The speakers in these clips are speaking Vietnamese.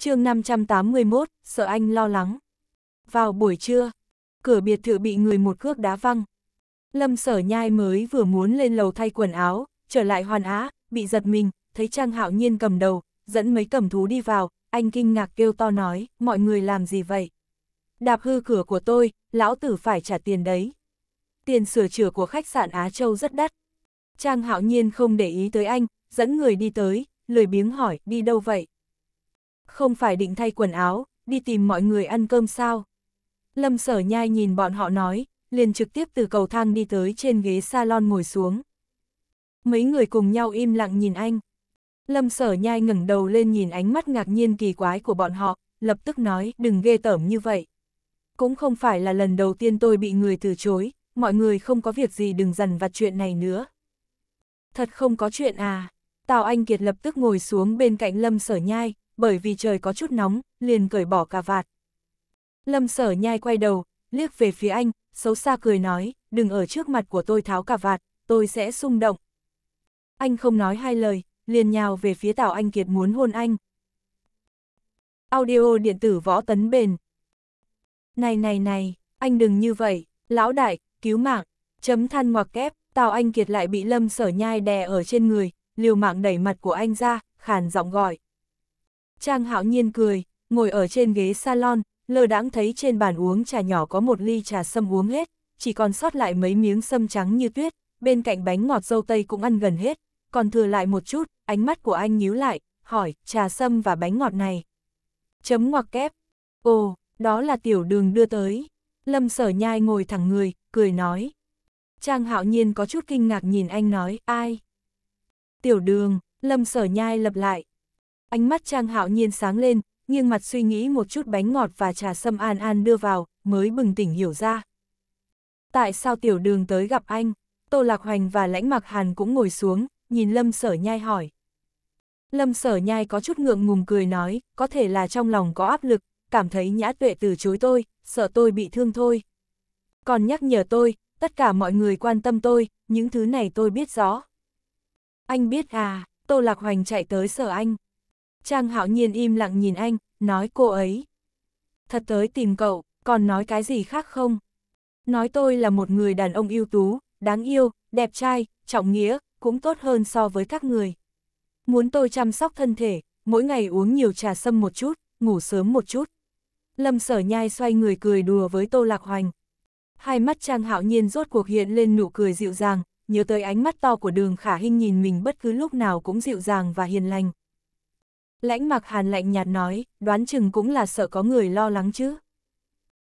chương 581, sợ anh lo lắng. Vào buổi trưa, cửa biệt thự bị người một cước đá văng. Lâm sở nhai mới vừa muốn lên lầu thay quần áo, trở lại hoàn á, bị giật mình, thấy Trang Hạo Nhiên cầm đầu, dẫn mấy cầm thú đi vào, anh kinh ngạc kêu to nói, mọi người làm gì vậy? Đạp hư cửa của tôi, lão tử phải trả tiền đấy. Tiền sửa chữa của khách sạn Á Châu rất đắt. Trang Hạo Nhiên không để ý tới anh, dẫn người đi tới, lười biếng hỏi, đi đâu vậy? không phải định thay quần áo, đi tìm mọi người ăn cơm sao. Lâm sở nhai nhìn bọn họ nói, liền trực tiếp từ cầu thang đi tới trên ghế salon ngồi xuống. Mấy người cùng nhau im lặng nhìn anh. Lâm sở nhai ngẩng đầu lên nhìn ánh mắt ngạc nhiên kỳ quái của bọn họ, lập tức nói đừng ghê tởm như vậy. Cũng không phải là lần đầu tiên tôi bị người từ chối, mọi người không có việc gì đừng dằn vặt chuyện này nữa. Thật không có chuyện à, Tào Anh Kiệt lập tức ngồi xuống bên cạnh Lâm sở nhai, bởi vì trời có chút nóng, liền cởi bỏ cà vạt. Lâm sở nhai quay đầu, liếc về phía anh, xấu xa cười nói, đừng ở trước mặt của tôi tháo cà vạt, tôi sẽ xung động. Anh không nói hai lời, liền nhào về phía Tào Anh Kiệt muốn hôn anh. Audio điện tử võ tấn bền. Này này này, anh đừng như vậy, lão đại, cứu mạng, chấm than ngoặc kép, Tào Anh Kiệt lại bị lâm sở nhai đè ở trên người, liều mạng đẩy mặt của anh ra, khàn giọng gọi. Trang hạo nhiên cười, ngồi ở trên ghế salon, lơ đãng thấy trên bàn uống trà nhỏ có một ly trà sâm uống hết, chỉ còn sót lại mấy miếng sâm trắng như tuyết, bên cạnh bánh ngọt dâu tây cũng ăn gần hết, còn thừa lại một chút, ánh mắt của anh nhíu lại, hỏi, trà sâm và bánh ngọt này. Chấm ngoặc kép. Ồ, đó là tiểu đường đưa tới. Lâm sở nhai ngồi thẳng người, cười nói. Trang hạo nhiên có chút kinh ngạc nhìn anh nói, ai? Tiểu đường, lâm sở nhai lập lại, Ánh mắt Trang Hạo Nhiên sáng lên, nghiêng mặt suy nghĩ một chút bánh ngọt và trà sâm An An đưa vào, mới bừng tỉnh hiểu ra. Tại sao tiểu đường tới gặp anh? Tô Lạc Hoành và Lãnh Mặc Hàn cũng ngồi xuống, nhìn Lâm Sở Nhai hỏi. Lâm Sở Nhai có chút ngượng ngùng cười nói, có thể là trong lòng có áp lực, cảm thấy nhã tuệ từ chối tôi, sợ tôi bị thương thôi. Còn nhắc nhở tôi, tất cả mọi người quan tâm tôi, những thứ này tôi biết rõ. Anh biết à, Tô Lạc Hoành chạy tới sở anh, Trang hạo nhiên im lặng nhìn anh, nói cô ấy. Thật tới tìm cậu, còn nói cái gì khác không? Nói tôi là một người đàn ông ưu tú, đáng yêu, đẹp trai, trọng nghĩa, cũng tốt hơn so với các người. Muốn tôi chăm sóc thân thể, mỗi ngày uống nhiều trà sâm một chút, ngủ sớm một chút. Lâm sở nhai xoay người cười đùa với Tô Lạc Hoành. Hai mắt Trang Hạo Nhiên rốt cuộc hiện lên nụ cười dịu dàng, nhớ tới ánh mắt to của đường khả hình nhìn mình bất cứ lúc nào cũng dịu dàng và hiền lành. Lãnh mặc hàn lạnh nhạt nói, đoán chừng cũng là sợ có người lo lắng chứ.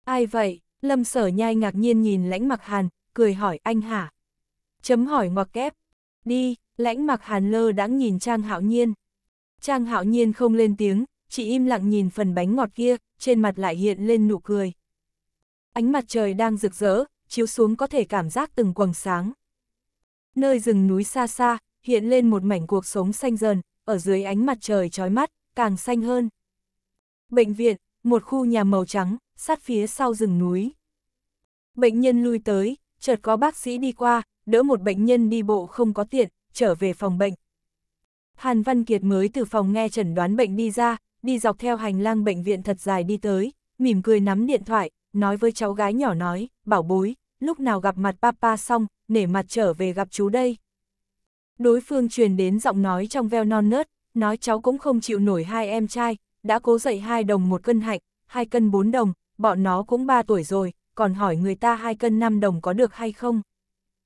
Ai vậy? Lâm sở nhai ngạc nhiên nhìn lãnh mặc hàn, cười hỏi anh hả? Chấm hỏi ngoặc kép. Đi, lãnh mặc hàn lơ đãng nhìn Trang Hạo Nhiên. Trang Hạo Nhiên không lên tiếng, chỉ im lặng nhìn phần bánh ngọt kia, trên mặt lại hiện lên nụ cười. Ánh mặt trời đang rực rỡ, chiếu xuống có thể cảm giác từng quầng sáng. Nơi rừng núi xa xa, hiện lên một mảnh cuộc sống xanh dần, ở dưới ánh mặt trời chói mắt, càng xanh hơn. Bệnh viện, một khu nhà màu trắng, sát phía sau rừng núi. Bệnh nhân lui tới, chợt có bác sĩ đi qua, đỡ một bệnh nhân đi bộ không có tiện, trở về phòng bệnh. Hàn Văn Kiệt mới từ phòng nghe chẩn đoán bệnh đi ra, đi dọc theo hành lang bệnh viện thật dài đi tới, mỉm cười nắm điện thoại, nói với cháu gái nhỏ nói, bảo bối, lúc nào gặp mặt papa xong, nể mặt trở về gặp chú đây. Đối phương truyền đến giọng nói trong veo non nớt, nói cháu cũng không chịu nổi hai em trai, đã cố dạy hai đồng một cân hạnh, hai cân bốn đồng, bọn nó cũng ba tuổi rồi, còn hỏi người ta hai cân năm đồng có được hay không.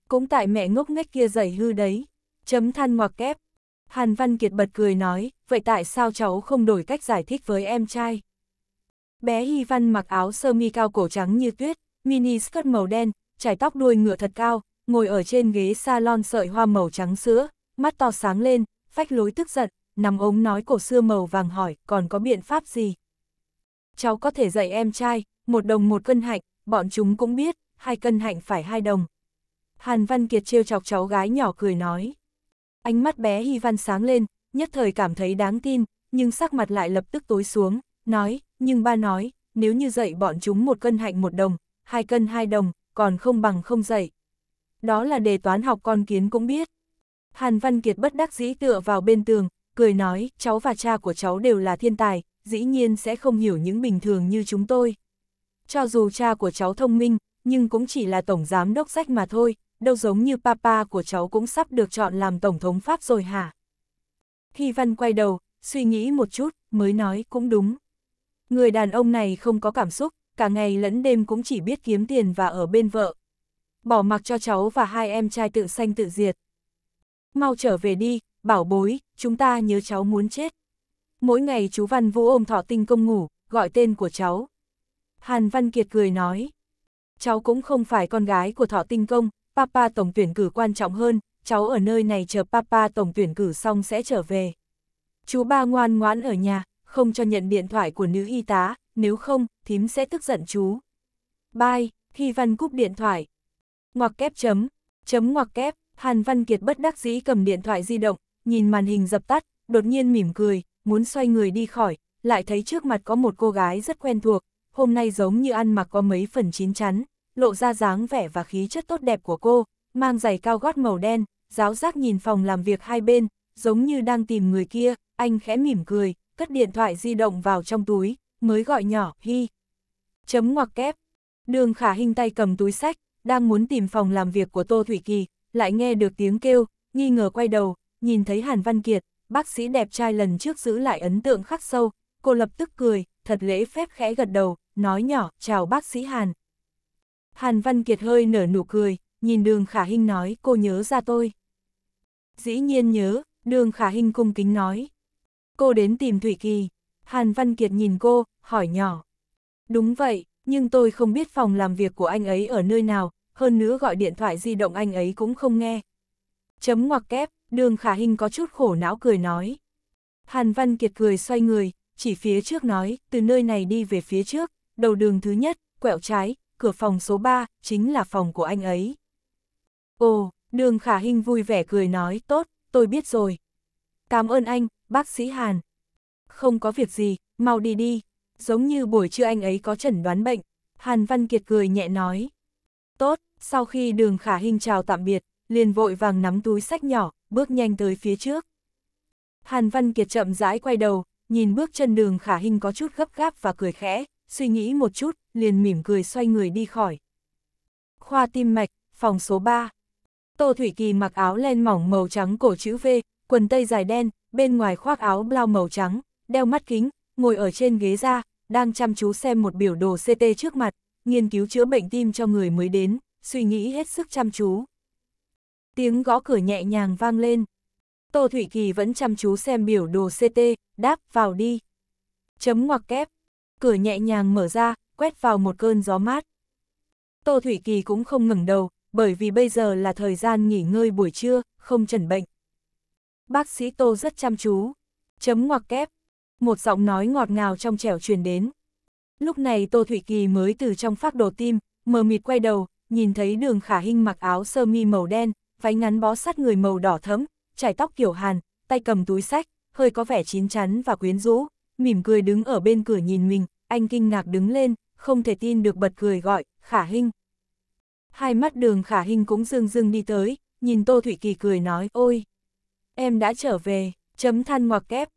Cũng tại mẹ ngốc nghếch kia dạy hư đấy, chấm than ngoặc kép. Hàn Văn Kiệt bật cười nói, vậy tại sao cháu không đổi cách giải thích với em trai? Bé Hy Văn mặc áo sơ mi cao cổ trắng như tuyết, mini skirt màu đen, trải tóc đuôi ngựa thật cao, ngồi ở trên ghế salon sợi hoa màu trắng sữa, mắt to sáng lên, phách lối tức giận, nằm ống nói cổ xưa màu vàng hỏi còn có biện pháp gì. Cháu có thể dạy em trai, một đồng một cân hạnh, bọn chúng cũng biết, hai cân hạnh phải hai đồng. Hàn Văn Kiệt trêu chọc cháu gái nhỏ cười nói. Ánh mắt bé Hy Văn sáng lên, nhất thời cảm thấy đáng tin, nhưng sắc mặt lại lập tức tối xuống, nói, nhưng ba nói, nếu như dạy bọn chúng một cân hạnh một đồng, hai cân hai đồng, còn không bằng không dạy, đó là đề toán học con kiến cũng biết. Hàn Văn Kiệt bất đắc dĩ tựa vào bên tường, cười nói, cháu và cha của cháu đều là thiên tài, dĩ nhiên sẽ không hiểu những bình thường như chúng tôi. Cho dù cha của cháu thông minh, nhưng cũng chỉ là tổng giám đốc sách mà thôi, đâu giống như papa của cháu cũng sắp được chọn làm tổng thống Pháp rồi hả? Hy Văn quay đầu, suy nghĩ một chút, mới nói cũng đúng. Người đàn ông này không có cảm xúc, cả ngày lẫn đêm cũng chỉ biết kiếm tiền và ở bên vợ, bỏ mặc cho cháu và hai em trai tự sanh tự diệt. Mau trở về đi, bảo bối, chúng ta nhớ cháu muốn chết. Mỗi ngày chú Văn Vũ ôm thọ tinh công ngủ, gọi tên của cháu. Hàn Văn Kiệt cười nói, cháu cũng không phải con gái của thọ tinh công, papa tổng tuyển cử quan trọng hơn, cháu ở nơi này chờ papa tổng tuyển cử xong sẽ trở về. Chú ba ngoan ngoãn ở nhà, không cho nhận điện thoại của nữ y tá, nếu không, thím sẽ tức giận chú. Bye, Hy Văn cúp điện thoại, Ngoặc kép chấm, chấm ngoặc kép, Hàn Văn Kiệt bất đắc dĩ cầm điện thoại di động, nhìn màn hình dập tắt, đột nhiên mỉm cười, muốn xoay người đi khỏi, lại thấy trước mặt có một cô gái rất quen thuộc, hôm nay giống như ăn mặc có mấy phần chín chắn, lộ ra dáng vẻ và khí chất tốt đẹp của cô, mang giày cao gót màu đen, giáo giác nhìn phòng làm việc hai bên, giống như đang tìm người kia, anh khẽ mỉm cười, cất điện thoại di động vào trong túi, mới gọi nhỏ, hi. Chấm ngoặc kép. Đường khả hình tay cầm túi sách, đang muốn tìm phòng làm việc của Tô Thủy Kỳ, lại nghe được tiếng kêu, nghi ngờ quay đầu, nhìn thấy Hàn Văn Kiệt, bác sĩ đẹp trai lần trước giữ lại ấn tượng khắc sâu, cô lập tức cười, thật lễ phép khẽ gật đầu, nói nhỏ, chào bác sĩ Hàn. Hàn Văn Kiệt hơi nở nụ cười, nhìn đường khả hinh nói, cô nhớ ra tôi. Dĩ nhiên nhớ, đường khả hinh cung kính nói. Cô đến tìm Thủy Kỳ, Hàn Văn Kiệt nhìn cô, hỏi nhỏ. Đúng vậy, nhưng tôi không biết phòng làm việc của anh ấy ở nơi nào, hơn nữa gọi điện thoại di động anh ấy cũng không nghe. Chấm ngoặc kép, đường khả hình có chút khổ não cười nói. Hàn Văn Kiệt cười xoay người, chỉ phía trước nói, từ nơi này đi về phía trước, đầu đường thứ nhất, quẹo trái, cửa phòng số 3, chính là phòng của anh ấy. Ồ, đường khả hình vui vẻ cười nói, tốt, tôi biết rồi. Cảm ơn anh, bác sĩ Hàn. Không có việc gì, mau đi đi giống như buổi trưa anh ấy có chẩn đoán bệnh. Hàn Văn Kiệt cười nhẹ nói. Tốt, sau khi đường khả hình chào tạm biệt, liền vội vàng nắm túi sách nhỏ, bước nhanh tới phía trước. Hàn Văn Kiệt chậm rãi quay đầu, nhìn bước chân đường khả hình có chút gấp gáp và cười khẽ, suy nghĩ một chút, liền mỉm cười xoay người đi khỏi. Khoa tim mạch, phòng số 3. Tô Thủy Kỳ mặc áo len mỏng màu trắng cổ chữ V, quần tây dài đen, bên ngoài khoác áo blau màu trắng, đeo mắt kính, ngồi ở trên ghế ra, đang chăm chú xem một biểu đồ CT trước mặt, nghiên cứu chữa bệnh tim cho người mới đến, suy nghĩ hết sức chăm chú. Tiếng gõ cửa nhẹ nhàng vang lên. Tô Thủy Kỳ vẫn chăm chú xem biểu đồ CT, đáp vào đi. Chấm ngoặc kép. Cửa nhẹ nhàng mở ra, quét vào một cơn gió mát. Tô Thủy Kỳ cũng không ngừng đầu, bởi vì bây giờ là thời gian nghỉ ngơi buổi trưa, không trần bệnh. Bác sĩ Tô rất chăm chú. Chấm ngoặc kép một giọng nói ngọt ngào trong trẻo truyền đến. Lúc này Tô thủy Kỳ mới từ trong phát đồ tim, mờ mịt quay đầu, nhìn thấy đường khả hình mặc áo sơ mi màu đen, váy ngắn bó sát người màu đỏ thẫm, trải tóc kiểu hàn, tay cầm túi sách, hơi có vẻ chín chắn và quyến rũ, mỉm cười đứng ở bên cửa nhìn mình, anh kinh ngạc đứng lên, không thể tin được bật cười gọi, khả hình. Hai mắt đường khả hình cũng dương dương đi tới, nhìn Tô thủy Kỳ cười nói, ôi, em đã trở về, chấm than ngoặc kép,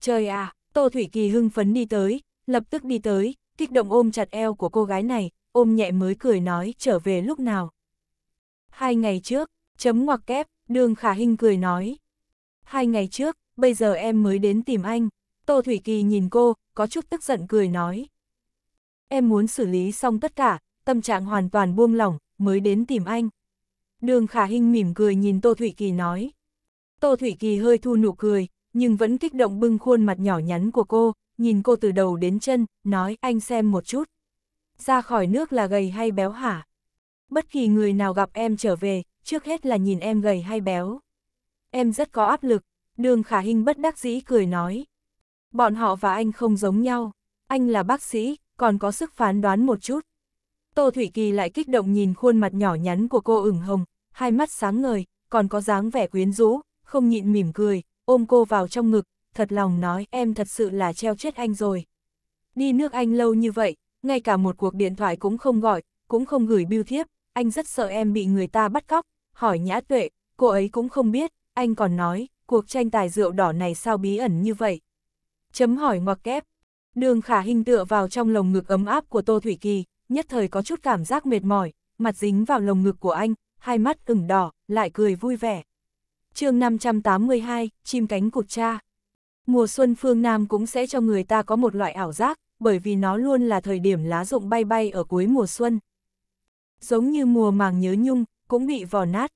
trời à, Tô Thủy Kỳ hưng phấn đi tới, lập tức đi tới, kích động ôm chặt eo của cô gái này, ôm nhẹ mới cười nói trở về lúc nào. Hai ngày trước, chấm ngoặc kép, đường khả hình cười nói. Hai ngày trước, bây giờ em mới đến tìm anh. Tô Thủy Kỳ nhìn cô, có chút tức giận cười nói. Em muốn xử lý xong tất cả, tâm trạng hoàn toàn buông lỏng, mới đến tìm anh. Đường khả hình mỉm cười nhìn Tô Thủy Kỳ nói. Tô Thủy Kỳ hơi thu nụ cười, nhưng vẫn kích động bưng khuôn mặt nhỏ nhắn của cô, nhìn cô từ đầu đến chân, nói anh xem một chút. Ra khỏi nước là gầy hay béo hả? Bất kỳ người nào gặp em trở về, trước hết là nhìn em gầy hay béo. Em rất có áp lực, đường khả hình bất đắc dĩ cười nói. Bọn họ và anh không giống nhau, anh là bác sĩ, còn có sức phán đoán một chút. Tô Thủy Kỳ lại kích động nhìn khuôn mặt nhỏ nhắn của cô ửng hồng, hai mắt sáng ngời, còn có dáng vẻ quyến rũ, không nhịn mỉm cười, ôm cô vào trong ngực, thật lòng nói em thật sự là treo chết anh rồi. Đi nước Anh lâu như vậy, ngay cả một cuộc điện thoại cũng không gọi, cũng không gửi bưu thiếp, anh rất sợ em bị người ta bắt cóc, hỏi nhã tuệ, cô ấy cũng không biết, anh còn nói, cuộc tranh tài rượu đỏ này sao bí ẩn như vậy. Chấm hỏi ngoặc kép, đường khả hình tựa vào trong lồng ngực ấm áp của Tô Thủy Kỳ, nhất thời có chút cảm giác mệt mỏi, mặt dính vào lồng ngực của anh, hai mắt ửng đỏ, lại cười vui vẻ chương 582, chim cánh cụt cha. Mùa xuân phương Nam cũng sẽ cho người ta có một loại ảo giác, bởi vì nó luôn là thời điểm lá rụng bay bay ở cuối mùa xuân. Giống như mùa màng nhớ nhung, cũng bị vò nát.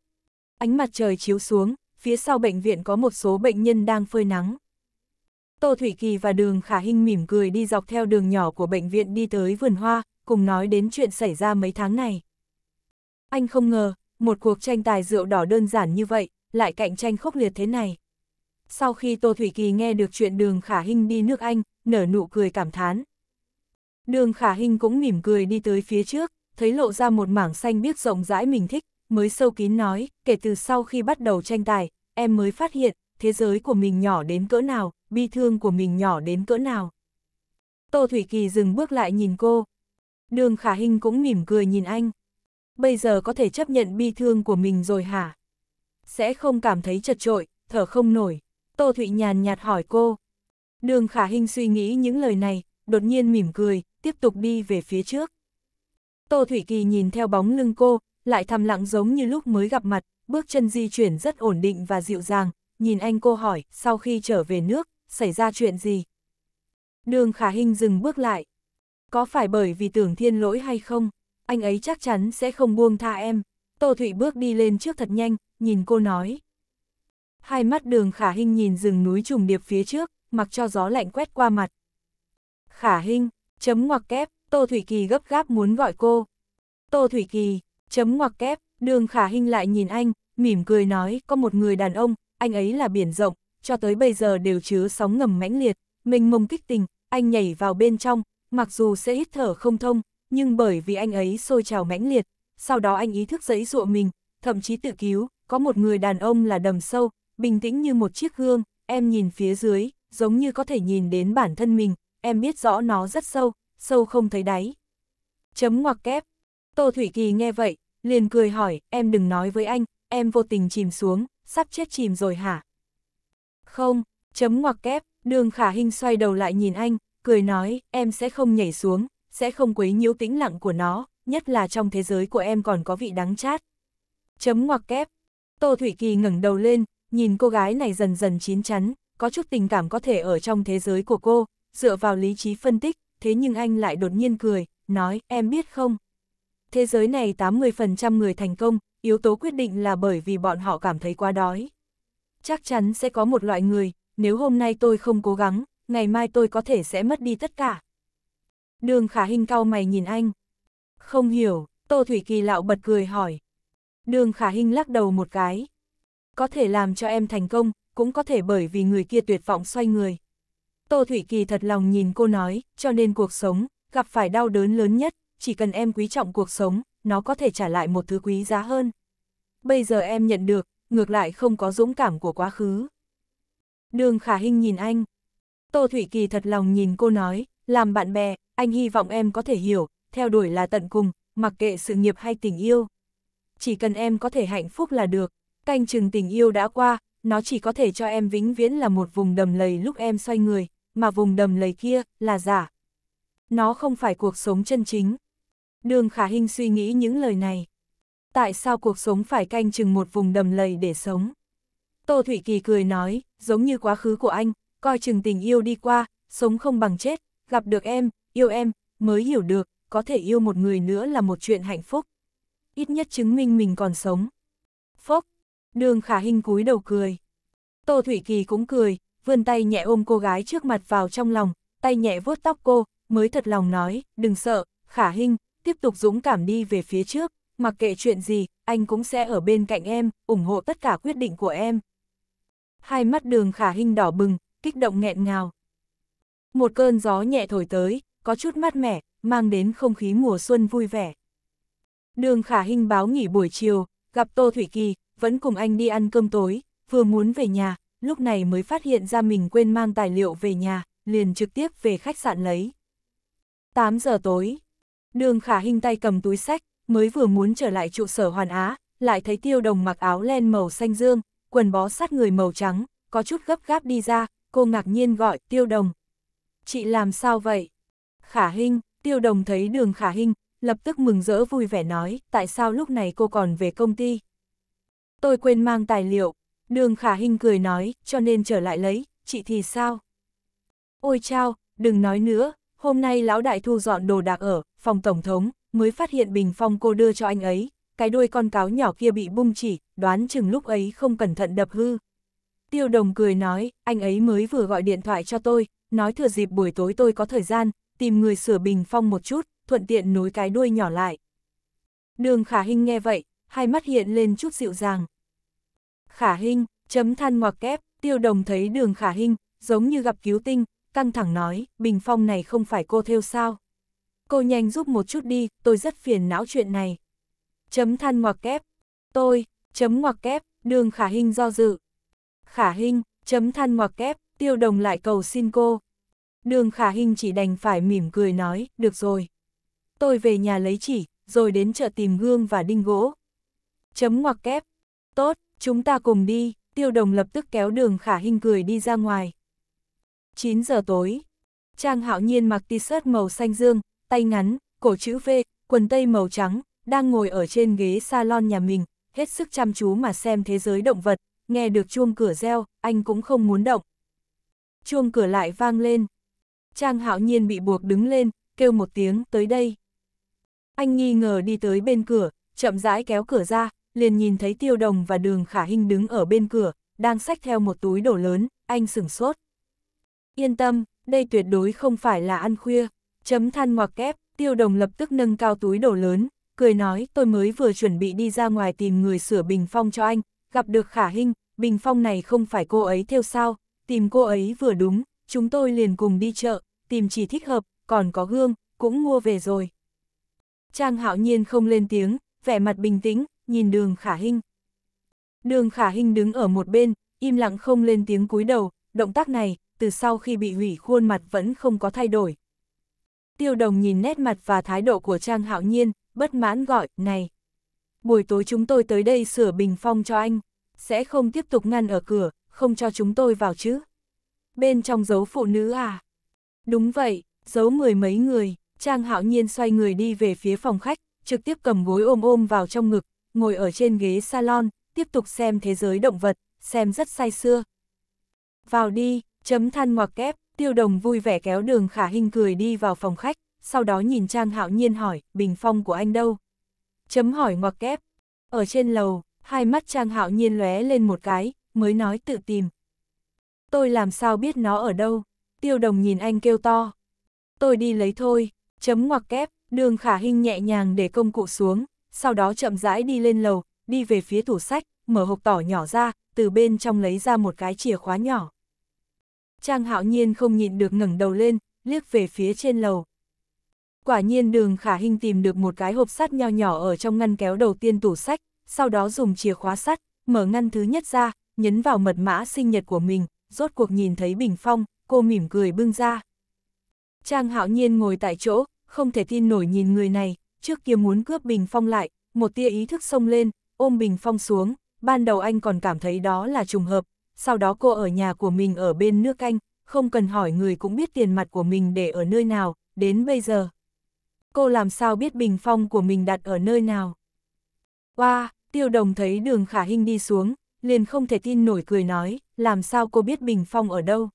Ánh mặt trời chiếu xuống, phía sau bệnh viện có một số bệnh nhân đang phơi nắng. Tô Thủy Kỳ và Đường Khả Hinh mỉm cười đi dọc theo đường nhỏ của bệnh viện đi tới vườn hoa, cùng nói đến chuyện xảy ra mấy tháng này. Anh không ngờ, một cuộc tranh tài rượu đỏ đơn giản như vậy, lại cạnh tranh khốc liệt thế này. Sau khi Tô Thủy Kỳ nghe được chuyện đường Khả Hinh đi nước Anh, nở nụ cười cảm thán. Đường Khả Hinh cũng mỉm cười đi tới phía trước, thấy lộ ra một mảng xanh biếc rộng rãi mình thích, mới sâu kín nói, kể từ sau khi bắt đầu tranh tài, em mới phát hiện, thế giới của mình nhỏ đến cỡ nào, bi thương của mình nhỏ đến cỡ nào. Tô Thủy Kỳ dừng bước lại nhìn cô. Đường Khả Hinh cũng mỉm cười nhìn anh. Bây giờ có thể chấp nhận bi thương của mình rồi hả? sẽ không cảm thấy chật trội, thở không nổi. Tô Thụy nhàn nhạt hỏi cô. Đường khả hình suy nghĩ những lời này, đột nhiên mỉm cười, tiếp tục đi về phía trước. Tô Thụy Kỳ nhìn theo bóng lưng cô, lại thầm lặng giống như lúc mới gặp mặt, bước chân di chuyển rất ổn định và dịu dàng, nhìn anh cô hỏi, sau khi trở về nước, xảy ra chuyện gì? Đường khả hình dừng bước lại. Có phải bởi vì tưởng thiên lỗi hay không? Anh ấy chắc chắn sẽ không buông tha em, Tô Thụy bước đi lên trước thật nhanh, nhìn cô nói. Hai mắt đường khả Hinh nhìn rừng núi trùng điệp phía trước, mặc cho gió lạnh quét qua mặt. Khả Hinh, chấm ngoặc kép, Tô Thủy Kỳ gấp gáp muốn gọi cô. Tô Thủy Kỳ, chấm ngoặc kép, đường khả Hinh lại nhìn anh, mỉm cười nói có một người đàn ông, anh ấy là biển rộng, cho tới bây giờ đều chứa sóng ngầm mãnh liệt, mình mông kích tình, anh nhảy vào bên trong, mặc dù sẽ hít thở không thông, nhưng bởi vì anh ấy sôi trào mãnh liệt, sau đó anh ý thức giấy dụa mình, thậm chí tự cứu, có một người đàn ông là đầm sâu, bình tĩnh như một chiếc gương, em nhìn phía dưới, giống như có thể nhìn đến bản thân mình, em biết rõ nó rất sâu, sâu không thấy đáy. Chấm ngoặc kép. Tô Thủy Kỳ nghe vậy, liền cười hỏi, em đừng nói với anh, em vô tình chìm xuống, sắp chết chìm rồi hả? Không, chấm ngoặc kép, đường khả hình xoay đầu lại nhìn anh, cười nói, em sẽ không nhảy xuống, sẽ không quấy nhiễu tĩnh lặng của nó, nhất là trong thế giới của em còn có vị đắng chát. Chấm ngoặc kép. Tô Thủy Kỳ ngẩng đầu lên, nhìn cô gái này dần dần chín chắn, có chút tình cảm có thể ở trong thế giới của cô, dựa vào lý trí phân tích, thế nhưng anh lại đột nhiên cười, nói, em biết không? Thế giới này 80% người thành công, yếu tố quyết định là bởi vì bọn họ cảm thấy quá đói. Chắc chắn sẽ có một loại người, nếu hôm nay tôi không cố gắng, ngày mai tôi có thể sẽ mất đi tất cả. Đường khả hình cao mày nhìn anh, không hiểu, Tô Thủy Kỳ lạo bật cười hỏi. Đường khả hình lắc đầu một cái. Có thể làm cho em thành công, cũng có thể bởi vì người kia tuyệt vọng xoay người. Tô Thủy Kỳ thật lòng nhìn cô nói, cho nên cuộc sống, gặp phải đau đớn lớn nhất, chỉ cần em quý trọng cuộc sống, nó có thể trả lại một thứ quý giá hơn. Bây giờ em nhận được, ngược lại không có dũng cảm của quá khứ. Đường khả hình nhìn anh. Tô Thủy Kỳ thật lòng nhìn cô nói, làm bạn bè, anh hy vọng em có thể hiểu, theo đuổi là tận cùng, mặc kệ sự nghiệp hay tình yêu. Chỉ cần em có thể hạnh phúc là được, canh chừng tình yêu đã qua, nó chỉ có thể cho em vĩnh viễn là một vùng đầm lầy lúc em xoay người, mà vùng đầm lầy kia là giả. Nó không phải cuộc sống chân chính. Đường Khả Hinh suy nghĩ những lời này. Tại sao cuộc sống phải canh chừng một vùng đầm lầy để sống? Tô Thủy Kỳ cười nói, giống như quá khứ của anh, coi chừng tình yêu đi qua, sống không bằng chết, gặp được em, yêu em, mới hiểu được, có thể yêu một người nữa là một chuyện hạnh phúc. Ít nhất chứng minh mình còn sống. Phốc, đường khả hình cúi đầu cười. Tô Thủy Kỳ cũng cười, vươn tay nhẹ ôm cô gái trước mặt vào trong lòng, tay nhẹ vuốt tóc cô, mới thật lòng nói, đừng sợ, khả hình, tiếp tục dũng cảm đi về phía trước, mặc kệ chuyện gì, anh cũng sẽ ở bên cạnh em, ủng hộ tất cả quyết định của em. Hai mắt đường khả hình đỏ bừng, kích động nghẹn ngào. Một cơn gió nhẹ thổi tới, có chút mát mẻ, mang đến không khí mùa xuân vui vẻ. Đường Khả Hinh báo nghỉ buổi chiều, gặp Tô Thủy Kỳ, vẫn cùng anh đi ăn cơm tối, vừa muốn về nhà, lúc này mới phát hiện ra mình quên mang tài liệu về nhà, liền trực tiếp về khách sạn lấy. 8 giờ tối, đường khả Hinh tay cầm túi sách, mới vừa muốn trở lại trụ sở Hoàn Á, lại thấy tiêu đồng mặc áo len màu xanh dương, quần bó sát người màu trắng, có chút gấp gáp đi ra, cô ngạc nhiên gọi tiêu đồng. Chị làm sao vậy? Khả Hinh, Tiêu Đồng thấy đường Khả Hinh, lập tức mừng rỡ vui vẻ nói, tại sao lúc này cô còn về công ty? Tôi quên mang tài liệu, đường Khả Hinh cười nói, cho nên trở lại lấy, chị thì sao? Ôi chao, đừng nói nữa, hôm nay lão đại thu dọn đồ đạc ở, phòng tổng thống, mới phát hiện bình phong cô đưa cho anh ấy, cái đuôi con cáo nhỏ kia bị bung chỉ, đoán chừng lúc ấy không cẩn thận đập hư. Tiêu đồng cười nói, anh ấy mới vừa gọi điện thoại cho tôi, nói thừa dịp buổi tối tôi có thời gian, tìm người sửa bình phong một chút, thuận tiện nối cái đuôi nhỏ lại. Đường khả hình nghe vậy, hai mắt hiện lên chút dịu dàng. Khả hình, chấm than ngoặc kép, tiêu đồng thấy đường khả hình, giống như gặp cứu tinh, căng thẳng nói, bình phong này không phải cô theo sao. Cô nhanh giúp một chút đi, tôi rất phiền não chuyện này. Chấm than ngoặc kép, tôi, chấm ngoặc kép, đường khả hình do dự. Khả hình, chấm than ngoặc kép, tiêu đồng lại cầu xin cô, Đường khả hình chỉ đành phải mỉm cười nói, được rồi. Tôi về nhà lấy chỉ, rồi đến chợ tìm gương và đinh gỗ. Chấm ngoặc kép. Tốt, chúng ta cùng đi, tiêu đồng lập tức kéo đường khả hình cười đi ra ngoài. 9 giờ tối, Trang hạo nhiên mặc t-shirt màu xanh dương, tay ngắn, cổ chữ V, quần tây màu trắng, đang ngồi ở trên ghế salon nhà mình, hết sức chăm chú mà xem thế giới động vật, nghe được chuông cửa reo, anh cũng không muốn động. Chuông cửa lại vang lên, Trang hạo nhiên bị buộc đứng lên, kêu một tiếng tới đây. Anh nghi ngờ đi tới bên cửa, chậm rãi kéo cửa ra, liền nhìn thấy tiêu đồng và đường khả Hinh đứng ở bên cửa, đang xách theo một túi đồ lớn, anh sửng sốt. Yên tâm, đây tuyệt đối không phải là ăn khuya, chấm than ngoặc kép, tiêu đồng lập tức nâng cao túi đồ lớn, cười nói tôi mới vừa chuẩn bị đi ra ngoài tìm người sửa bình phong cho anh, gặp được khả Hinh. bình phong này không phải cô ấy theo sao, tìm cô ấy vừa đúng, chúng tôi liền cùng đi chợ, tìm chỉ thích hợp, còn có gương, cũng mua về rồi. Trang hạo nhiên không lên tiếng, vẻ mặt bình tĩnh, nhìn đường khả hình Đường khả hình đứng ở một bên, im lặng không lên tiếng cúi đầu, động tác này, từ sau khi bị hủy khuôn mặt vẫn không có thay đổi. Tiêu đồng nhìn nét mặt và thái độ của Trang hạo nhiên, bất mãn gọi, này. Buổi tối chúng tôi tới đây sửa bình phong cho anh, sẽ không tiếp tục ngăn ở cửa, không cho chúng tôi vào chứ. Bên trong giấu phụ nữ à? Đúng vậy, giấu mười mấy người, Trang hạo nhiên xoay người đi về phía phòng khách, trực tiếp cầm gối ôm ôm vào trong ngực, ngồi ở trên ghế salon, tiếp tục xem thế giới động vật, xem rất say xưa. Vào đi, chấm than ngoặc kép, tiêu đồng vui vẻ kéo đường khả hình cười đi vào phòng khách, sau đó nhìn Trang hạo nhiên hỏi, bình phong của anh đâu? Chấm hỏi ngoặc kép. Ở trên lầu, hai mắt Trang hạo nhiên lóe lên một cái, mới nói tự tìm, Tôi làm sao biết nó ở đâu? Tiêu đồng nhìn anh kêu to. Tôi đi lấy thôi, chấm ngoặc kép, đường khả hình nhẹ nhàng để công cụ xuống, sau đó chậm rãi đi lên lầu, đi về phía tủ sách, mở hộp tỏ nhỏ ra, từ bên trong lấy ra một cái chìa khóa nhỏ. Trang hạo nhiên không nhịn được ngẩng đầu lên, liếc về phía trên lầu. Quả nhiên đường khả hình tìm được một cái hộp sắt nho nhỏ ở trong ngăn kéo đầu tiên tủ sách, sau đó dùng chìa khóa sắt, mở ngăn thứ nhất ra, nhấn vào mật mã sinh nhật của mình, rốt cuộc nhìn thấy bình phong, cô mỉm cười bưng ra. Trang hạo nhiên ngồi tại chỗ, không thể tin nổi nhìn người này, trước kia muốn cướp bình phong lại, một tia ý thức xông lên, ôm bình phong xuống, ban đầu anh còn cảm thấy đó là trùng hợp, sau đó cô ở nhà của mình ở bên nước anh, không cần hỏi người cũng biết tiền mặt của mình để ở nơi nào, đến bây giờ. Cô làm sao biết bình phong của mình đặt ở nơi nào? Wow, tiêu đồng thấy đường khả hình đi xuống, liền không thể tin nổi cười nói, làm sao cô biết Bình Phong ở đâu.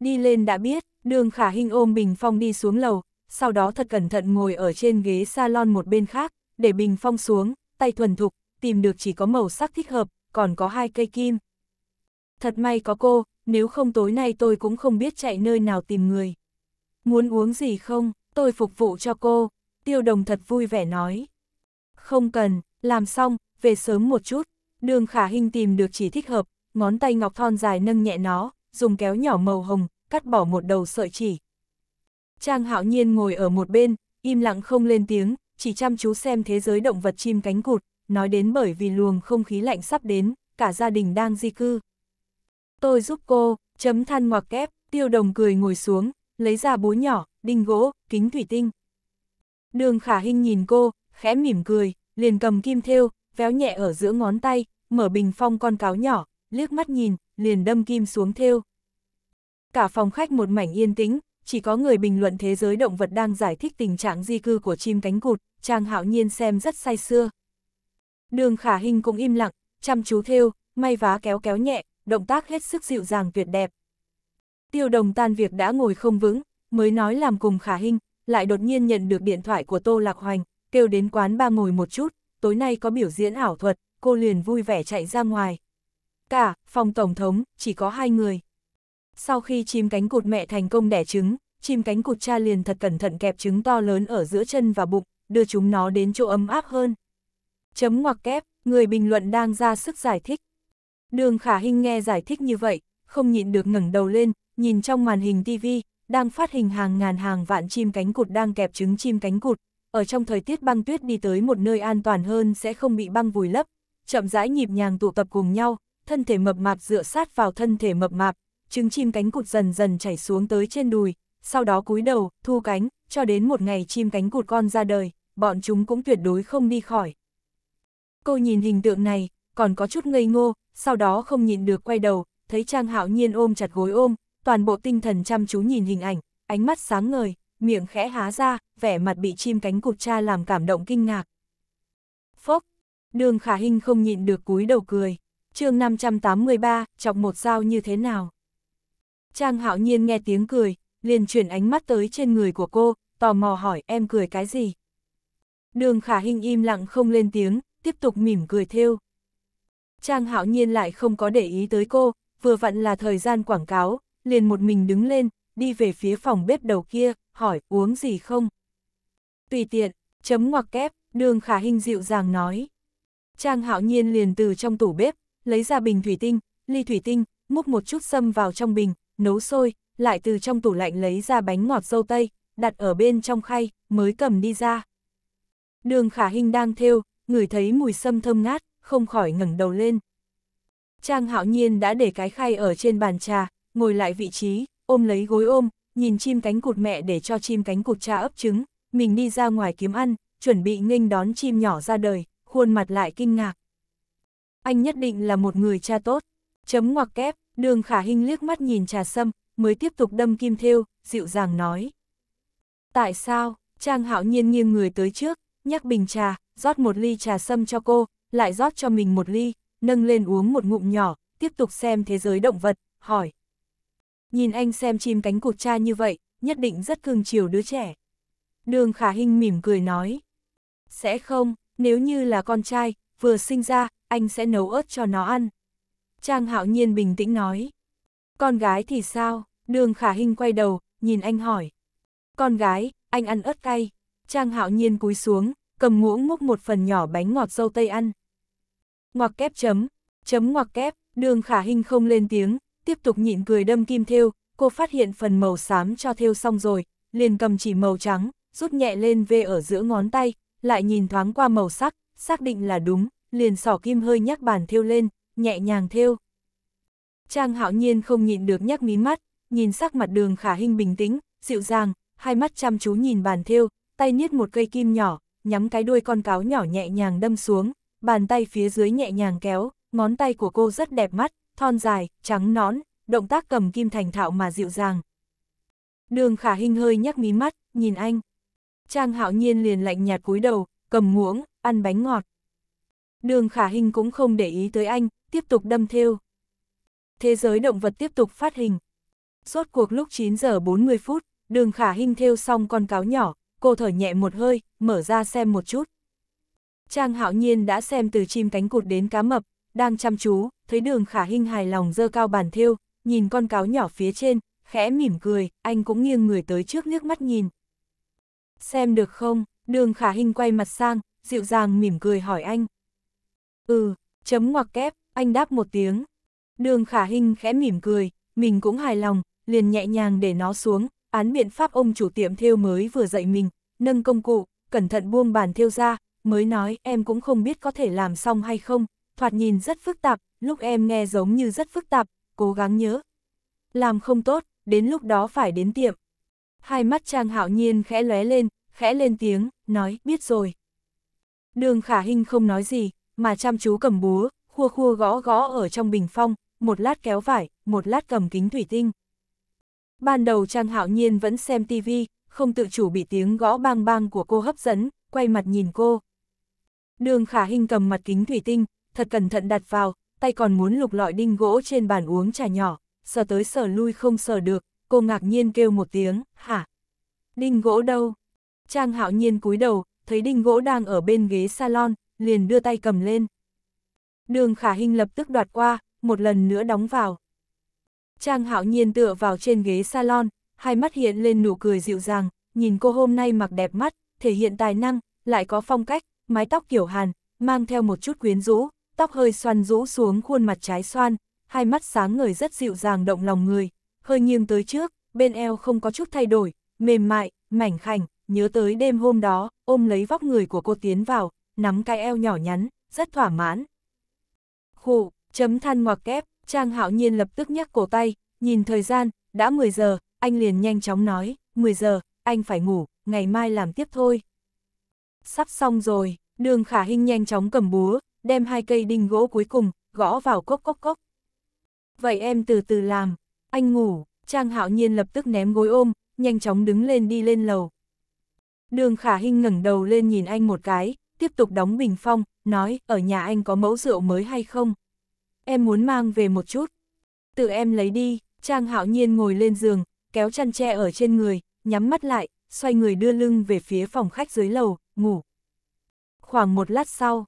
Đi lên đã biết, đường khả hình ôm Bình Phong đi xuống lầu, sau đó thật cẩn thận ngồi ở trên ghế salon một bên khác, để Bình Phong xuống, tay thuần thục, tìm được chỉ có màu sắc thích hợp, còn có hai cây kim. Thật may có cô, nếu không tối nay tôi cũng không biết chạy nơi nào tìm người. Muốn uống gì không, tôi phục vụ cho cô, tiêu đồng thật vui vẻ nói. Không cần, làm xong, về sớm một chút. Đường khả hình tìm được chỉ thích hợp, ngón tay ngọc thon dài nâng nhẹ nó, dùng kéo nhỏ màu hồng, cắt bỏ một đầu sợi chỉ. Trang hạo nhiên ngồi ở một bên, im lặng không lên tiếng, chỉ chăm chú xem thế giới động vật chim cánh cụt, nói đến bởi vì luồng không khí lạnh sắp đến, cả gia đình đang di cư. Tôi giúp cô, chấm than ngoặc kép, tiêu đồng cười ngồi xuống, lấy ra búa nhỏ, đinh gỗ, kính thủy tinh. Đường khả hình nhìn cô, khẽ mỉm cười, liền cầm kim thêu, véo nhẹ ở giữa ngón tay, mở bình phong con cáo nhỏ, liếc mắt nhìn, liền đâm kim xuống theo. Cả phòng khách một mảnh yên tĩnh, chỉ có người bình luận thế giới động vật đang giải thích tình trạng di cư của chim cánh cụt, Trang Hạo Nhiên xem rất say xưa. Đường Khả Hinh cũng im lặng, chăm chú theo, may vá kéo kéo nhẹ, động tác hết sức dịu dàng tuyệt đẹp. Tiêu Đồng tan việc đã ngồi không vững, mới nói làm cùng Khả Hinh, lại đột nhiên nhận được điện thoại của Tô Lạc Hoành, kêu đến quán ba ngồi một chút tối nay có biểu diễn ảo thuật, cô liền vui vẻ chạy ra ngoài. Cả, phòng tổng thống, chỉ có hai người. Sau khi chim cánh cụt mẹ thành công đẻ trứng, chim cánh cụt cha liền thật cẩn thận kẹp trứng to lớn ở giữa chân và bụng, đưa chúng nó đến chỗ ấm áp hơn. Chấm ngoặc kép, người bình luận đang ra sức giải thích. Đường Khả Hinh nghe giải thích như vậy, không nhịn được ngẩng đầu lên, nhìn trong màn hình TV, đang phát hình hàng ngàn hàng vạn chim cánh cụt đang kẹp trứng chim cánh cụt, ở trong thời tiết băng tuyết đi tới một nơi an toàn hơn sẽ không bị băng vùi lấp, chậm rãi nhịp nhàng tụ tập cùng nhau, thân thể mập mạp dựa sát vào thân thể mập mạp, trứng chim cánh cụt dần dần chảy xuống tới trên đùi, sau đó cúi đầu, thu cánh, cho đến một ngày chim cánh cụt con ra đời, bọn chúng cũng tuyệt đối không đi khỏi. Cô nhìn hình tượng này, còn có chút ngây ngô, sau đó không nhìn được quay đầu, thấy Trang Hạo Nhiên ôm chặt gối ôm, toàn bộ tinh thần chăm chú nhìn hình ảnh, ánh mắt sáng ngời, miệng khẽ há ra, vẻ mặt bị chim cánh cụt cha làm cảm động kinh ngạc. Phốc, đường khả hình không nhịn được cúi đầu cười, chương 583, chọc một dao như thế nào. Trang hạo nhiên nghe tiếng cười, liền chuyển ánh mắt tới trên người của cô, tò mò hỏi em cười cái gì. Đường khả hình im lặng không lên tiếng, tiếp tục mỉm cười thêu. Trang hạo nhiên lại không có để ý tới cô, vừa vặn là thời gian quảng cáo, liền một mình đứng lên, đi về phía phòng bếp đầu kia, hỏi uống gì không? Tùy tiện, chấm ngoặc kép, đường khả hình dịu dàng nói. Trang hạo nhiên liền từ trong tủ bếp, lấy ra bình thủy tinh, ly thủy tinh, múc một chút sâm vào trong bình, nấu sôi, lại từ trong tủ lạnh lấy ra bánh ngọt dâu tây, đặt ở bên trong khay, mới cầm đi ra. Đường khả hình đang theo, người thấy mùi sâm thơm ngát, không khỏi ngẩng đầu lên. Trang hạo nhiên đã để cái khay ở trên bàn trà, ngồi lại vị trí, ôm lấy gối ôm, nhìn chim cánh cụt mẹ để cho chim cánh cụt cha ấp trứng, mình đi ra ngoài kiếm ăn, chuẩn bị nghênh đón chim nhỏ ra đời, khuôn mặt lại kinh ngạc. Anh nhất định là một người cha tốt. Chấm ngoặc kép, đường khả hình liếc mắt nhìn trà sâm, mới tiếp tục đâm kim thêu, dịu dàng nói. Tại sao, Trang hạo nhiên nghiêng người tới trước, nhắc bình trà, rót một ly trà sâm cho cô, lại rót cho mình một ly, nâng lên uống một ngụm nhỏ, tiếp tục xem thế giới động vật, hỏi, nhìn anh xem chim cánh cụt cha như vậy, nhất định rất cưng chiều đứa trẻ. Đường khả hình mỉm cười nói, sẽ không, nếu như là con trai, vừa sinh ra, anh sẽ nấu ớt cho nó ăn. Trang hạo nhiên bình tĩnh nói, con gái thì sao, đường khả hình quay đầu, nhìn anh hỏi. Con gái, anh ăn ớt cay, Trang hạo nhiên cúi xuống, cầm muỗng múc một phần nhỏ bánh ngọt dâu tây ăn. Ngoặc kép chấm, chấm ngoặc kép, đường khả hình không lên tiếng, tiếp tục nhịn cười đâm kim thêu, cô phát hiện phần màu xám cho thêu xong rồi, liền cầm chỉ màu trắng, rút nhẹ lên về ở giữa ngón tay, lại nhìn thoáng qua màu sắc, xác định là đúng, liền sỏ kim hơi nhắc bàn thêu lên, nhẹ nhàng thêu. Trang hạo nhiên không nhịn được nhắc mí mắt, nhìn sắc mặt đường khả hình bình tĩnh, dịu dàng, hai mắt chăm chú nhìn bàn thêu, tay niết một cây kim nhỏ, nhắm cái đuôi con cáo nhỏ nhẹ nhàng đâm xuống, bàn tay phía dưới nhẹ nhàng kéo, ngón tay của cô rất đẹp mắt, thon dài, trắng nõn, động tác cầm kim thành thạo mà dịu dàng. Đường khả hình hơi nhắc mí mắt, nhìn anh. Trang hạo nhiên liền lạnh nhạt cúi đầu, cầm muỗng, ăn bánh ngọt. Đường khả hình cũng không để ý tới anh, tiếp tục đâm theo. Thế giới động vật tiếp tục phát hình. Suốt cuộc lúc 9 giờ 40 phút, đường khả hình theo xong con cáo nhỏ, cô thở nhẹ một hơi, mở ra xem một chút. Trang hạo nhiên đã xem từ chim cánh cụt đến cá mập, đang chăm chú, thấy đường khả hinh hài lòng dơ cao bàn thiêu, nhìn con cáo nhỏ phía trên, khẽ mỉm cười, anh cũng nghiêng người tới trước nước mắt nhìn. Xem được không, đường khả hinh quay mặt sang, dịu dàng mỉm cười hỏi anh. Ừ, chấm ngoặc kép, anh đáp một tiếng. Đường khả hinh khẽ mỉm cười, mình cũng hài lòng, liền nhẹ nhàng để nó xuống, án biện pháp ông chủ tiệm thiêu mới vừa dạy mình, nâng công cụ, cẩn thận buông bàn thiêu ra, mới nói em cũng không biết có thể làm xong hay không, thoạt nhìn rất phức tạp, lúc em nghe giống như rất phức tạp, cố gắng nhớ. Làm không tốt, đến lúc đó phải đến tiệm. Hai mắt Trang Hạo Nhiên khẽ lóe lên, khẽ lên tiếng, nói, biết rồi. Đường Khả Hinh không nói gì, mà chăm chú cầm búa, khua khua gõ gõ ở trong bình phong, một lát kéo vải, một lát cầm kính thủy tinh. Ban đầu Trang Hạo Nhiên vẫn xem tivi, không tự chủ bị tiếng gõ bang bang của cô hấp dẫn, quay mặt nhìn cô. Đường Khả Hinh cầm mặt kính thủy tinh, thật cẩn thận đặt vào, tay còn muốn lục lọi đinh gỗ trên bàn uống trà nhỏ, sờ tới sờ lui không sờ được, cô ngạc nhiên kêu một tiếng, hả? Đinh gỗ đâu? Trang hạo nhiên cúi đầu, thấy đinh gỗ đang ở bên ghế salon, liền đưa tay cầm lên. Đường khả hình lập tức đoạt qua, một lần nữa đóng vào. Trang hạo nhiên tựa vào trên ghế salon, hai mắt hiện lên nụ cười dịu dàng, nhìn cô hôm nay mặc đẹp mắt, thể hiện tài năng, lại có phong cách, mái tóc kiểu hàn, mang theo một chút quyến rũ, tóc hơi xoăn rũ xuống khuôn mặt trái xoan, hai mắt sáng ngời rất dịu dàng động lòng người, hơi nghiêng tới trước, bên eo không có chút thay đổi, mềm mại, mảnh khảnh, nhớ tới đêm hôm đó, ôm lấy vóc người của cô tiến vào, nắm cái eo nhỏ nhắn, rất thỏa mãn. Khụ, chấm than ngoặc kép, Trang Hạo Nhiên lập tức nhắc cổ tay, nhìn thời gian, đã 10 giờ, anh liền nhanh chóng nói, 10 giờ, anh phải ngủ, ngày mai làm tiếp thôi. Sắp xong rồi, đường khả hình nhanh chóng cầm búa, đem hai cây đinh gỗ cuối cùng, gõ vào cốc cốc cốc. Vậy em từ từ làm, anh ngủ, Trang Hạo Nhiên lập tức ném gối ôm, nhanh chóng đứng lên đi lên lầu. Đường Khả Hinh ngẩng đầu lên nhìn anh một cái, tiếp tục đóng bình phong, nói, ở nhà anh có mẫu rượu mới hay không? Em muốn mang về một chút. Tự em lấy đi, Trang Hạo Nhiên ngồi lên giường, kéo chăn tre ở trên người, nhắm mắt lại, xoay người đưa lưng về phía phòng khách dưới lầu, ngủ. Khoảng một lát sau,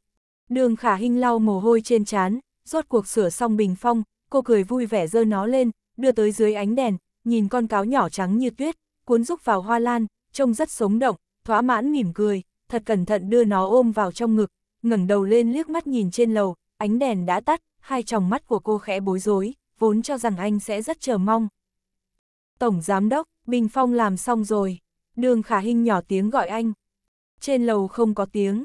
Đường khả hình lau mồ hôi trên trán, rốt cuộc sửa xong bình phong, cô cười vui vẻ dơ nó lên, đưa tới dưới ánh đèn, nhìn con cáo nhỏ trắng như tuyết, cuốn rúc vào hoa lan, trông rất sống động, thỏa mãn mỉm cười, thật cẩn thận đưa nó ôm vào trong ngực, ngẩng đầu lên liếc mắt nhìn trên lầu, ánh đèn đã tắt, hai tròng mắt của cô khẽ bối rối, vốn cho rằng anh sẽ rất chờ mong. Tổng Giám Đốc, Bình Phong làm xong rồi, đường khả hình nhỏ tiếng gọi anh. Trên lầu không có tiếng,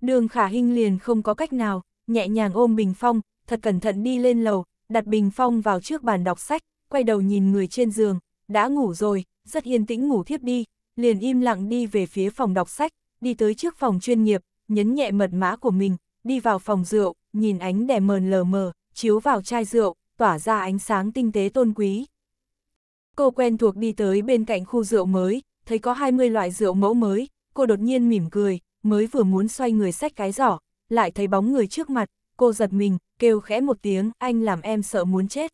Đường khả hình liền không có cách nào, nhẹ nhàng ôm bình phong, thật cẩn thận đi lên lầu, đặt bình phong vào trước bàn đọc sách, quay đầu nhìn người trên giường, đã ngủ rồi, rất yên tĩnh ngủ thiếp đi, liền im lặng đi về phía phòng đọc sách, đi tới trước phòng chuyên nghiệp, nhấn nhẹ mật mã của mình, đi vào phòng rượu, nhìn ánh đèn mờn lờ mờ, chiếu vào chai rượu, tỏa ra ánh sáng tinh tế tôn quý. Cô quen thuộc đi tới bên cạnh khu rượu mới, thấy có 20 loại rượu mẫu mới, cô đột nhiên mỉm cười, mới vừa muốn xoay người xách cái giỏ, lại thấy bóng người trước mặt, cô giật mình, kêu khẽ một tiếng, anh làm em sợ muốn chết.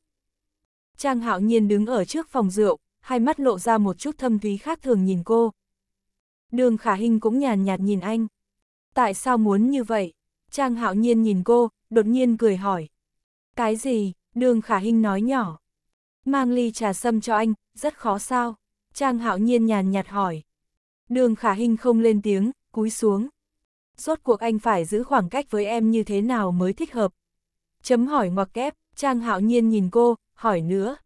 Trang hạo nhiên đứng ở trước phòng rượu, hai mắt lộ ra một chút thâm thúy khác thường nhìn cô. Đường khả hình cũng nhàn nhạt nhìn anh. Tại sao muốn như vậy? Trang hạo nhiên nhìn cô, đột nhiên cười hỏi. Cái gì? Đường khả hình nói nhỏ. Mang ly trà sâm cho anh, rất khó sao? Trang hạo nhiên nhàn nhạt hỏi. Đường khả hình không lên tiếng, cúi xuống. Rốt cuộc anh phải giữ khoảng cách với em như thế nào mới thích hợp? Chấm hỏi ngoặc kép, Trang Hạo Nhiên nhìn cô, hỏi nữa.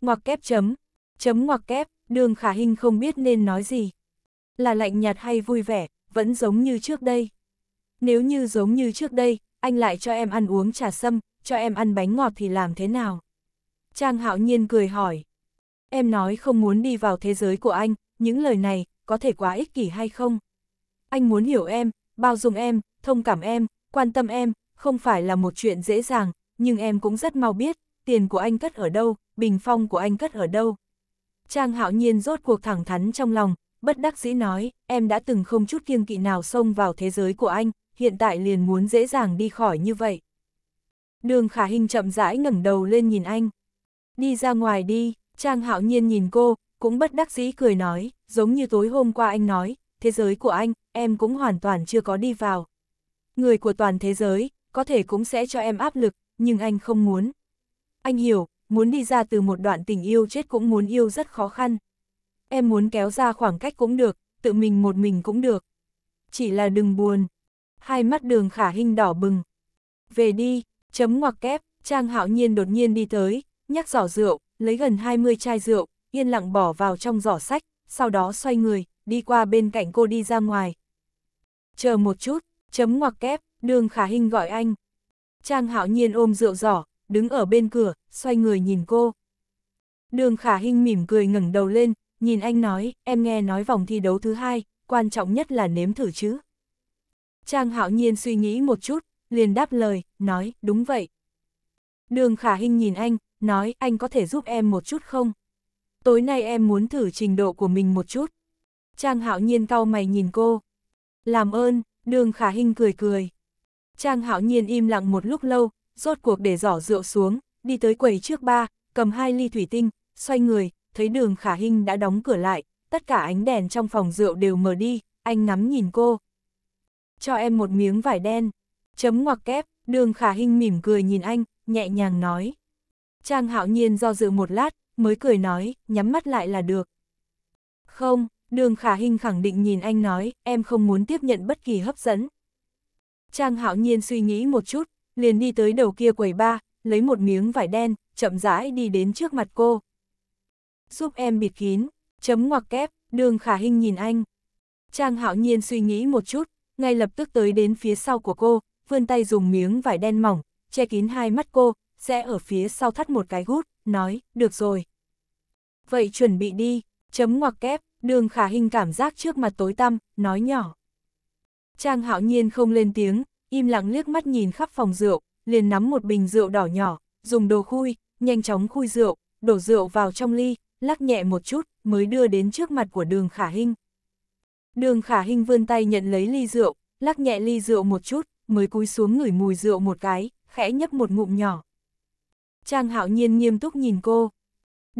Ngoặc kép chấm, chấm ngoặc kép, đường khả hình không biết nên nói gì. Là lạnh nhạt hay vui vẻ, vẫn giống như trước đây. Nếu như giống như trước đây, anh lại cho em ăn uống trà sâm, cho em ăn bánh ngọt thì làm thế nào? Trang Hạo Nhiên cười hỏi. Em nói không muốn đi vào thế giới của anh, những lời này, có thể quá ích kỷ hay không? anh muốn hiểu em, bao dung em, thông cảm em, quan tâm em, không phải là một chuyện dễ dàng, nhưng em cũng rất mau biết, tiền của anh cất ở đâu, bình phong của anh cất ở đâu. Trang hạo nhiên rốt cuộc thẳng thắn trong lòng, bất đắc dĩ nói, em đã từng không chút kiêng kỵ nào xông vào thế giới của anh, hiện tại liền muốn dễ dàng đi khỏi như vậy. Đường khả hình chậm rãi ngẩng đầu lên nhìn anh. Đi ra ngoài đi, Trang hạo nhiên nhìn cô, cũng bất đắc dĩ cười nói, giống như tối hôm qua anh nói, thế giới của anh, em cũng hoàn toàn chưa có đi vào. Người của toàn thế giới, có thể cũng sẽ cho em áp lực, nhưng anh không muốn. Anh hiểu, muốn đi ra từ một đoạn tình yêu chết cũng muốn yêu rất khó khăn. Em muốn kéo ra khoảng cách cũng được, tự mình một mình cũng được. Chỉ là đừng buồn. Hai mắt đường khả hình đỏ bừng. Về đi, chấm ngoặc kép, Trang hạo nhiên đột nhiên đi tới, nhắc giỏ rượu, lấy gần 20 chai rượu, yên lặng bỏ vào trong giỏ sách, sau đó xoay người, đi qua bên cạnh cô đi ra ngoài. Chờ một chút, chấm ngoặc kép, đường khả hình gọi anh. Trang hạo nhiên ôm rượu giỏ, đứng ở bên cửa, xoay người nhìn cô. Đường khả hình mỉm cười ngẩng đầu lên, nhìn anh nói, em nghe nói vòng thi đấu thứ hai, quan trọng nhất là nếm thử chứ. Trang hạo nhiên suy nghĩ một chút, liền đáp lời, nói, đúng vậy. Đường khả hình nhìn anh, nói, anh có thể giúp em một chút không? Tối nay em muốn thử trình độ của mình một chút. Trang Hạo Nhiên cau mày nhìn cô. Làm ơn, đường khả Hinh cười cười. Trang Hạo Nhiên im lặng một lúc lâu, rốt cuộc để giỏ rượu xuống, đi tới quầy trước ba, cầm hai ly thủy tinh, xoay người, thấy đường khả Hinh đã đóng cửa lại, tất cả ánh đèn trong phòng rượu đều mở đi, anh ngắm nhìn cô. Cho em một miếng vải đen, chấm ngoặc kép, đường khả Hinh mỉm cười nhìn anh, nhẹ nhàng nói. Trang Hạo Nhiên do dự một lát, mới cười nói, nhắm mắt lại là được. Không, Đường khả hình khẳng định nhìn anh nói, em không muốn tiếp nhận bất kỳ hấp dẫn. Trang hạo nhiên suy nghĩ một chút, liền đi tới đầu kia quầy ba, lấy một miếng vải đen, chậm rãi đi đến trước mặt cô. Giúp em bịt kín, chấm ngoặc kép, đường khả hình nhìn anh. Trang hạo nhiên suy nghĩ một chút, ngay lập tức tới đến phía sau của cô, vươn tay dùng miếng vải đen mỏng, che kín hai mắt cô, sẽ ở phía sau thắt một cái gút, nói, được rồi. Vậy chuẩn bị đi, chấm ngoặc kép, Đường khả hình cảm giác trước mặt tối tăm, nói nhỏ. Trang hạo nhiên không lên tiếng, im lặng liếc mắt nhìn khắp phòng rượu, liền nắm một bình rượu đỏ nhỏ, dùng đồ khui, nhanh chóng khui rượu, đổ rượu vào trong ly, lắc nhẹ một chút, mới đưa đến trước mặt của đường khả hình. Đường khả hình vươn tay nhận lấy ly rượu, lắc nhẹ ly rượu một chút, mới cúi xuống ngửi mùi rượu một cái, khẽ nhấp một ngụm nhỏ. Trang hạo nhiên nghiêm túc nhìn cô,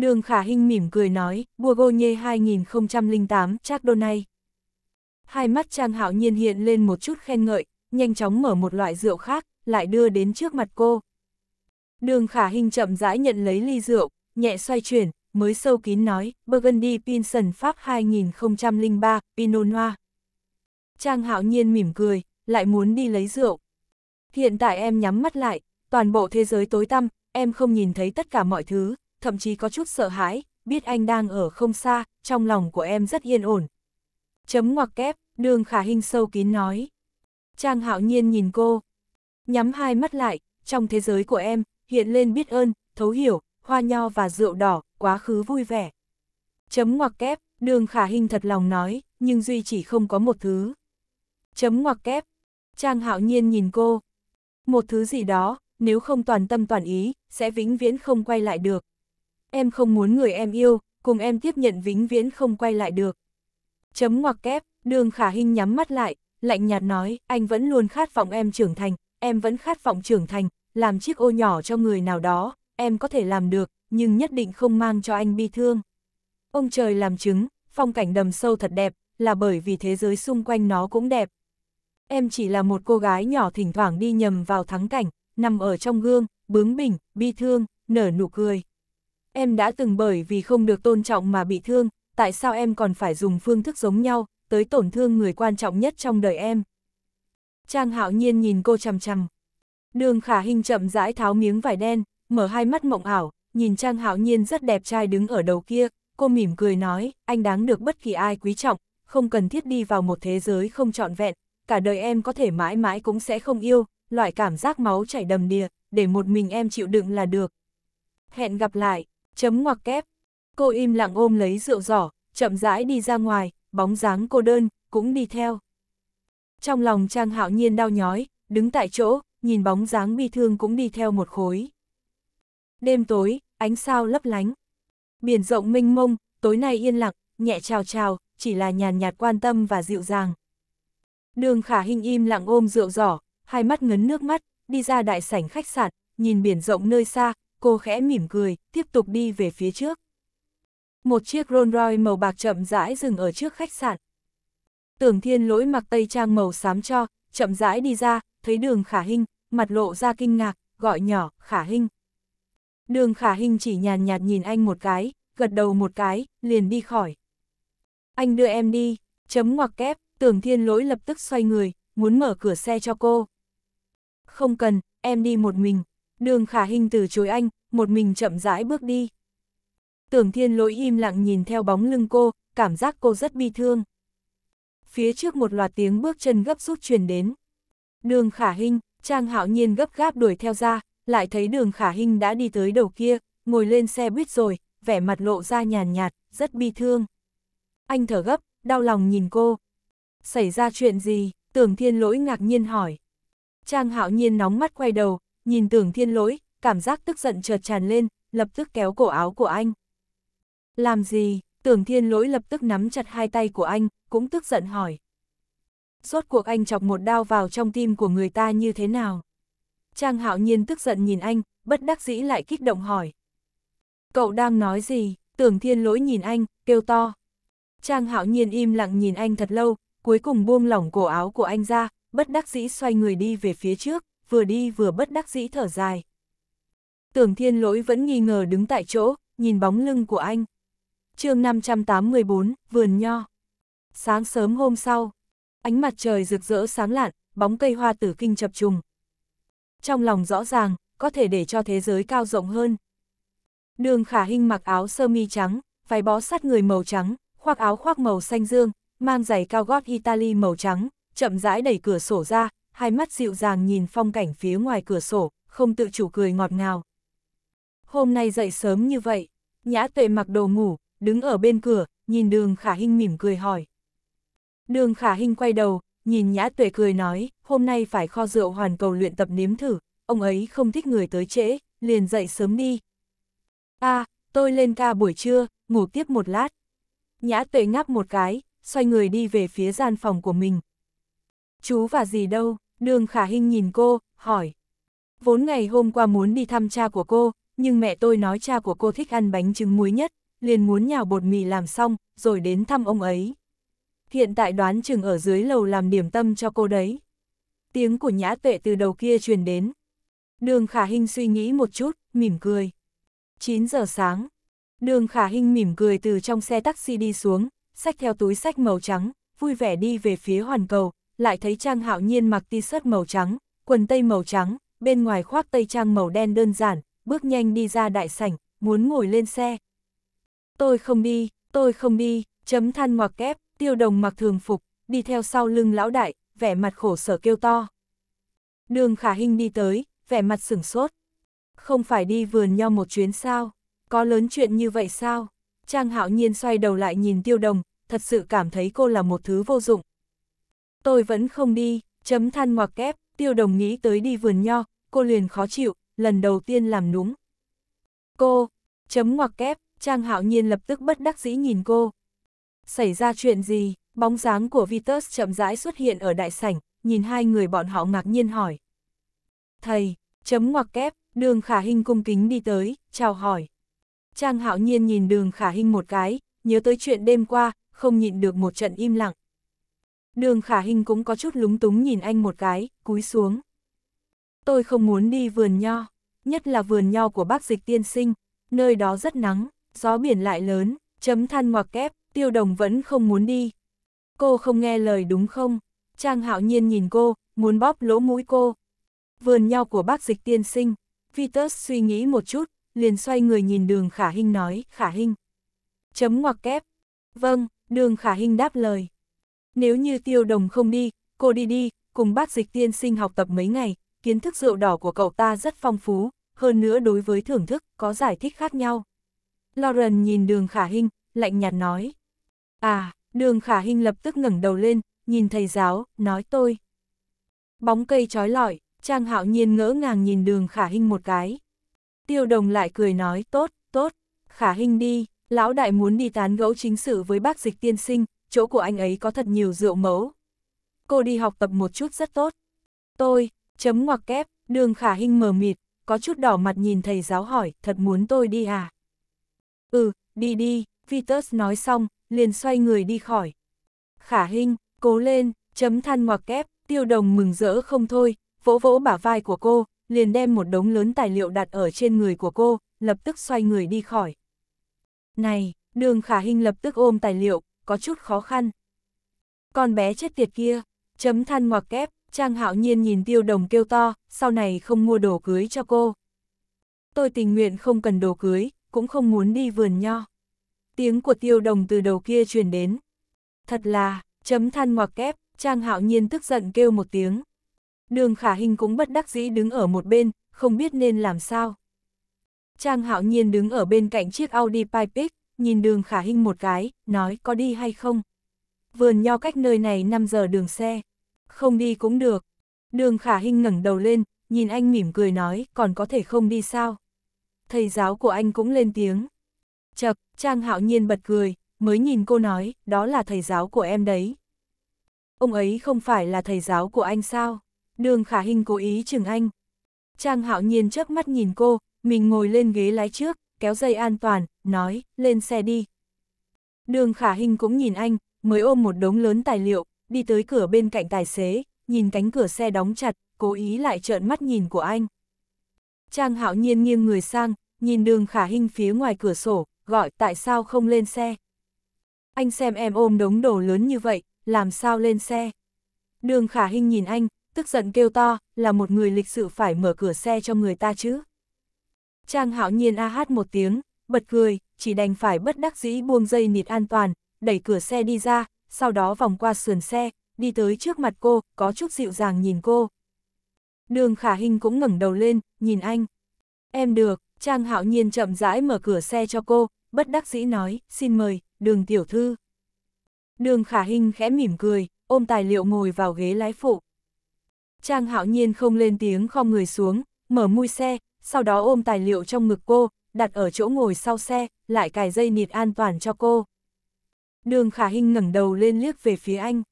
Đường Khả Hinh mỉm cười nói, Bourgogne 2008, Chắc đô nay. Hai mắt Trang Hạo Nhiên hiện lên một chút khen ngợi, nhanh chóng mở một loại rượu khác, lại đưa đến trước mặt cô. Đường Khả Hinh chậm rãi nhận lấy ly rượu, nhẹ xoay chuyển, mới sâu kín nói, Burgundy Pinson Pháp 2003, Pinot Noir. Trang Hạo Nhiên mỉm cười, lại muốn đi lấy rượu. Hiện tại em nhắm mắt lại, toàn bộ thế giới tối tăm, em không nhìn thấy tất cả mọi thứ, thậm chí có chút sợ hãi, biết anh đang ở không xa, trong lòng của em rất yên ổn. Chấm ngoặc kép, đường khả hình sâu kín nói. Trang hạo nhiên nhìn cô, nhắm hai mắt lại, trong thế giới của em, hiện lên biết ơn, thấu hiểu, hoa nho và rượu đỏ, quá khứ vui vẻ. Chấm ngoặc kép, đường khả hình thật lòng nói, nhưng Duy chỉ không có một thứ. Chấm ngoặc kép, Trang hạo nhiên nhìn cô. Một thứ gì đó, nếu không toàn tâm toàn ý, sẽ vĩnh viễn không quay lại được em không muốn người em yêu, cùng em tiếp nhận vĩnh viễn không quay lại được. Chấm ngoặc kép, đường khả hình nhắm mắt lại, lạnh nhạt nói, anh vẫn luôn khát vọng em trưởng thành, em vẫn khát vọng trưởng thành, làm chiếc ô nhỏ cho người nào đó, em có thể làm được, nhưng nhất định không mang cho anh bi thương. Ông trời làm chứng, phong cảnh đầm sâu thật đẹp, là bởi vì thế giới xung quanh nó cũng đẹp. Em chỉ là một cô gái nhỏ thỉnh thoảng đi nhầm vào thắng cảnh, nằm ở trong gương, bướng bỉnh, bi thương, nở nụ cười. Em đã từng bởi vì không được tôn trọng mà bị thương, tại sao em còn phải dùng phương thức giống nhau, tới tổn thương người quan trọng nhất trong đời em? Trang hạo nhiên nhìn cô chằm chằm. Đường khả hình chậm rãi tháo miếng vải đen, mở hai mắt mộng ảo, nhìn Trang hạo nhiên rất đẹp trai đứng ở đầu kia, cô mỉm cười nói, anh đáng được bất kỳ ai quý trọng, không cần thiết đi vào một thế giới không trọn vẹn, cả đời em có thể mãi mãi cũng sẽ không yêu, loại cảm giác máu chảy đầm đìa, để một mình em chịu đựng là được. Hẹn gặp lại. Chấm ngoặc kép. Cô im lặng ôm lấy rượu giỏ, chậm rãi đi ra ngoài, bóng dáng cô đơn, cũng đi theo. Trong lòng Trang Hạo Nhiên đau nhói, đứng tại chỗ, nhìn bóng dáng bi thương cũng đi theo một khối. Đêm tối, ánh sao lấp lánh. Biển rộng mênh mông, tối nay yên lặng, nhẹ chào chào, chỉ là nhàn nhạt quan tâm và dịu dàng. Đường khả hình im lặng ôm rượu giỏ, hai mắt ngấn nước mắt, đi ra đại sảnh khách sạn, nhìn biển rộng nơi xa, cô khẽ mỉm cười, tiếp tục đi về phía trước. Một chiếc Rolls Royce màu bạc chậm rãi dừng ở trước khách sạn. Tưởng thiên lỗi mặc tây trang màu xám cho, chậm rãi đi ra, thấy đường khả hình, mặt lộ ra kinh ngạc, gọi nhỏ, khả hình. Đường khả hình chỉ nhàn nhạt nhìn anh một cái, gật đầu một cái, liền đi khỏi. Anh đưa em đi, chấm ngoặc kép, tưởng thiên lỗi lập tức xoay người, muốn mở cửa xe cho cô. Không cần, em đi một mình, Đường khả hình từ chối anh, một mình chậm rãi bước đi. Tưởng thiên lỗi im lặng nhìn theo bóng lưng cô, cảm giác cô rất bi thương. Phía trước một loạt tiếng bước chân gấp rút truyền đến. Đường khả hình, Trang hạo nhiên gấp gáp đuổi theo ra, lại thấy đường khả hình đã đi tới đầu kia, ngồi lên xe buýt rồi, vẻ mặt lộ ra nhàn nhạt, rất bi thương. Anh thở gấp, đau lòng nhìn cô. Xảy ra chuyện gì? Tưởng thiên lỗi ngạc nhiên hỏi. Trang hạo nhiên nóng mắt quay đầu, Nhìn tưởng thiên lỗi, cảm giác tức giận chợt tràn lên, lập tức kéo cổ áo của anh. Làm gì? Tưởng thiên lỗi lập tức nắm chặt hai tay của anh, cũng tức giận hỏi. Rốt cuộc anh chọc một đao vào trong tim của người ta như thế nào? Trang hạo nhiên tức giận nhìn anh, bất đắc dĩ lại kích động hỏi. Cậu đang nói gì? Tưởng thiên lỗi nhìn anh, kêu to. Trang hạo nhiên im lặng nhìn anh thật lâu, cuối cùng buông lỏng cổ áo của anh ra, bất đắc dĩ xoay người đi về phía trước vừa đi vừa bất đắc dĩ thở dài. Tưởng thiên lỗi vẫn nghi ngờ đứng tại chỗ, nhìn bóng lưng của anh. chương 584, vườn nho. Sáng sớm hôm sau, ánh mặt trời rực rỡ sáng lạn, bóng cây hoa tử kinh chập trùng. Trong lòng rõ ràng, có thể để cho thế giới cao rộng hơn. Đường khả hình mặc áo sơ mi trắng, váy bó sát người màu trắng, khoác áo khoác màu xanh dương, mang giày cao gót Italy màu trắng, chậm rãi đẩy cửa sổ ra, hai mắt dịu dàng nhìn phong cảnh phía ngoài cửa sổ, không tự chủ cười ngọt ngào. Hôm nay dậy sớm như vậy, nhã tuệ mặc đồ ngủ, đứng ở bên cửa, nhìn đường khả hinh mỉm cười hỏi. Đường khả hinh quay đầu, nhìn nhã tuệ cười nói, hôm nay phải kho rượu hoàn cầu luyện tập nếm thử, ông ấy không thích người tới trễ, liền dậy sớm đi. a à, tôi lên ca buổi trưa, ngủ tiếp một lát. Nhã tuệ ngáp một cái, xoay người đi về phía gian phòng của mình. Chú và gì đâu? Đường khả hình nhìn cô, hỏi. Vốn ngày hôm qua muốn đi thăm cha của cô, nhưng mẹ tôi nói cha của cô thích ăn bánh trứng muối nhất, liền muốn nhào bột mì làm xong, rồi đến thăm ông ấy. Hiện tại đoán chừng ở dưới lầu làm điểm tâm cho cô đấy. Tiếng của nhã tuệ từ đầu kia truyền đến. Đường khả hình suy nghĩ một chút, mỉm cười. 9 giờ sáng, đường khả hình mỉm cười từ trong xe taxi đi xuống, xách theo túi sách màu trắng, vui vẻ đi về phía hoàn cầu, lại thấy Trang Hạo Nhiên mặc t-shirt màu trắng, quần tây màu trắng, bên ngoài khoác tây trang màu đen đơn giản, bước nhanh đi ra đại sảnh, muốn ngồi lên xe. Tôi không đi, tôi không đi, chấm than ngoặc kép, tiêu đồng mặc thường phục, đi theo sau lưng lão đại, vẻ mặt khổ sở kêu to. Đường khả hình đi tới, vẻ mặt sửng sốt. Không phải đi vườn nho một chuyến sao? Có lớn chuyện như vậy sao? Trang hạo nhiên xoay đầu lại nhìn tiêu đồng, thật sự cảm thấy cô là một thứ vô dụng. Tôi vẫn không đi, chấm than ngoặc kép, tiêu đồng nghĩ tới đi vườn nho, cô liền khó chịu, lần đầu tiên làm núng. Cô, chấm ngoặc kép, Trang Hạo Nhiên lập tức bất đắc dĩ nhìn cô. Xảy ra chuyện gì, bóng dáng của Vitus chậm rãi xuất hiện ở đại sảnh, nhìn hai người bọn họ ngạc nhiên hỏi. Thầy, chấm ngoặc kép, đường khả hình cung kính đi tới, chào hỏi. Trang Hạo Nhiên nhìn đường khả hình một cái, nhớ tới chuyện đêm qua, không nhịn được một trận im lặng. Đường khả hình cũng có chút lúng túng nhìn anh một cái, cúi xuống. Tôi không muốn đi vườn nho, nhất là vườn nho của bác dịch tiên sinh, nơi đó rất nắng, gió biển lại lớn, chấm than ngoặc kép, tiêu đồng vẫn không muốn đi. Cô không nghe lời đúng không? Trang hạo nhiên nhìn cô, muốn bóp lỗ mũi cô. Vườn nho của bác dịch tiên sinh, Vitus suy nghĩ một chút, liền xoay người nhìn đường khả hình nói, khả hình. Chấm ngoặc kép. Vâng, đường khả hình đáp lời. Nếu như tiêu đồng không đi, cô đi đi, cùng bác dịch tiên sinh học tập mấy ngày, kiến thức rượu đỏ của cậu ta rất phong phú, hơn nữa đối với thưởng thức có giải thích khác nhau. Lauren nhìn đường khả hình lạnh nhạt nói. À, đường khả hình lập tức ngẩng đầu lên, nhìn thầy giáo, nói tôi. Bóng cây trói lọi, Trang hạo nhiên ngỡ ngàng nhìn đường khả hình một cái. Tiêu đồng lại cười nói tốt, tốt, khả hình đi, lão đại muốn đi tán gẫu chính sự với bác dịch tiên sinh, chỗ của anh ấy có thật nhiều rượu mấu. Cô đi học tập một chút rất tốt. Tôi, chấm ngoặc kép, đường khả hình mờ mịt, có chút đỏ mặt nhìn thầy giáo hỏi, thật muốn tôi đi à? Ừ, đi đi, Vitus nói xong, liền xoay người đi khỏi. Khả hình, cố lên, chấm than ngoặc kép, tiêu đồng mừng rỡ không thôi, vỗ vỗ bả vai của cô, liền đem một đống lớn tài liệu đặt ở trên người của cô, lập tức xoay người đi khỏi. Này, đường khả hình lập tức ôm tài liệu, có chút khó khăn. Con bé chết tiệt kia, chấm than ngoặc kép, Trang hạo nhiên nhìn tiêu đồng kêu to, sau này không mua đồ cưới cho cô. Tôi tình nguyện không cần đồ cưới, cũng không muốn đi vườn nho. Tiếng của tiêu đồng từ đầu kia truyền đến. Thật là, chấm than ngoặc kép, Trang hạo nhiên tức giận kêu một tiếng. Đường khả hình cũng bất đắc dĩ đứng ở một bên, không biết nên làm sao. Trang hạo nhiên đứng ở bên cạnh chiếc Audi Pipic, nhìn đường khả hinh một cái, nói có đi hay không. Vườn nho cách nơi này 5 giờ đường xe, không đi cũng được. Đường khả hinh ngẩng đầu lên, nhìn anh mỉm cười nói, còn có thể không đi sao. Thầy giáo của anh cũng lên tiếng. Chật, Trang hạo nhiên bật cười, mới nhìn cô nói, đó là thầy giáo của em đấy. Ông ấy không phải là thầy giáo của anh sao? Đường khả hình cố ý chừng anh. Trang hạo nhiên chớp mắt nhìn cô, mình ngồi lên ghế lái trước, kéo dây an toàn, nói, lên xe đi. Đường khả hình cũng nhìn anh, mới ôm một đống lớn tài liệu, đi tới cửa bên cạnh tài xế, nhìn cánh cửa xe đóng chặt, cố ý lại trợn mắt nhìn của anh. Trang hạo nhiên nghiêng người sang, nhìn đường khả hình phía ngoài cửa sổ, gọi tại sao không lên xe. Anh xem em ôm đống đồ lớn như vậy, làm sao lên xe. Đường khả hình nhìn anh, tức giận kêu to, là một người lịch sự phải mở cửa xe cho người ta chứ. Trang hạo nhiên a hát một tiếng, bật cười, chỉ đành phải bất đắc dĩ buông dây nịt an toàn, đẩy cửa xe đi ra, sau đó vòng qua sườn xe, đi tới trước mặt cô, có chút dịu dàng nhìn cô. Đường khả hình cũng ngẩng đầu lên, nhìn anh. Em được, Trang hạo nhiên chậm rãi mở cửa xe cho cô, bất đắc dĩ nói, xin mời, đường tiểu thư. Đường khả hình khẽ mỉm cười, ôm tài liệu ngồi vào ghế lái phụ. Trang hạo nhiên không lên tiếng khom người xuống, mở mui xe, sau đó ôm tài liệu trong ngực cô, đặt ở chỗ ngồi sau xe, lại cài dây nịt an toàn cho cô. Đường khả hình ngẩng đầu lên liếc về phía anh.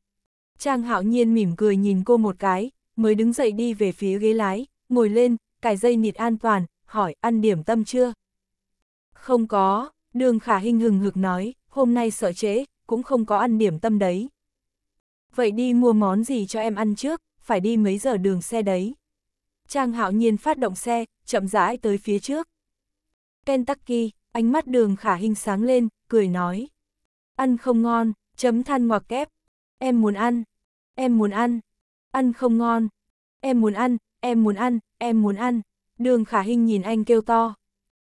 Trang hạo nhiên mỉm cười nhìn cô một cái, mới đứng dậy đi về phía ghế lái, ngồi lên, cài dây nịt an toàn, hỏi ăn điểm tâm chưa? Không có, đường khả hình hừng hực nói, hôm nay sợ trễ, cũng không có ăn điểm tâm đấy. Vậy đi mua món gì cho em ăn trước, phải đi mấy giờ đường xe đấy. Trang hạo nhiên phát động xe, chậm rãi tới phía trước. Kentucky, ánh mắt đường khả hình sáng lên, cười nói. Ăn không ngon, chấm than ngoặc kép. Em muốn ăn, em muốn ăn, ăn không ngon. Em muốn ăn, em muốn ăn, em muốn ăn. Đường khả hình nhìn anh kêu to.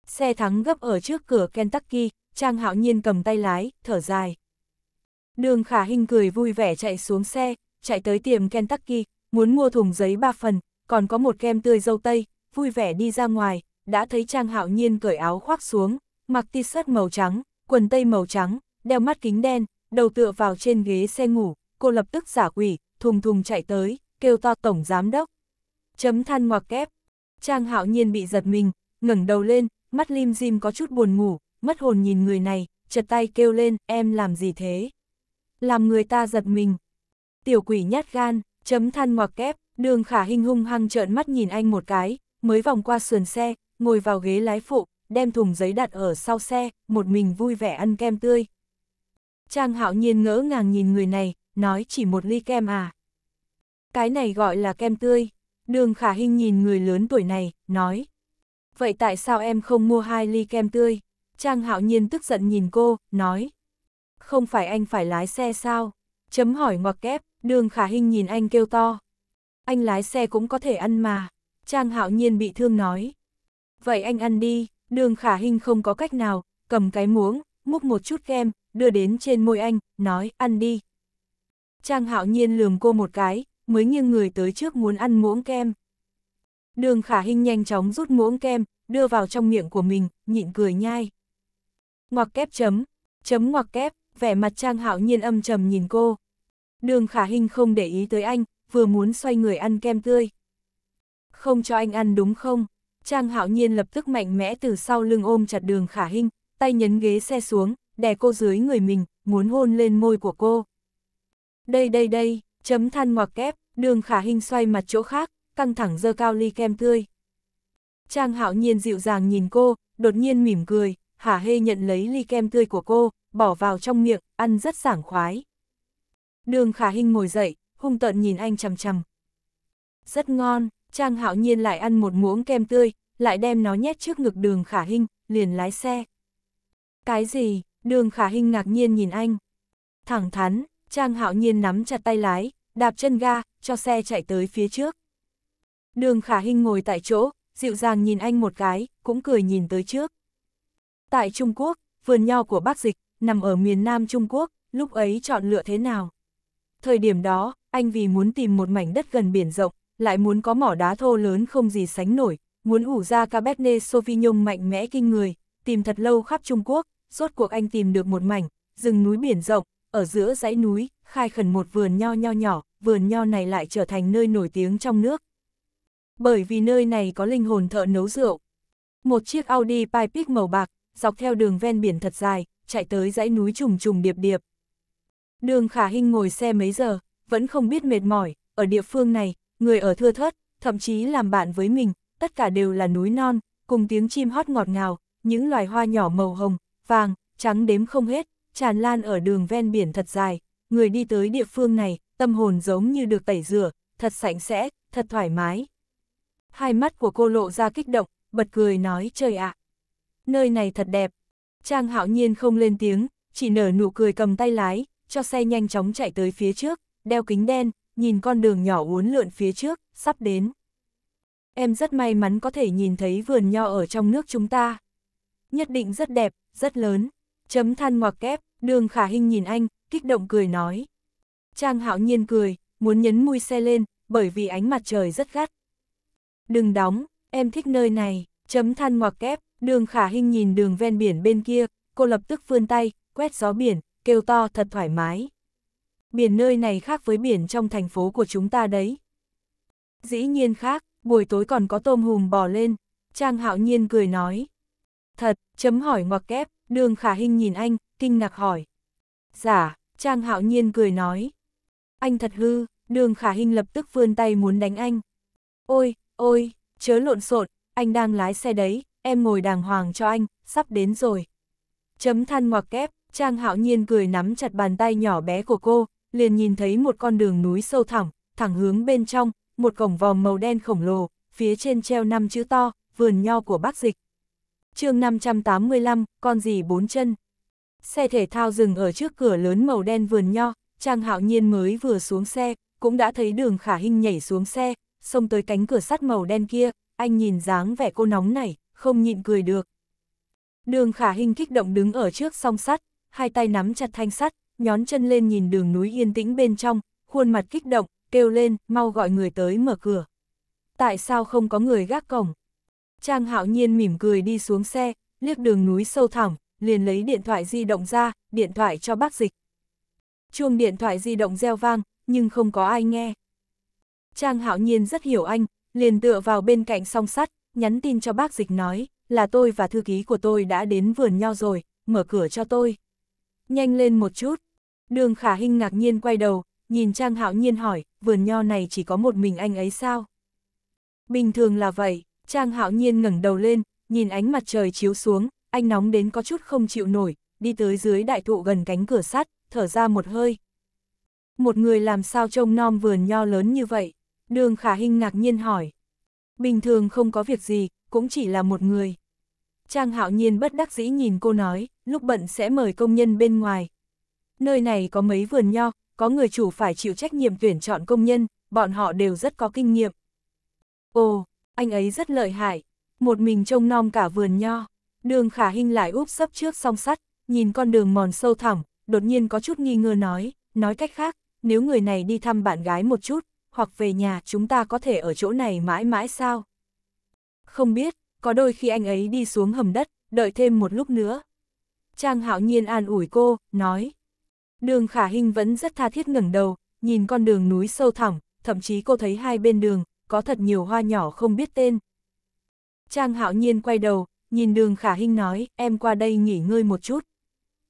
Xe thắng gấp ở trước cửa Kentucky, Trang hạo nhiên cầm tay lái, thở dài. Đường khả hình cười vui vẻ chạy xuống xe, chạy tới tiệm Kentucky, muốn mua thùng giấy ba phần, còn có một kem tươi dâu tây, vui vẻ đi ra ngoài, đã thấy Trang Hạo Nhiên cởi áo khoác xuống, mặc t-shirt màu trắng, quần tây màu trắng, đeo mắt kính đen, đầu tựa vào trên ghế xe ngủ, cô lập tức giả quỷ, thùng thùng chạy tới, kêu to tổng giám đốc. Chấm than ngoặc kép. Trang Hạo Nhiên bị giật mình, ngẩng đầu lên, mắt lim dim có chút buồn ngủ, mất hồn nhìn người này, chật tay kêu lên, em làm gì thế? Làm người ta giật mình. Tiểu quỷ nhát gan, chấm than ngoặc kép, Đường khả hình hung hăng trợn mắt nhìn anh một cái, mới vòng qua sườn xe, ngồi vào ghế lái phụ, đem thùng giấy đặt ở sau xe, một mình vui vẻ ăn kem tươi. Trang hạo nhiên ngỡ ngàng nhìn người này, nói chỉ một ly kem à. Cái này gọi là kem tươi. Đường khả hình nhìn người lớn tuổi này, nói. Vậy tại sao em không mua hai ly kem tươi? Trang hạo nhiên tức giận nhìn cô, nói. Không phải anh phải lái xe sao? Chấm hỏi ngoặc kép, đường khả hình nhìn anh kêu to. Anh lái xe cũng có thể ăn mà. Trang hạo nhiên bị thương nói. Vậy anh ăn đi, đường khả hình không có cách nào, cầm cái muỗng, múc một chút kem, đưa đến trên môi anh, nói ăn đi. Trang hạo nhiên lườm cô một cái, mới nghiêng người tới trước muốn ăn muỗng kem. Đường khả hình nhanh chóng rút muỗng kem, đưa vào trong miệng của mình, nhịn cười nhai. Ngoặc kép chấm, chấm ngoặc kép, vẻ mặt trang hạo nhiên âm trầm nhìn cô. Đường khả hình không để ý tới anh, vừa muốn xoay người ăn kem tươi. Không cho anh ăn đúng không? Trang hạo nhiên lập tức mạnh mẽ từ sau lưng ôm chặt đường khả hinh, tay nhấn ghế xe xuống, đè cô dưới người mình, muốn hôn lên môi của cô. Đây đây đây, chấm than ngoặc kép, đường khả hinh xoay mặt chỗ khác, căng thẳng dơ cao ly kem tươi. Trang hạo nhiên dịu dàng nhìn cô, đột nhiên mỉm cười, hả hê nhận lấy ly kem tươi của cô, bỏ vào trong miệng, ăn rất sảng khoái. Đường khả hinh ngồi dậy, hung tợn nhìn anh chằm chằm. Rất ngon, Trang Hạo Nhiên lại ăn một muỗng kem tươi, lại đem nó nhét trước ngực đường khả hinh, liền lái xe. Cái gì, đường khả hinh ngạc nhiên nhìn anh. Thẳng thắn, Trang Hạo Nhiên nắm chặt tay lái, đạp chân ga, cho xe chạy tới phía trước. Đường khả hinh ngồi tại chỗ, dịu dàng nhìn anh một cái, cũng cười nhìn tới trước. Tại Trung Quốc, vườn nho của bác dịch, nằm ở miền Nam Trung Quốc, lúc ấy chọn lựa thế nào? Thời điểm đó, anh vì muốn tìm một mảnh đất gần biển rộng, lại muốn có mỏ đá thô lớn không gì sánh nổi, muốn ủ ra Cabernet Sauvignon mạnh mẽ kinh người, tìm thật lâu khắp Trung Quốc, rốt cuộc anh tìm được một mảnh, rừng núi biển rộng, ở giữa dãy núi, khai khẩn một vườn nho nho nhỏ, vườn nho này lại trở thành nơi nổi tiếng trong nước. Bởi vì nơi này có linh hồn thợ nấu rượu. Một chiếc Audi Pipic màu bạc, dọc theo đường ven biển thật dài, chạy tới dãy núi trùng trùng điệp điệp, Đường khả hình ngồi xe mấy giờ, vẫn không biết mệt mỏi, ở địa phương này, người ở thưa thớt, thậm chí làm bạn với mình, tất cả đều là núi non, cùng tiếng chim hót ngọt ngào, những loài hoa nhỏ màu hồng, vàng, trắng đếm không hết, tràn lan ở đường ven biển thật dài. Người đi tới địa phương này, tâm hồn giống như được tẩy rửa, thật sạch sẽ, thật thoải mái. Hai mắt của cô lộ ra kích động, bật cười nói trời ạ. nơi này thật đẹp. Trang hạo nhiên không lên tiếng, chỉ nở nụ cười cầm tay lái, cho xe nhanh chóng chạy tới phía trước, đeo kính đen, nhìn con đường nhỏ uốn lượn phía trước, sắp đến. Em rất may mắn có thể nhìn thấy vườn nho ở trong nước chúng ta. Nhất định rất đẹp, rất lớn. Chấm than ngoặc kép, đường khả hình nhìn anh, kích động cười nói. Trang hạo nhiên cười, muốn nhấn mui xe lên, bởi vì ánh mặt trời rất gắt. Đừng đóng, em thích nơi này, chấm than ngoặc kép, đường khả hình nhìn đường ven biển bên kia, cô lập tức vươn tay, quét gió biển, kêu to thật thoải mái. Biển nơi này khác với biển trong thành phố của chúng ta đấy. Dĩ nhiên khác, buổi tối còn có tôm hùm bò lên, Trang hạo nhiên cười nói. Thật, chấm hỏi ngoặc kép, đường khả hình nhìn anh, kinh ngạc hỏi. Giả, dạ, Trang hạo nhiên cười nói. Anh thật hư, đường khả hình lập tức vươn tay muốn đánh anh. Ôi, ôi, chớ lộn xộn, anh đang lái xe đấy, em ngồi đàng hoàng cho anh, sắp đến rồi. Chấm than ngoặc kép, Trang hạo nhiên cười nắm chặt bàn tay nhỏ bé của cô, liền nhìn thấy một con đường núi sâu thẳm, thẳng hướng bên trong, một cổng vòm màu đen khổng lồ, phía trên treo năm chữ to, vườn nho của bác dịch. chương 585, con gì bốn chân. Xe thể thao dừng ở trước cửa lớn màu đen vườn nho, Trang hạo nhiên mới vừa xuống xe, cũng đã thấy đường khả hình nhảy xuống xe, xông tới cánh cửa sắt màu đen kia, anh nhìn dáng vẻ cô nóng này, không nhịn cười được. Đường khả hình kích động đứng ở trước song sắt, hai tay nắm chặt thanh sắt, nhón chân lên nhìn đường núi yên tĩnh bên trong, khuôn mặt kích động, kêu lên, mau gọi người tới mở cửa. Tại sao không có người gác cổng? Trang hạo nhiên mỉm cười đi xuống xe, liếc đường núi sâu thẳm, liền lấy điện thoại di động ra, điện thoại cho bác dịch. Chuông điện thoại di động reo vang, nhưng không có ai nghe. Trang hạo nhiên rất hiểu anh, liền tựa vào bên cạnh song sắt, nhắn tin cho bác dịch nói, là tôi và thư ký của tôi đã đến vườn nho rồi, mở cửa cho tôi nhanh lên một chút. Đường khả hinh ngạc nhiên quay đầu, nhìn Trang Hạo Nhiên hỏi, vườn nho này chỉ có một mình anh ấy sao? Bình thường là vậy, Trang Hạo Nhiên ngẩng đầu lên, nhìn ánh mặt trời chiếu xuống, anh nóng đến có chút không chịu nổi, đi tới dưới đại thụ gần cánh cửa sắt, thở ra một hơi. Một người làm sao trông nom vườn nho lớn như vậy? Đường Khả Hinh ngạc nhiên hỏi. Bình thường không có việc gì, cũng chỉ là một người. Trang hạo nhiên bất đắc dĩ nhìn cô nói, lúc bận sẽ mời công nhân bên ngoài. Nơi này có mấy vườn nho, có người chủ phải chịu trách nhiệm tuyển chọn công nhân, bọn họ đều rất có kinh nghiệm. Ồ, anh ấy rất lợi hại, một mình trông nom cả vườn nho. Đường khả hình lại úp sấp trước song sắt, nhìn con đường mòn sâu thẳm, đột nhiên có chút nghi ngờ nói, nói cách khác, nếu người này đi thăm bạn gái một chút, hoặc về nhà chúng ta có thể ở chỗ này mãi mãi sao? Không biết, có đôi khi anh ấy đi xuống hầm đất, đợi thêm một lúc nữa. Trang hạo nhiên an ủi cô, nói. Đường khả Hinh vẫn rất tha thiết ngẩng đầu, nhìn con đường núi sâu thẳm, thậm chí cô thấy hai bên đường, có thật nhiều hoa nhỏ không biết tên. Trang hạo nhiên quay đầu, nhìn đường khả Hinh nói, em qua đây nghỉ ngơi một chút.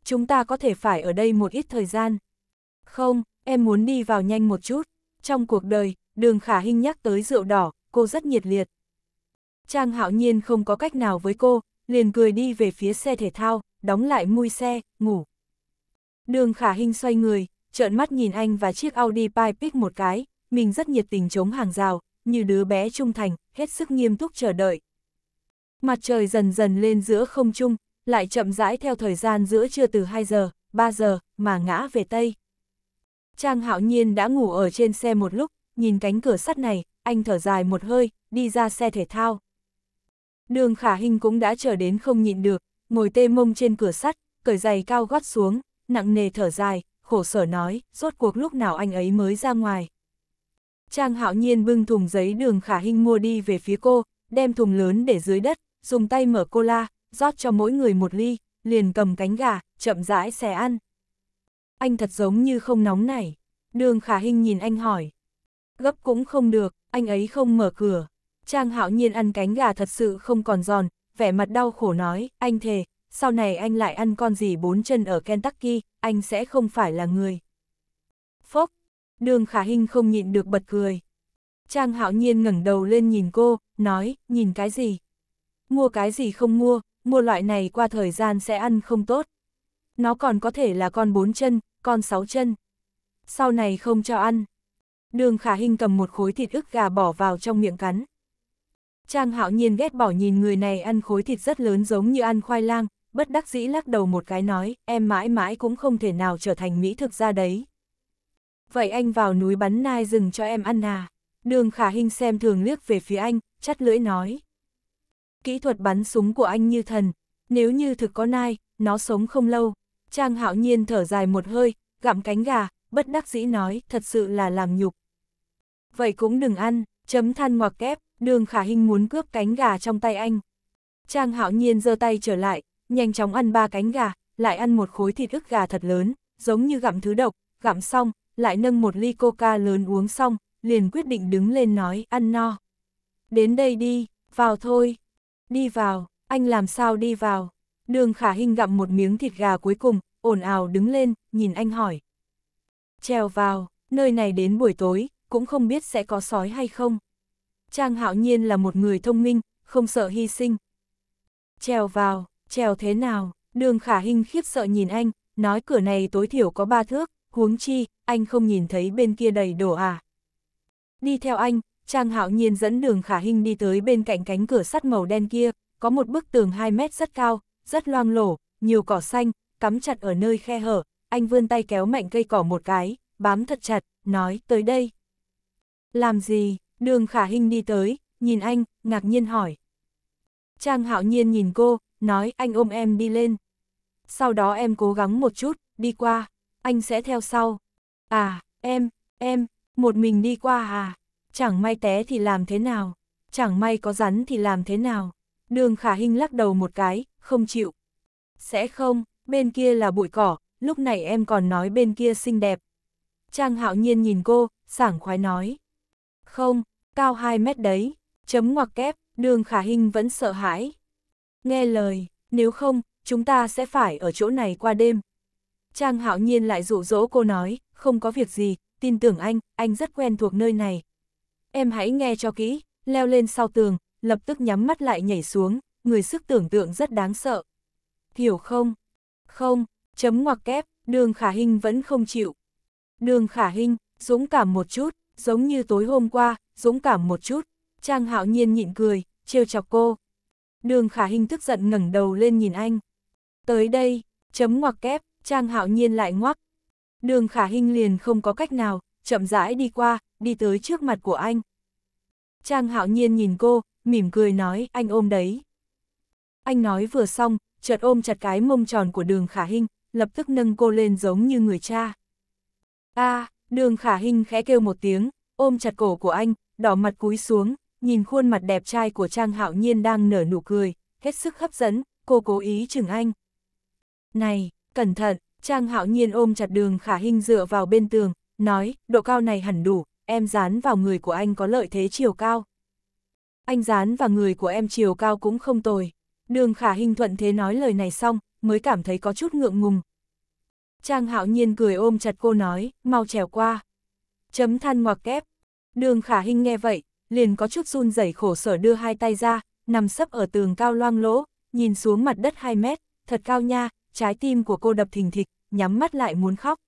Chúng ta có thể phải ở đây một ít thời gian. Không, em muốn đi vào nhanh một chút. Trong cuộc đời, đường khả Hinh nhắc tới rượu đỏ, cô rất nhiệt liệt. Trang hạo nhiên không có cách nào với cô, liền cười đi về phía xe thể thao, đóng lại mui xe, ngủ. Đường khả Hinh xoay người, trợn mắt nhìn anh và chiếc Audi Pipic một cái, mình rất nhiệt tình chống hàng rào, như đứa bé trung thành, hết sức nghiêm túc chờ đợi. Mặt trời dần dần lên giữa không trung, lại chậm rãi theo thời gian giữa trưa từ 2 giờ, 3 giờ, mà ngã về Tây. Trang hạo nhiên đã ngủ ở trên xe một lúc, nhìn cánh cửa sắt này, anh thở dài một hơi, đi ra xe thể thao. Đường khả hình cũng đã chờ đến không nhịn được, ngồi tê mông trên cửa sắt, cởi giày cao gót xuống, nặng nề thở dài, khổ sở nói, rốt cuộc lúc nào anh ấy mới ra ngoài. Trang hạo nhiên bưng thùng giấy đường khả hình mua đi về phía cô, đem thùng lớn để dưới đất, dùng tay mở cola rót cho mỗi người một ly, liền cầm cánh gà, chậm rãi xè ăn. Anh thật giống như không nóng này. Đường khả hình nhìn anh hỏi. Gấp cũng không được, anh ấy không mở cửa. Trang hạo nhiên ăn cánh gà thật sự không còn giòn, vẻ mặt đau khổ nói, anh thề, sau này anh lại ăn con gì bốn chân ở Kentucky, anh sẽ không phải là người. Phốc, đường khả hình không nhịn được bật cười. Trang hạo nhiên ngẩng đầu lên nhìn cô, nói, nhìn cái gì? Mua cái gì không mua, mua loại này qua thời gian sẽ ăn không tốt. Nó còn có thể là con bốn chân, con sáu chân. Sau này không cho ăn. Đường khả hình cầm một khối thịt ức gà bỏ vào trong miệng cắn. Trang hạo nhiên ghét bỏ nhìn người này ăn khối thịt rất lớn giống như ăn khoai lang, bất đắc dĩ lắc đầu một cái nói, em mãi mãi cũng không thể nào trở thành mỹ thực ra đấy. Vậy anh vào núi bắn nai rừng cho em ăn à? Đường khả Hinh xem thường liếc về phía anh, chắt lưỡi nói. Kỹ thuật bắn súng của anh như thần, nếu như thực có nai, nó sống không lâu. Trang hạo nhiên thở dài một hơi, gặm cánh gà, bất đắc dĩ nói, thật sự là làm nhục. Vậy cũng đừng ăn, chấm than ngoặc kép, đường khả Hinh muốn cướp cánh gà trong tay anh. Trang hạo nhiên giơ tay trở lại, nhanh chóng ăn ba cánh gà, lại ăn một khối thịt ức gà thật lớn, giống như gặm thứ độc, gặm xong, lại nâng một ly coca lớn uống xong, liền quyết định đứng lên nói ăn no. Đến đây đi, vào thôi. Đi vào, anh làm sao đi vào. Đường khả Hinh gặm một miếng thịt gà cuối cùng, ồn ào đứng lên, nhìn anh hỏi. Trèo vào, nơi này đến buổi tối, cũng không biết sẽ có sói hay không. Trang hạo nhiên là một người thông minh, không sợ hy sinh. Trèo vào, trèo thế nào, đường khả hình khiếp sợ nhìn anh, nói cửa này tối thiểu có ba thước, huống chi, anh không nhìn thấy bên kia đầy đổ à. Đi theo anh, Trang hạo nhiên dẫn đường khả hình đi tới bên cạnh cánh cửa sắt màu đen kia, có một bức tường 2 mét rất cao, rất loang lổ, nhiều cỏ xanh, cắm chặt ở nơi khe hở, anh vươn tay kéo mạnh cây cỏ một cái, bám thật chặt, nói tới đây. Làm gì, Đường khả hình đi tới, nhìn anh, ngạc nhiên hỏi. Trang hạo nhiên nhìn cô, nói anh ôm em đi lên. Sau đó em cố gắng một chút, đi qua, anh sẽ theo sau. À, em, em, một mình đi qua à, chẳng may té thì làm thế nào, chẳng may có rắn thì làm thế nào. Đường khả hình lắc đầu một cái, không chịu. Sẽ không, bên kia là bụi cỏ, lúc này em còn nói bên kia xinh đẹp. Trang hạo nhiên nhìn cô, sảng khoái nói. Không, cao 2 mét đấy, chấm ngoặc kép, đường khả hình vẫn sợ hãi. Nghe lời, nếu không, chúng ta sẽ phải ở chỗ này qua đêm. Trang hạo nhiên lại dụ dỗ cô nói, không có việc gì, tin tưởng anh, anh rất quen thuộc nơi này. Em hãy nghe cho kỹ, leo lên sau tường, lập tức nhắm mắt lại nhảy xuống, người sức tưởng tượng rất đáng sợ. Hiểu không? Không, chấm ngoặc kép, đường khả hình vẫn không chịu. Đường khả hình, dũng cảm một chút, giống như tối hôm qua, dũng cảm một chút, Trang Hạo Nhiên nhịn cười, trêu chọc cô. Đường Khả Hinh tức giận ngẩng đầu lên nhìn anh. Tới đây, chấm ngoặc kép, Trang Hạo Nhiên lại ngoắc. Đường Khả Hinh liền không có cách nào, chậm rãi đi qua, đi tới trước mặt của anh. Trang Hạo Nhiên nhìn cô, mỉm cười nói, anh ôm đấy. Anh nói vừa xong, chợt ôm chặt cái mông tròn của Đường Khả Hinh, lập tức nâng cô lên giống như người cha. A, à, Đường Khả Hinh khẽ kêu một tiếng, ôm chặt cổ của anh, đỏ mặt cúi xuống, nhìn khuôn mặt đẹp trai của Trang Hạo Nhiên đang nở nụ cười, hết sức hấp dẫn, cô cố ý chừng anh. Này, cẩn thận, Trang Hạo Nhiên ôm chặt đường khả hình dựa vào bên tường, nói, độ cao này hẳn đủ, em dán vào người của anh có lợi thế chiều cao. Anh dán vào người của em chiều cao cũng không tồi. Đường khả hình thuận thế nói lời này xong, mới cảm thấy có chút ngượng ngùng. Trang Hạo Nhiên cười ôm chặt cô nói, mau trèo qua. Chấm than ngoặc kép, Đường khả hình nghe vậy, liền có chút run rẩy khổ sở đưa hai tay ra, nằm sấp ở tường cao loang lỗ, nhìn xuống mặt đất 2 mét, thật cao nha, trái tim của cô đập thình thịch, nhắm mắt lại muốn khóc.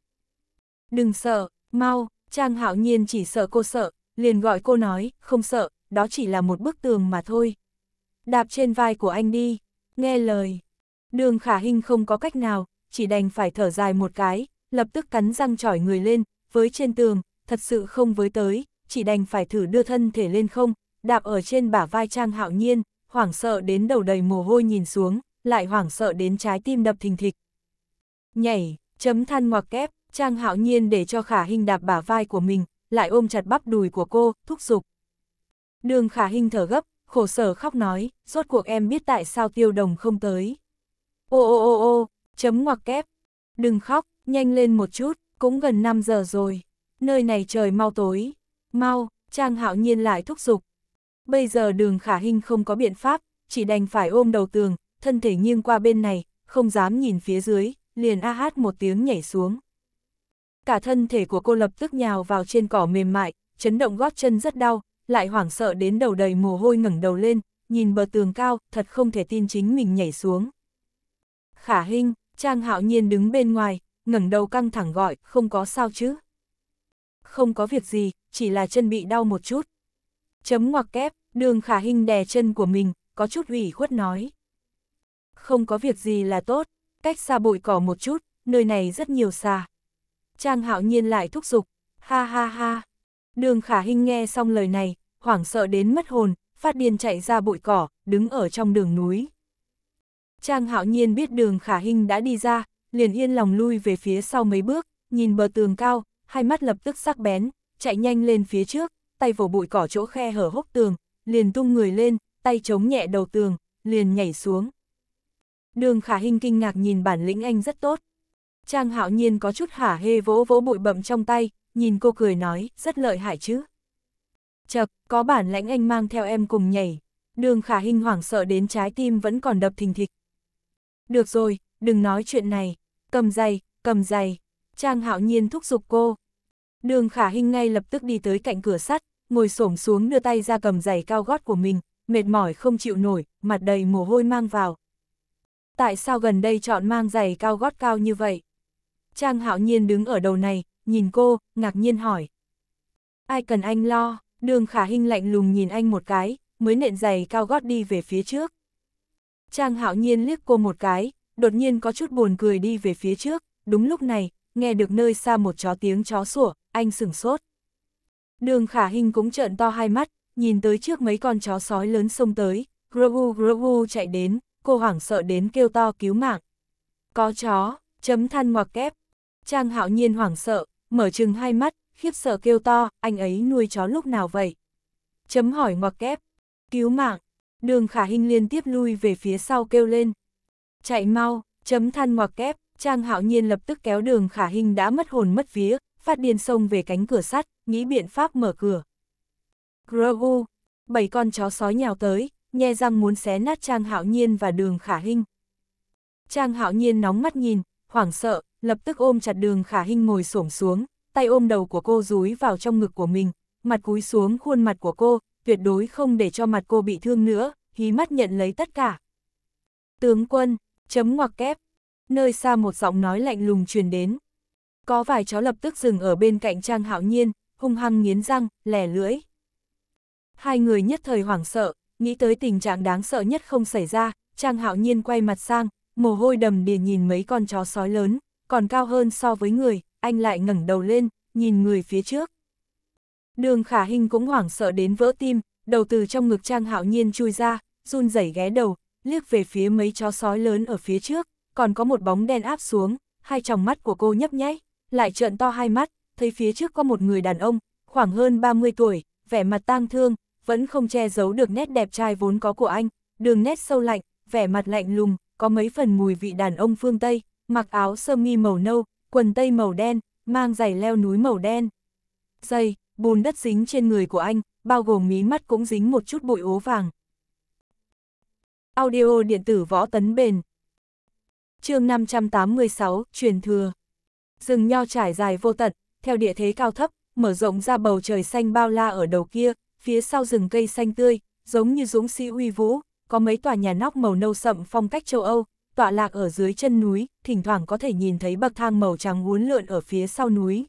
Đừng sợ, mau, Trang Hạo Nhiên chỉ sợ cô sợ, liền gọi cô nói, không sợ, đó chỉ là một bức tường mà thôi. Đạp trên vai của anh đi, nghe lời. Đường khả hình không có cách nào, chỉ đành phải thở dài một cái, lập tức cắn răng trỏi người lên, với trên tường, thật sự không với tới, chỉ đành phải thử đưa thân thể lên không, đạp ở trên bả vai Trang Hạo Nhiên, hoảng sợ đến đầu đầy mồ hôi nhìn xuống, lại hoảng sợ đến trái tim đập thình thịch. Nhảy, chấm than ngoặc kép, Trang Hạo Nhiên để cho Khả Hinh đạp bả vai của mình, lại ôm chặt bắp đùi của cô, thúc giục. Đường Khả Hinh thở gấp, khổ sở khóc nói, rốt cuộc em biết tại sao tiêu đồng không tới. Ô ô ô ô, chấm ngoặc kép. Đừng khóc, nhanh lên một chút, cũng gần 5 giờ rồi. Nơi này trời mau tối, mau, Trang Hạo Nhiên lại thúc giục. Bây giờ đường khả hình không có biện pháp, chỉ đành phải ôm đầu tường, thân thể nghiêng qua bên này, không dám nhìn phía dưới, liền a hát một tiếng nhảy xuống. Cả thân thể của cô lập tức nhào vào trên cỏ mềm mại, chấn động gót chân rất đau, lại hoảng sợ đến đầu đầy mồ hôi ngẩng đầu lên, nhìn bờ tường cao, thật không thể tin chính mình nhảy xuống. Khả hình, Trang Hạo Nhiên đứng bên ngoài, ngẩng đầu căng thẳng gọi, không có sao chứ không có việc gì, chỉ là chân bị đau một chút. Chấm ngoặc kép, đường khả hình đè chân của mình, có chút ủy khuất nói. Không có việc gì là tốt, cách xa bụi cỏ một chút, nơi này rất nhiều xà. Trang hạo nhiên lại thúc giục, ha ha ha. Đường khả hình nghe xong lời này, hoảng sợ đến mất hồn, phát điên chạy ra bụi cỏ, đứng ở trong đường núi. Trang hạo nhiên biết đường khả hình đã đi ra, liền yên lòng lui về phía sau mấy bước, nhìn bờ tường cao, hai mắt lập tức sắc bén, chạy nhanh lên phía trước, tay vồ bụi cỏ chỗ khe hở hốc tường, liền tung người lên, tay chống nhẹ đầu tường, liền nhảy xuống. Đường khả hình kinh ngạc nhìn bản lĩnh anh rất tốt. Trang hạo nhiên có chút hả hê vỗ vỗ bụi bậm trong tay, nhìn cô cười nói, rất lợi hại chứ. Chật, có bản lãnh anh mang theo em cùng nhảy. Đường khả hình hoảng sợ đến trái tim vẫn còn đập thình thịch. Được rồi, đừng nói chuyện này. Cầm giày, cầm giày. Trang hạo nhiên thúc giục cô. Đường khả hình ngay lập tức đi tới cạnh cửa sắt, ngồi xổm xuống đưa tay ra cầm giày cao gót của mình, mệt mỏi không chịu nổi, mặt đầy mồ hôi mang vào. Tại sao gần đây chọn mang giày cao gót cao như vậy? Trang hạo nhiên đứng ở đầu này, nhìn cô, ngạc nhiên hỏi. Ai cần anh lo, đường khả hình lạnh lùng nhìn anh một cái, mới nện giày cao gót đi về phía trước. Trang hạo nhiên liếc cô một cái, đột nhiên có chút buồn cười đi về phía trước, đúng lúc này, nghe được nơi xa một chó tiếng chó sủa, anh sửng sốt. Đường khả hình cũng trợn to hai mắt, nhìn tới trước mấy con chó sói lớn xông tới, grogu grogu chạy đến, cô hoảng sợ đến kêu to cứu mạng. Có chó, chấm than ngoặc kép. Trang hạo nhiên hoảng sợ, mở chừng hai mắt, khiếp sợ kêu to, anh ấy nuôi chó lúc nào vậy? Chấm hỏi ngoặc kép, cứu mạng, đường khả hình liên tiếp lui về phía sau kêu lên. Chạy mau, chấm than ngoặc kép, Trang hạo nhiên lập tức kéo đường khả hình đã mất hồn mất vía, phát điên sông về cánh cửa sắt, nghĩ biện pháp mở cửa. Grogu, bảy con chó sói nhào tới, nhe răng muốn xé nát Trang Hạo Nhiên và Đường Khả Hinh. Trang Hạo Nhiên nóng mắt nhìn, hoảng sợ, lập tức ôm chặt Đường Khả Hinh ngồi xổm xuống, tay ôm đầu của cô rúi vào trong ngực của mình, mặt cúi xuống khuôn mặt của cô, tuyệt đối không để cho mặt cô bị thương nữa, hí mắt nhận lấy tất cả. Tướng quân, chấm ngoặc kép, nơi xa một giọng nói lạnh lùng truyền đến, có vài chó lập tức dừng ở bên cạnh Trang Hạo Nhiên, hung hăng nghiến răng, lẻ lưỡi. Hai người nhất thời hoảng sợ, nghĩ tới tình trạng đáng sợ nhất không xảy ra, Trang Hạo Nhiên quay mặt sang, mồ hôi đầm đìa nhìn mấy con chó sói lớn, còn cao hơn so với người, anh lại ngẩng đầu lên, nhìn người phía trước. Đường Khả hình cũng hoảng sợ đến vỡ tim, đầu từ trong ngực Trang Hạo Nhiên chui ra, run rẩy ghé đầu, liếc về phía mấy chó sói lớn ở phía trước, còn có một bóng đen áp xuống, hai tròng mắt của cô nhấp nháy lại trợn to hai mắt, thấy phía trước có một người đàn ông, khoảng hơn 30 tuổi, vẻ mặt tang thương, vẫn không che giấu được nét đẹp trai vốn có của anh, đường nét sâu lạnh, vẻ mặt lạnh lùng, có mấy phần mùi vị đàn ông phương Tây, mặc áo sơ mi màu nâu, quần tây màu đen, mang giày leo núi màu đen. Giày, bùn đất dính trên người của anh, bao gồm mí mắt cũng dính một chút bụi ố vàng. Audio điện tử võ tấn bền. Chương 586, truyền thừa rừng nho trải dài vô tận, theo địa thế cao thấp, mở rộng ra bầu trời xanh bao la ở đầu kia, phía sau rừng cây xanh tươi, giống như dũng sĩ uy vũ, có mấy tòa nhà nóc màu nâu sậm phong cách châu Âu, tọa lạc ở dưới chân núi, thỉnh thoảng có thể nhìn thấy bậc thang màu trắng uốn lượn ở phía sau núi.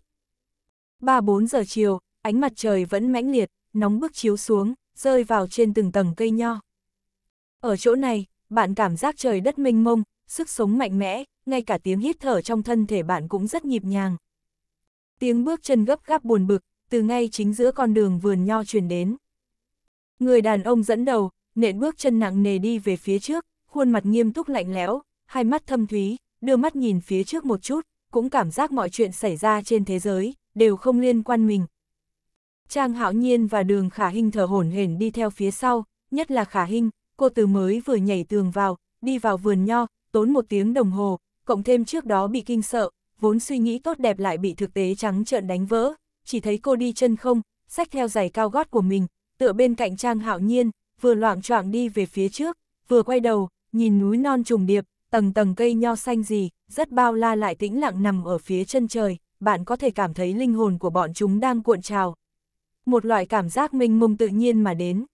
3-4 giờ chiều, ánh mặt trời vẫn mãnh liệt, nóng bức chiếu xuống, rơi vào trên từng tầng cây nho. Ở chỗ này, bạn cảm giác trời đất mênh mông, sức sống mạnh mẽ, ngay cả tiếng hít thở trong thân thể bạn cũng rất nhịp nhàng. Tiếng bước chân gấp gáp buồn bực, từ ngay chính giữa con đường vườn nho truyền đến. Người đàn ông dẫn đầu, nện bước chân nặng nề đi về phía trước, khuôn mặt nghiêm túc lạnh lẽo, hai mắt thâm thúy, đưa mắt nhìn phía trước một chút, cũng cảm giác mọi chuyện xảy ra trên thế giới, đều không liên quan mình. Trang Hạo Nhiên và Đường Khả Hinh thở hổn hển đi theo phía sau, nhất là Khả Hinh, cô từ mới vừa nhảy tường vào, đi vào vườn nho, tốn một tiếng đồng hồ, cộng thêm trước đó bị kinh sợ, vốn suy nghĩ tốt đẹp lại bị thực tế trắng trợn đánh vỡ, chỉ thấy cô đi chân không, sách theo giày cao gót của mình, tựa bên cạnh Trang Hạo Nhiên, vừa loạng choạng đi về phía trước, vừa quay đầu, nhìn núi non trùng điệp, tầng tầng cây nho xanh gì, rất bao la lại tĩnh lặng nằm ở phía chân trời, bạn có thể cảm thấy linh hồn của bọn chúng đang cuộn trào. Một loại cảm giác mênh mông tự nhiên mà đến.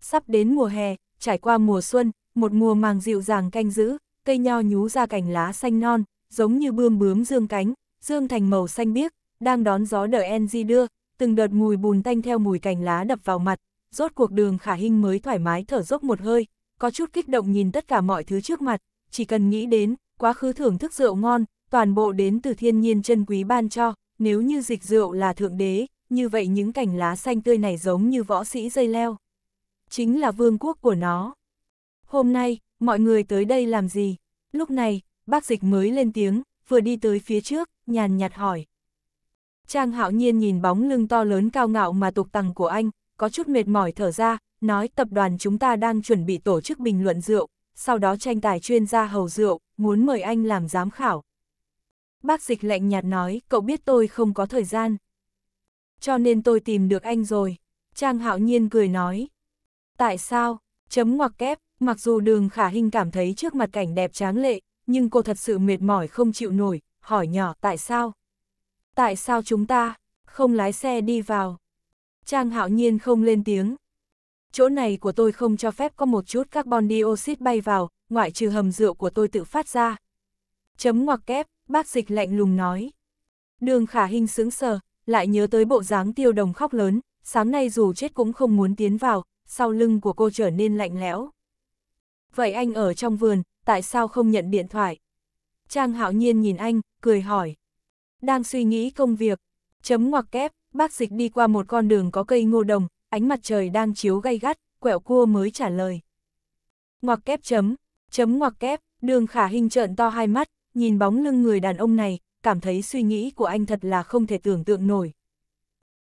Sắp đến mùa hè, trải qua mùa xuân, một mùa màng dịu dàng canh giữ, cây nho nhú ra cành lá xanh non, giống như bươm bướm dương cánh, dương thành màu xanh biếc, đang đón gió đợi NG đưa, từng đợt mùi bùn tanh theo mùi cành lá đập vào mặt, rốt cuộc đường khả hình mới thoải mái thở dốc một hơi, có chút kích động nhìn tất cả mọi thứ trước mặt, chỉ cần nghĩ đến, quá khứ thưởng thức rượu ngon, toàn bộ đến từ thiên nhiên chân quý ban cho, nếu như dịch rượu là thượng đế, như vậy những cành lá xanh tươi này giống như võ sĩ dây leo. Chính là vương quốc của nó. Hôm nay, mọi người tới đây làm gì? Lúc này, bác dịch mới lên tiếng, vừa đi tới phía trước, nhàn nhạt hỏi. Trang hạo nhiên nhìn bóng lưng to lớn cao ngạo mà tục tằng của anh, có chút mệt mỏi thở ra, nói tập đoàn chúng ta đang chuẩn bị tổ chức bình luận rượu, sau đó tranh tài chuyên gia hầu rượu, muốn mời anh làm giám khảo. Bác dịch lạnh nhạt nói, cậu biết tôi không có thời gian. Cho nên tôi tìm được anh rồi. Trang hạo nhiên cười nói. Tại sao? Chấm ngoặc kép, Mặc dù đường khả hình cảm thấy trước mặt cảnh đẹp tráng lệ, nhưng cô thật sự mệt mỏi không chịu nổi, hỏi nhỏ tại sao? Tại sao chúng ta không lái xe đi vào? Trang hạo nhiên không lên tiếng. Chỗ này của tôi không cho phép có một chút carbon dioxide bay vào, ngoại trừ hầm rượu của tôi tự phát ra. Chấm ngoặc kép, bác dịch lạnh lùng nói. Đường khả hình sướng sờ, lại nhớ tới bộ dáng tiêu đồng khóc lớn, sáng nay dù chết cũng không muốn tiến vào, sau lưng của cô trở nên lạnh lẽo vậy anh ở trong vườn, tại sao không nhận điện thoại? Trang hạo nhiên nhìn anh, cười hỏi. Đang suy nghĩ công việc. Chấm ngoặc kép, bác dịch đi qua một con đường có cây ngô đồng, ánh mặt trời đang chiếu gay gắt, quẹo cua mới trả lời. Ngoặc kép chấm, chấm ngoặc kép, đường khả hình trợn to hai mắt, nhìn bóng lưng người đàn ông này, cảm thấy suy nghĩ của anh thật là không thể tưởng tượng nổi.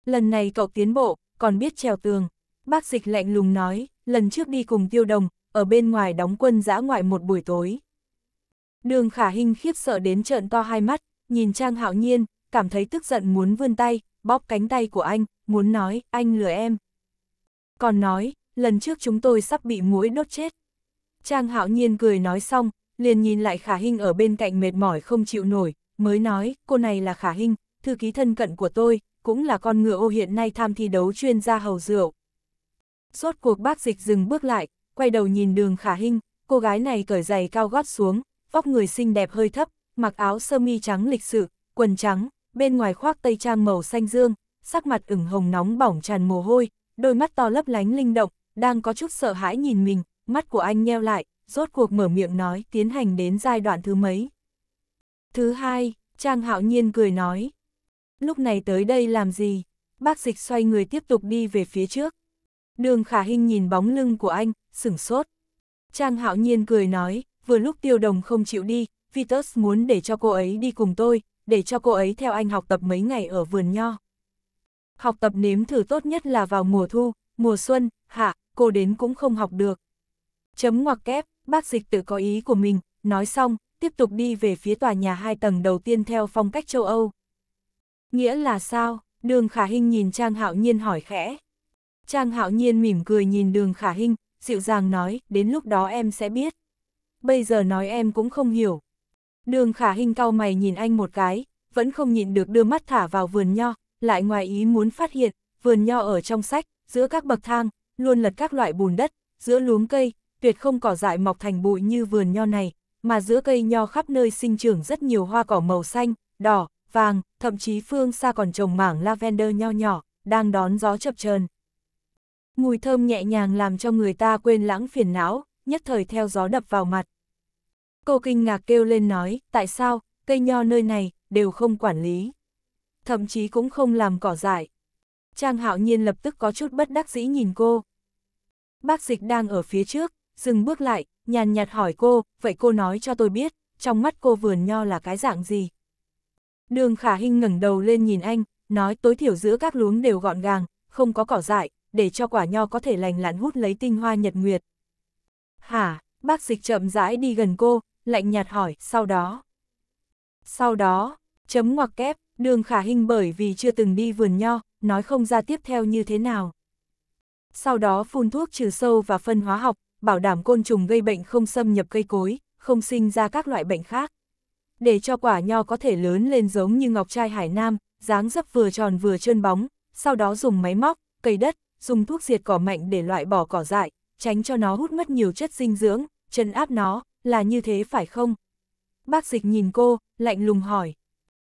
Lần này cậu tiến bộ, còn biết trèo tường. Bác dịch lạnh lùng nói, lần trước đi cùng tiêu đồng, ở bên ngoài đóng quân giã ngoại một buổi tối. Đường khả hình khiếp sợ đến trợn to hai mắt, nhìn Trang hạo nhiên, cảm thấy tức giận muốn vươn tay, bóp cánh tay của anh, muốn nói, anh lừa em. Còn nói, lần trước chúng tôi sắp bị muỗi đốt chết. Trang hạo nhiên cười nói xong, liền nhìn lại khả hình ở bên cạnh mệt mỏi không chịu nổi, mới nói, cô này là khả hình, thư ký thân cận của tôi, cũng là con ngựa ô hiện nay tham thi đấu chuyên gia hầu rượu. Rốt cuộc bác dịch dừng bước lại, quay đầu nhìn đường khả hình cô gái này cởi giày cao gót xuống, vóc người xinh đẹp hơi thấp, mặc áo sơ mi trắng lịch sự, quần trắng, bên ngoài khoác tây trang màu xanh dương, sắc mặt ửng hồng nóng bỏng tràn mồ hôi, đôi mắt to lấp lánh linh động, đang có chút sợ hãi nhìn mình, mắt của anh nheo lại, rốt cuộc mở miệng nói tiến hành đến giai đoạn thứ mấy. Thứ hai, Trang Hạo Nhiên cười nói. Lúc này tới đây làm gì? Bác dịch xoay người tiếp tục đi về phía trước. Đường khả hình nhìn bóng lưng của anh, sửng sốt. Trang hạo nhiên cười nói, vừa lúc tiêu đồng không chịu đi, Vitus muốn để cho cô ấy đi cùng tôi, để cho cô ấy theo anh học tập mấy ngày ở vườn nho. Học tập nếm thử tốt nhất là vào mùa thu, mùa xuân, hạ, cô đến cũng không học được. Chấm ngoặc kép, bác dịch tự có ý của mình, nói xong, tiếp tục đi về phía tòa nhà hai tầng đầu tiên theo phong cách châu Âu. Nghĩa là sao? Đường khả hình nhìn Trang hạo nhiên hỏi khẽ. Trang hạo nhiên mỉm cười nhìn đường khả hinh, dịu dàng nói, đến lúc đó em sẽ biết. Bây giờ nói em cũng không hiểu. Đường khả hinh cau mày nhìn anh một cái, vẫn không nhịn được đưa mắt thả vào vườn nho, lại ngoài ý muốn phát hiện, vườn nho ở trong sách, giữa các bậc thang, luôn lật các loại bùn đất, giữa luống cây, tuyệt không cỏ dại mọc thành bụi như vườn nho này, mà giữa cây nho khắp nơi sinh trưởng rất nhiều hoa cỏ màu xanh, đỏ, vàng, thậm chí phương xa còn trồng mảng lavender nho nhỏ, đang đón gió chập chờn. Mùi thơm nhẹ nhàng làm cho người ta quên lãng phiền não, nhất thời theo gió đập vào mặt. Cô kinh ngạc kêu lên nói, tại sao, cây nho nơi này, đều không quản lý. Thậm chí cũng không làm cỏ dại. Trang hạo nhiên lập tức có chút bất đắc dĩ nhìn cô. Bác dịch đang ở phía trước, dừng bước lại, nhàn nhạt hỏi cô, vậy cô nói cho tôi biết, trong mắt cô vườn nho là cái dạng gì? Đường khả hinh ngẩng đầu lên nhìn anh, nói tối thiểu giữa các luống đều gọn gàng, không có cỏ dại, để cho quả nho có thể lành lặn hút lấy tinh hoa nhật nguyệt. Hả, bác dịch chậm rãi đi gần cô, lạnh nhạt hỏi, sau đó. Sau đó, chấm ngoặc kép, đường khả hình bởi vì chưa từng đi vườn nho, nói không ra tiếp theo như thế nào. Sau đó phun thuốc trừ sâu và phân hóa học, bảo đảm côn trùng gây bệnh không xâm nhập cây cối, không sinh ra các loại bệnh khác. Để cho quả nho có thể lớn lên giống như ngọc trai Hải Nam, dáng dấp vừa tròn vừa trơn bóng, sau đó dùng máy móc, cày đất, dùng thuốc diệt cỏ mạnh để loại bỏ cỏ dại, tránh cho nó hút mất nhiều chất dinh dưỡng, chân áp nó, là như thế phải không? Bác dịch nhìn cô, lạnh lùng hỏi.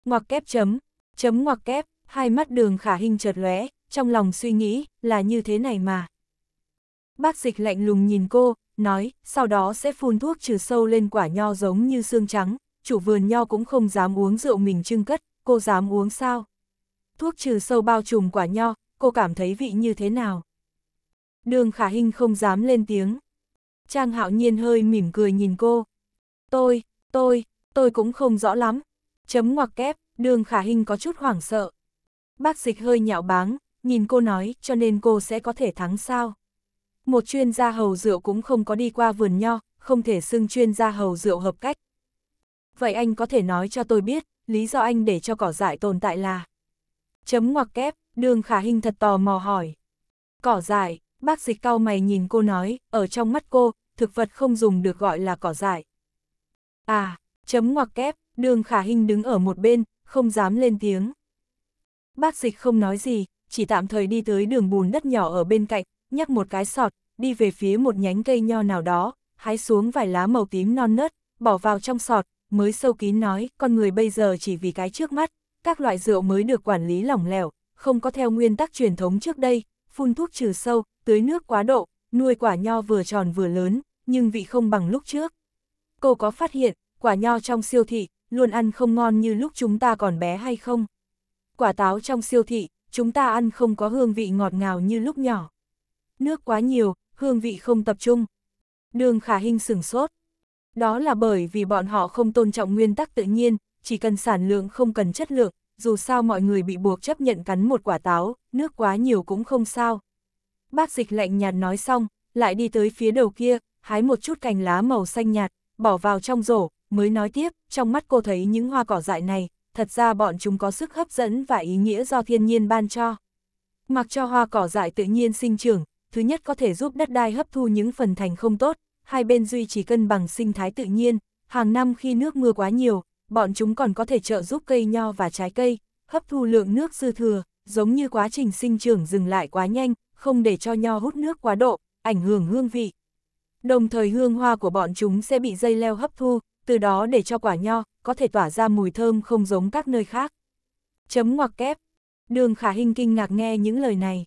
Ngoặc kép chấm, chấm ngoặc kép, hai mắt đường khả hình chợt lóe, trong lòng suy nghĩ, là như thế này mà. Bác dịch lạnh lùng nhìn cô, nói, sau đó sẽ phun thuốc trừ sâu lên quả nho giống như xương trắng, chủ vườn nho cũng không dám uống rượu mình trưng cất, cô dám uống sao? Thuốc trừ sâu bao trùm quả nho, cô cảm thấy vị như thế nào? Đường khả hình không dám lên tiếng. Trang hạo nhiên hơi mỉm cười nhìn cô. Tôi, tôi, tôi cũng không rõ lắm. Chấm ngoặc kép, đường khả hình có chút hoảng sợ. Bác dịch hơi nhạo báng, nhìn cô nói cho nên cô sẽ có thể thắng sao. Một chuyên gia hầu rượu cũng không có đi qua vườn nho, không thể xưng chuyên gia hầu rượu hợp cách. Vậy anh có thể nói cho tôi biết, lý do anh để cho cỏ dại tồn tại là... Chấm ngoặc kép, Đường khả hình thật tò mò hỏi. Cỏ dại, bác dịch cao mày nhìn cô nói, ở trong mắt cô, thực vật không dùng được gọi là cỏ dại. À, chấm ngoặc kép, đường khả hình đứng ở một bên, không dám lên tiếng. Bác dịch không nói gì, chỉ tạm thời đi tới đường bùn đất nhỏ ở bên cạnh, nhắc một cái sọt, đi về phía một nhánh cây nho nào đó, hái xuống vài lá màu tím non nớt, bỏ vào trong sọt, mới sâu kín nói, con người bây giờ chỉ vì cái trước mắt, các loại rượu mới được quản lý lỏng lẻo, không có theo nguyên tắc truyền thống trước đây, phun thuốc trừ sâu, tưới nước quá độ, nuôi quả nho vừa tròn vừa lớn, nhưng vị không bằng lúc trước. Cô có phát hiện, quả nho trong siêu thị, luôn ăn không ngon như lúc chúng ta còn bé hay không? Quả táo trong siêu thị, chúng ta ăn không có hương vị ngọt ngào như lúc nhỏ. Nước quá nhiều, hương vị không tập trung. Đường khả hình sửng sốt. Đó là bởi vì bọn họ không tôn trọng nguyên tắc tự nhiên, chỉ cần sản lượng không cần chất lượng, dù sao mọi người bị buộc chấp nhận cắn một quả táo, nước quá nhiều cũng không sao. Bác dịch lạnh nhạt nói xong, lại đi tới phía đầu kia, hái một chút cành lá màu xanh nhạt, bỏ vào trong rổ, mới nói tiếp, trong mắt cô thấy những hoa cỏ dại này, thật ra bọn chúng có sức hấp dẫn và ý nghĩa do thiên nhiên ban cho. Mặc cho hoa cỏ dại tự nhiên sinh trưởng, thứ nhất có thể giúp đất đai hấp thu những phần thành không tốt, hai bên duy trì cân bằng sinh thái tự nhiên, hàng năm khi nước mưa quá nhiều, bọn chúng còn có thể trợ giúp cây nho và trái cây, hấp thu lượng nước dư thừa, giống như quá trình sinh trưởng dừng lại quá nhanh, không để cho nho hút nước quá độ, ảnh hưởng hương vị. Đồng thời hương hoa của bọn chúng sẽ bị dây leo hấp thu, từ đó để cho quả nho có thể tỏa ra mùi thơm không giống các nơi khác. Chấm ngoặc kép. Đường Khả Hinh kinh ngạc nghe những lời này.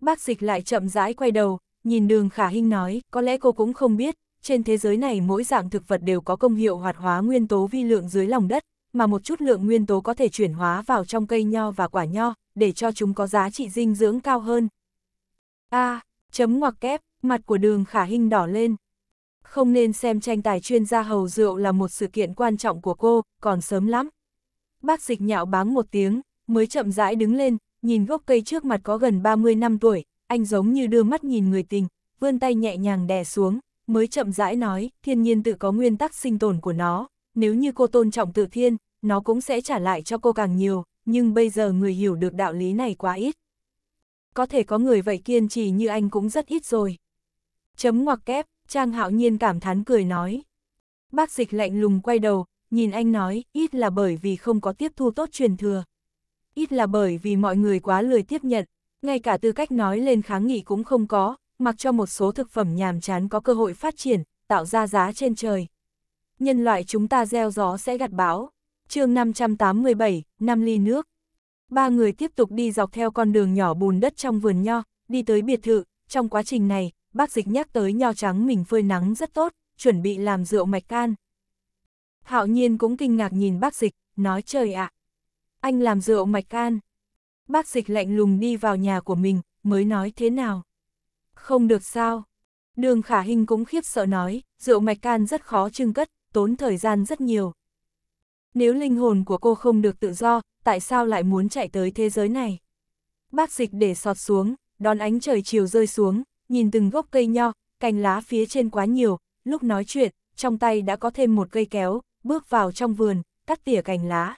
Bác dịch lại chậm rãi quay đầu, nhìn đường Khả Hinh nói, có lẽ cô cũng không biết, trên thế giới này mỗi dạng thực vật đều có công hiệu hoạt hóa nguyên tố vi lượng dưới lòng đất, mà một chút lượng nguyên tố có thể chuyển hóa vào trong cây nho và quả nho, để cho chúng có giá trị dinh dưỡng cao hơn. A. À, chấm ngoặc kép, mặt của đường khả hình đỏ lên. Không nên xem tranh tài chuyên gia hầu rượu là một sự kiện quan trọng của cô, còn sớm lắm. Bác dịch nhạo báng một tiếng, mới chậm rãi đứng lên, nhìn gốc cây trước mặt có gần 30 năm tuổi, anh giống như đưa mắt nhìn người tình, vươn tay nhẹ nhàng đè xuống, mới chậm rãi nói, thiên nhiên tự có nguyên tắc sinh tồn của nó, nếu như cô tôn trọng tự thiên, nó cũng sẽ trả lại cho cô càng nhiều, nhưng bây giờ người hiểu được đạo lý này quá ít. Có thể có người vậy kiên trì như anh cũng rất ít rồi. Chấm ngoặc kép, Trang Hạo Nhiên cảm thán cười nói. Bác dịch lạnh lùng quay đầu, nhìn anh nói, ít là bởi vì không có tiếp thu tốt truyền thừa. Ít là bởi vì mọi người quá lười tiếp nhận, ngay cả tư cách nói lên kháng nghị cũng không có, mặc cho một số thực phẩm nhàm chán có cơ hội phát triển, tạo ra giá trên trời. Nhân loại chúng ta gieo gió sẽ gặt bão. chương 587, năm ly nước. Ba người tiếp tục đi dọc theo con đường nhỏ bùn đất trong vườn nho, đi tới biệt thự. Trong quá trình này, bác dịch nhắc tới nho trắng mình phơi nắng rất tốt, chuẩn bị làm rượu mạch can. Hạo nhiên cũng kinh ngạc nhìn bác dịch, nói trời ạ. anh làm rượu mạch can. Bác dịch lạnh lùng đi vào nhà của mình, mới nói thế nào. Không được sao. Đường khả hình cũng khiếp sợ nói, rượu mạch can rất khó trưng cất, tốn thời gian rất nhiều. Nếu linh hồn của cô không được tự do, tại sao lại muốn chạy tới thế giới này? Bác dịch để sọt xuống, đón ánh trời chiều rơi xuống, nhìn từng gốc cây nho, cành lá phía trên quá nhiều, lúc nói chuyện, trong tay đã có thêm một cây kéo, bước vào trong vườn, cắt tỉa cành lá.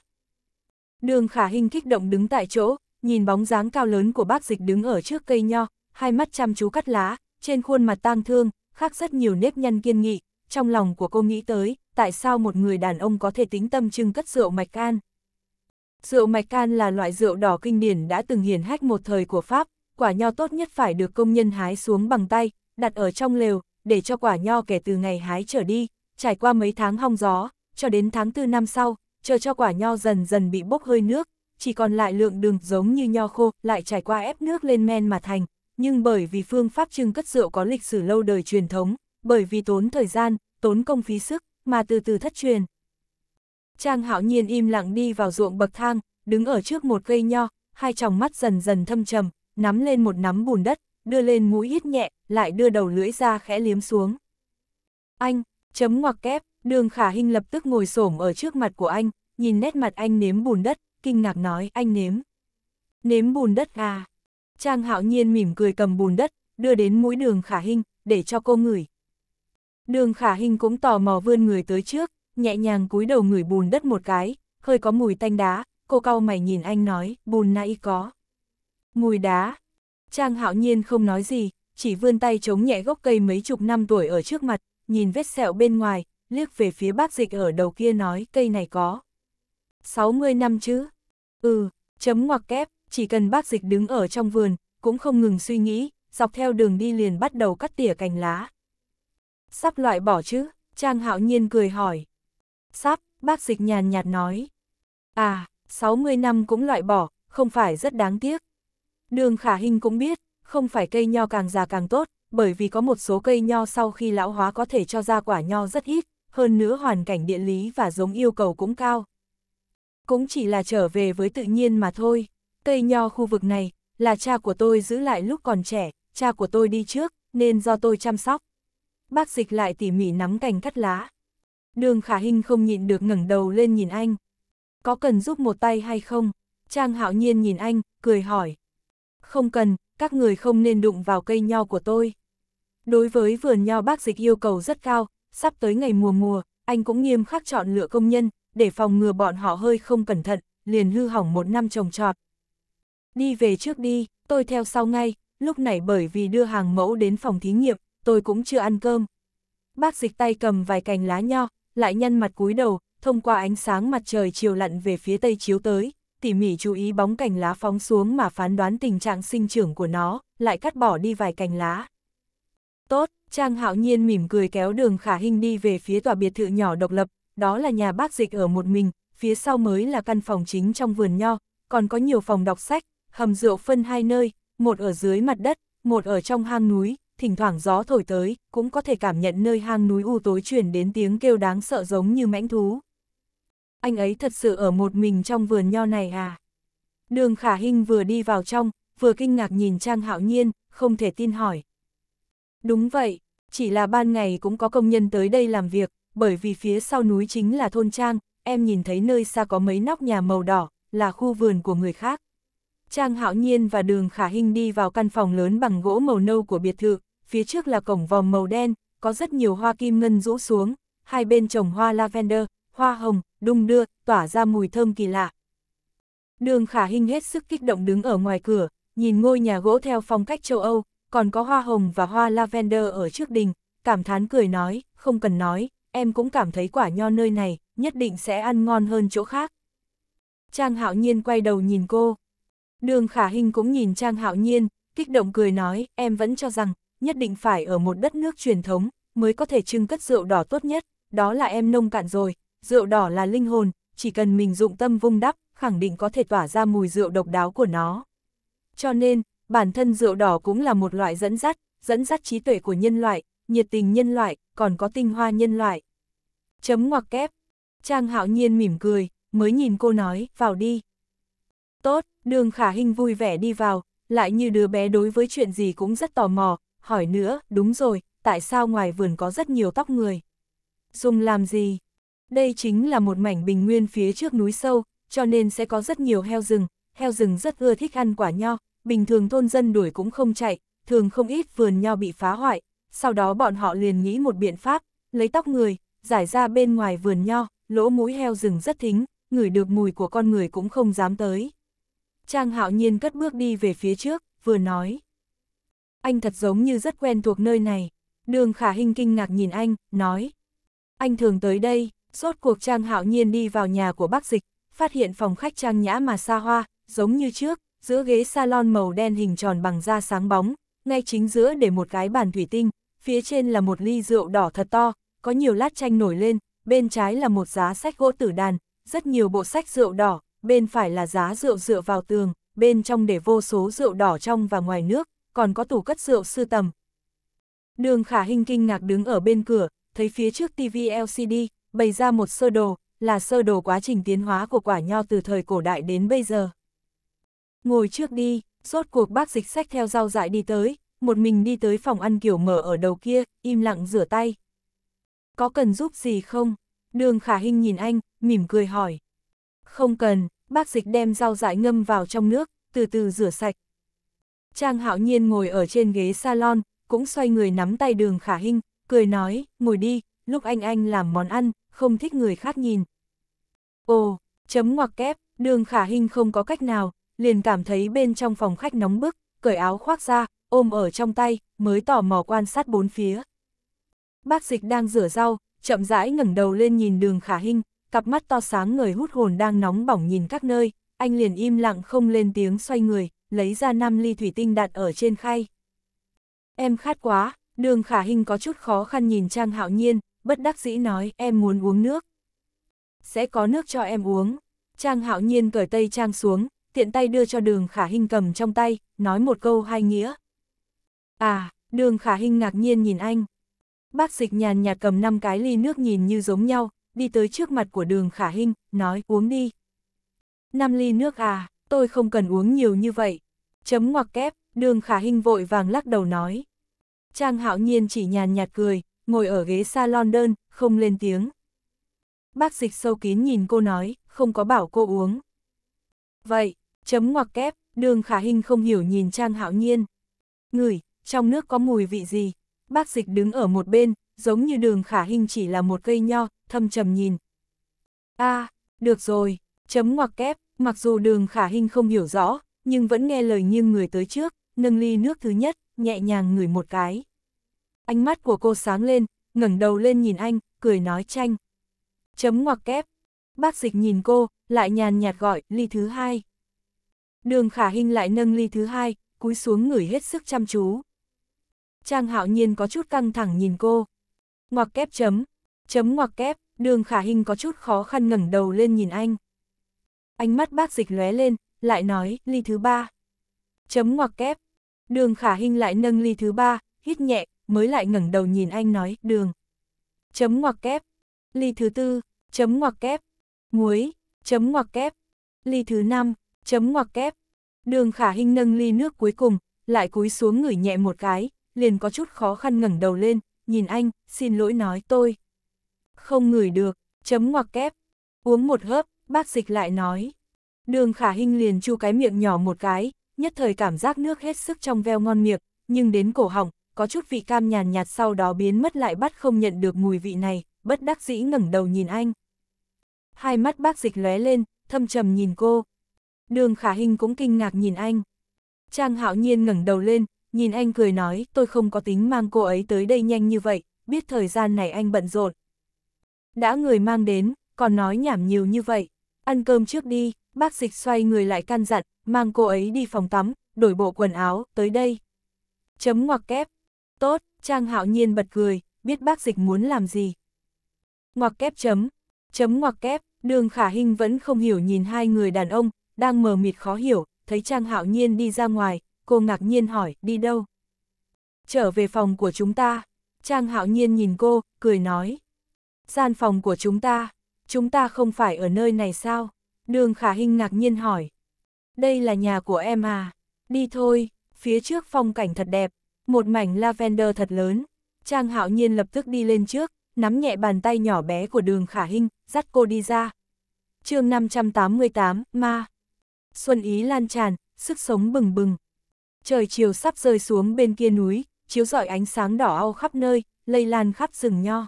Đường khả hình kích động đứng tại chỗ, nhìn bóng dáng cao lớn của bác dịch đứng ở trước cây nho, hai mắt chăm chú cắt lá, trên khuôn mặt tang thương, khác rất nhiều nếp nhăn kiên nghị, trong lòng của cô nghĩ tới, tại sao một người đàn ông có thể tính tâm trưng cất rượu mạch can. Rượu mạch can là loại rượu đỏ kinh điển đã từng hiển hách một thời của Pháp, quả nho tốt nhất phải được công nhân hái xuống bằng tay, đặt ở trong lều, để cho quả nho kể từ ngày hái trở đi, trải qua mấy tháng hong gió, cho đến tháng tư năm sau, chờ cho quả nho dần dần bị bốc hơi nước, chỉ còn lại lượng đường giống như nho khô, lại trải qua ép nước lên men mà thành, nhưng bởi vì phương pháp trưng cất rượu có lịch sử lâu đời truyền thống, bởi vì tốn thời gian, tốn công phí sức, mà từ từ thất truyền. Trang hạo nhiên im lặng đi vào ruộng bậc thang, đứng ở trước một cây nho, hai tròng mắt dần dần thâm trầm, nắm lên một nắm bùn đất, đưa lên mũi hít nhẹ, lại đưa đầu lưỡi ra khẽ liếm xuống. Anh, chấm ngoặc kép, đường khả hình lập tức ngồi xổm ở trước mặt của anh, nhìn nét mặt anh nếm bùn đất, kinh ngạc nói anh nếm. Nếm bùn đất à, Trang hạo nhiên mỉm cười cầm bùn đất, đưa đến mũi đường khả hình, để cho cô ngửi. Đường khả hình cũng tò mò vươn người tới trước, nhẹ nhàng cúi đầu ngửi bùn đất một cái, hơi có mùi tanh đá, cô cau mày nhìn anh nói, bùn nãy có. Mùi đá. Trang hạo nhiên không nói gì, chỉ vươn tay chống nhẹ gốc cây mấy chục năm tuổi ở trước mặt, nhìn vết sẹo bên ngoài, liếc về phía bác dịch ở đầu kia nói cây này có. 60 năm chứ? Ừ, chấm ngoặc kép, chỉ cần bác dịch đứng ở trong vườn, cũng không ngừng suy nghĩ, dọc theo đường đi liền bắt đầu cắt tỉa cành lá. Sắp loại bỏ chứ, Trang hạo nhiên cười hỏi. Sắp, bác dịch nhàn nhạt nói. À, 60 năm cũng loại bỏ, không phải rất đáng tiếc. Đường khả hình cũng biết, không phải cây nho càng già càng tốt, bởi vì có một số cây nho sau khi lão hóa có thể cho ra quả nho rất ít, hơn nữa hoàn cảnh địa lý và giống yêu cầu cũng cao. Cũng chỉ là trở về với tự nhiên mà thôi. Cây nho khu vực này là cha của tôi giữ lại lúc còn trẻ, cha của tôi đi trước, nên do tôi chăm sóc. Bác dịch lại tỉ mỉ nắm cành cắt lá. Đường khả hình không nhịn được ngẩng đầu lên nhìn anh. Có cần giúp một tay hay không? Trang hạo nhiên nhìn anh, cười hỏi. Không cần, các người không nên đụng vào cây nho của tôi. Đối với vườn nho bác dịch yêu cầu rất cao, sắp tới ngày mùa mùa, anh cũng nghiêm khắc chọn lựa công nhân, để phòng ngừa bọn họ hơi không cẩn thận, liền hư hỏng một năm trồng trọt, đi về trước đi, tôi theo sau ngay, lúc này bởi vì đưa hàng mẫu đến phòng thí nghiệm, tôi cũng chưa ăn cơm. Bác dịch tay cầm vài cành lá nho, lại nhăn mặt cúi đầu, thông qua ánh sáng mặt trời chiều lặn về phía tây chiếu tới, tỉ mỉ chú ý bóng cành lá phóng xuống mà phán đoán tình trạng sinh trưởng của nó, lại cắt bỏ đi vài cành lá. Tốt, Trang Hạo Nhiên mỉm cười kéo đường khả hình đi về phía tòa biệt thự nhỏ độc lập, đó là nhà bác dịch ở một mình, phía sau mới là căn phòng chính trong vườn nho, còn có nhiều phòng đọc sách, hầm rượu phân hai nơi, một ở dưới mặt đất, một ở trong hang núi, thỉnh thoảng gió thổi tới, cũng có thể cảm nhận nơi hang núi u tối truyền đến tiếng kêu đáng sợ giống như mãnh thú. Anh ấy thật sự ở một mình trong vườn nho này à? Đường Khả Hinh vừa đi vào trong, vừa kinh ngạc nhìn Trang Hạo Nhiên, không thể tin hỏi. Đúng vậy, chỉ là ban ngày cũng có công nhân tới đây làm việc, bởi vì phía sau núi chính là thôn Trang, em nhìn thấy nơi xa có mấy nóc nhà màu đỏ, là khu vườn của người khác. Trang Hạo Nhiên và Đường Khả Hinh đi vào căn phòng lớn bằng gỗ màu nâu của biệt thự, phía trước là cổng vòm màu đen, có rất nhiều hoa kim ngân rũ xuống, hai bên trồng hoa lavender, hoa hồng, đung đưa, tỏa ra mùi thơm kỳ lạ. Đường Khả Hinh hết sức kích động đứng ở ngoài cửa, nhìn ngôi nhà gỗ theo phong cách châu Âu, còn có hoa hồng và hoa lavender ở trước đình, cảm thán cười nói, không cần nói, em cũng cảm thấy quả nho nơi này, nhất định sẽ ăn ngon hơn chỗ khác. Trang Hạo Nhiên quay đầu nhìn cô, Đường khả hình cũng nhìn Trang Hạo Nhiên, kích động cười nói, em vẫn cho rằng, nhất định phải ở một đất nước truyền thống, mới có thể trưng cất rượu đỏ tốt nhất, đó là em nông cạn rồi, rượu đỏ là linh hồn, chỉ cần mình dụng tâm vung đắp, khẳng định có thể tỏa ra mùi rượu độc đáo của nó. Cho nên, bản thân rượu đỏ cũng là một loại dẫn dắt, dẫn dắt trí tuệ của nhân loại, nhiệt tình nhân loại, còn có tinh hoa nhân loại. Chấm ngoặc kép. Trang hạo nhiên mỉm cười, mới nhìn cô nói, vào đi. Tốt, đường khả hình vui vẻ đi vào, lại như đứa bé đối với chuyện gì cũng rất tò mò, hỏi nữa, đúng rồi, tại sao ngoài vườn có rất nhiều tóc người? Dùng làm gì? Đây chính là một mảnh bình nguyên phía trước núi sâu, cho nên sẽ có rất nhiều heo rừng, heo rừng rất ưa thích ăn quả nho, bình thường thôn dân đuổi cũng không chạy, thường không ít vườn nho bị phá hoại, sau đó bọn họ liền nghĩ một biện pháp, lấy tóc người, giải ra bên ngoài vườn nho, lỗ mũi heo rừng rất thính, ngửi được mùi của con người cũng không dám tới. Trang hạo nhiên cất bước đi về phía trước, vừa nói. Anh thật giống như rất quen thuộc nơi này. Đường khả hình kinh ngạc nhìn anh, nói. Anh thường tới đây, rốt cuộc Trang hạo nhiên đi vào nhà của bác dịch, phát hiện phòng khách trang nhã mà xa hoa, giống như trước, giữa ghế salon màu đen hình tròn bằng da sáng bóng, ngay chính giữa để một cái bàn thủy tinh, phía trên là một ly rượu đỏ thật to, có nhiều lát chanh nổi lên, bên trái là một giá sách gỗ tử đàn, rất nhiều bộ sách rượu đỏ, bên phải là giá rượu dựa vào tường, bên trong để vô số rượu đỏ trong và ngoài nước, còn có tủ cất rượu sưu tầm. Đường khả hình kinh ngạc đứng ở bên cửa, thấy phía trước TV LCD, bày ra một sơ đồ, là sơ đồ quá trình tiến hóa của quả nho từ thời cổ đại đến bây giờ. Ngồi trước đi, rốt cuộc bác dịch sách theo rau dại đi tới, một mình đi tới phòng ăn kiểu mở ở đầu kia, im lặng rửa tay. Có cần giúp gì không? Đường khả hình nhìn anh, mỉm cười hỏi. Không cần, bác dịch đem rau dại ngâm vào trong nước, từ từ rửa sạch. Trang hạo nhiên ngồi ở trên ghế salon, cũng xoay người nắm tay đường khả hinh, cười nói, ngồi đi, lúc anh anh làm món ăn, không thích người khác nhìn. Ồ, chấm ngoặc kép, đường khả hinh không có cách nào, liền cảm thấy bên trong phòng khách nóng bức, cởi áo khoác ra, ôm ở trong tay, mới tò mò quan sát bốn phía. Bác dịch đang rửa rau, chậm rãi ngẩng đầu lên nhìn đường khả hinh, cặp mắt to sáng người hút hồn đang nóng bỏng nhìn các nơi, anh liền im lặng không lên tiếng xoay người, lấy ra 5 ly thủy tinh đặt ở trên khay. Em khát quá, đường khả hình có chút khó khăn nhìn Trang Hạo Nhiên, bất đắc dĩ nói em muốn uống nước. Sẽ có nước cho em uống. Trang Hạo Nhiên cởi tay Trang xuống, tiện tay đưa cho đường khả hình cầm trong tay, nói một câu hai nghĩa. À, đường khả hình ngạc nhiên nhìn anh. Bác dịch nhàn nhạt cầm 5 cái ly nước nhìn như giống nhau, đi tới trước mặt của đường khả hinh, nói uống đi. Năm ly nước à, tôi không cần uống nhiều như vậy. Chấm ngoặc kép, đường khả hinh vội vàng lắc đầu nói. Trang hạo nhiên chỉ nhàn nhạt cười, ngồi ở ghế salon đơn, không lên tiếng. Bác dịch sâu kín nhìn cô nói, không có bảo cô uống. Vậy, chấm ngoặc kép, đường khả hinh không hiểu nhìn Trang hạo nhiên. Ngửi, trong nước có mùi vị gì? Bác dịch đứng ở một bên, giống như đường khả hình chỉ là một cây nho, thâm trầm nhìn. a à, được rồi, chấm ngoặc kép, mặc dù đường khả hình không hiểu rõ, nhưng vẫn nghe lời nghiêng người tới trước, nâng ly nước thứ nhất, nhẹ nhàng ngửi một cái. Ánh mắt của cô sáng lên, ngẩng đầu lên nhìn anh, cười nói tranh. Chấm ngoặc kép. Bác dịch nhìn cô, lại nhàn nhạt gọi, ly thứ hai. Đường khả hình lại nâng ly thứ hai, cúi xuống ngửi hết sức chăm chú. Trang hạo nhiên có chút căng thẳng nhìn cô ngoặc kép chấm, chấm ngoặc kép, đường khả hình có chút khó khăn ngẩng đầu lên nhìn anh. Ánh mắt bác dịch lóe lên, lại nói, ly thứ ba. Chấm ngoặc kép, đường khả hình lại nâng ly thứ ba, hít nhẹ, mới lại ngẩng đầu nhìn anh nói, đường. Chấm ngoặc kép, ly thứ tư, chấm ngoặc kép, muối, chấm ngoặc kép, ly thứ năm, chấm ngoặc kép. Đường khả hình nâng ly nước cuối cùng, lại cúi xuống ngửi nhẹ một cái, liền có chút khó khăn ngẩng đầu lên, nhìn anh, xin lỗi nói tôi. Không ngửi được, chấm ngoặc kép. Uống một hớp, bác dịch lại nói. Đường khả hình liền chu cái miệng nhỏ một cái, nhất thời cảm giác nước hết sức trong veo ngon miệng, nhưng đến cổ họng, có chút vị cam nhàn nhạt sau đó biến mất lại bắt không nhận được mùi vị này, bất đắc dĩ ngẩng đầu nhìn anh. Hai mắt bác dịch lóe lên, thâm trầm nhìn cô. Đường khả hình cũng kinh ngạc nhìn anh. Trang hạo nhiên ngẩng đầu lên, nhìn anh cười nói, tôi không có tính mang cô ấy tới đây nhanh như vậy, biết thời gian này anh bận rộn. Đã người mang đến, còn nói nhảm nhiều như vậy, ăn cơm trước đi, bác dịch xoay người lại can dặn, mang cô ấy đi phòng tắm, đổi bộ quần áo, tới đây. Chấm ngoặc kép. Tốt, Trang Hạo Nhiên bật cười, biết bác dịch muốn làm gì. Ngoặc kép chấm. Chấm ngoặc kép, đường khả hình vẫn không hiểu nhìn hai người đàn ông, đang mờ mịt khó hiểu, thấy Trang Hạo Nhiên đi ra ngoài, cô ngạc nhiên hỏi, đi đâu? Trở về phòng của chúng ta. Trang hạo nhiên nhìn cô, cười nói. Gian phòng của chúng ta, chúng ta không phải ở nơi này sao? Đường khả hình ngạc nhiên hỏi. Đây là nhà của em à? Đi thôi, phía trước phong cảnh thật đẹp, một mảnh lavender thật lớn. Trang hạo nhiên lập tức đi lên trước, nắm nhẹ bàn tay nhỏ bé của đường khả hình, dắt cô đi ra. chương 588, Ma. Xuân ý lan tràn, sức sống bừng bừng, Trời chiều sắp rơi xuống bên kia núi, chiếu rọi ánh sáng đỏ ao khắp nơi, lây lan khắp rừng nho.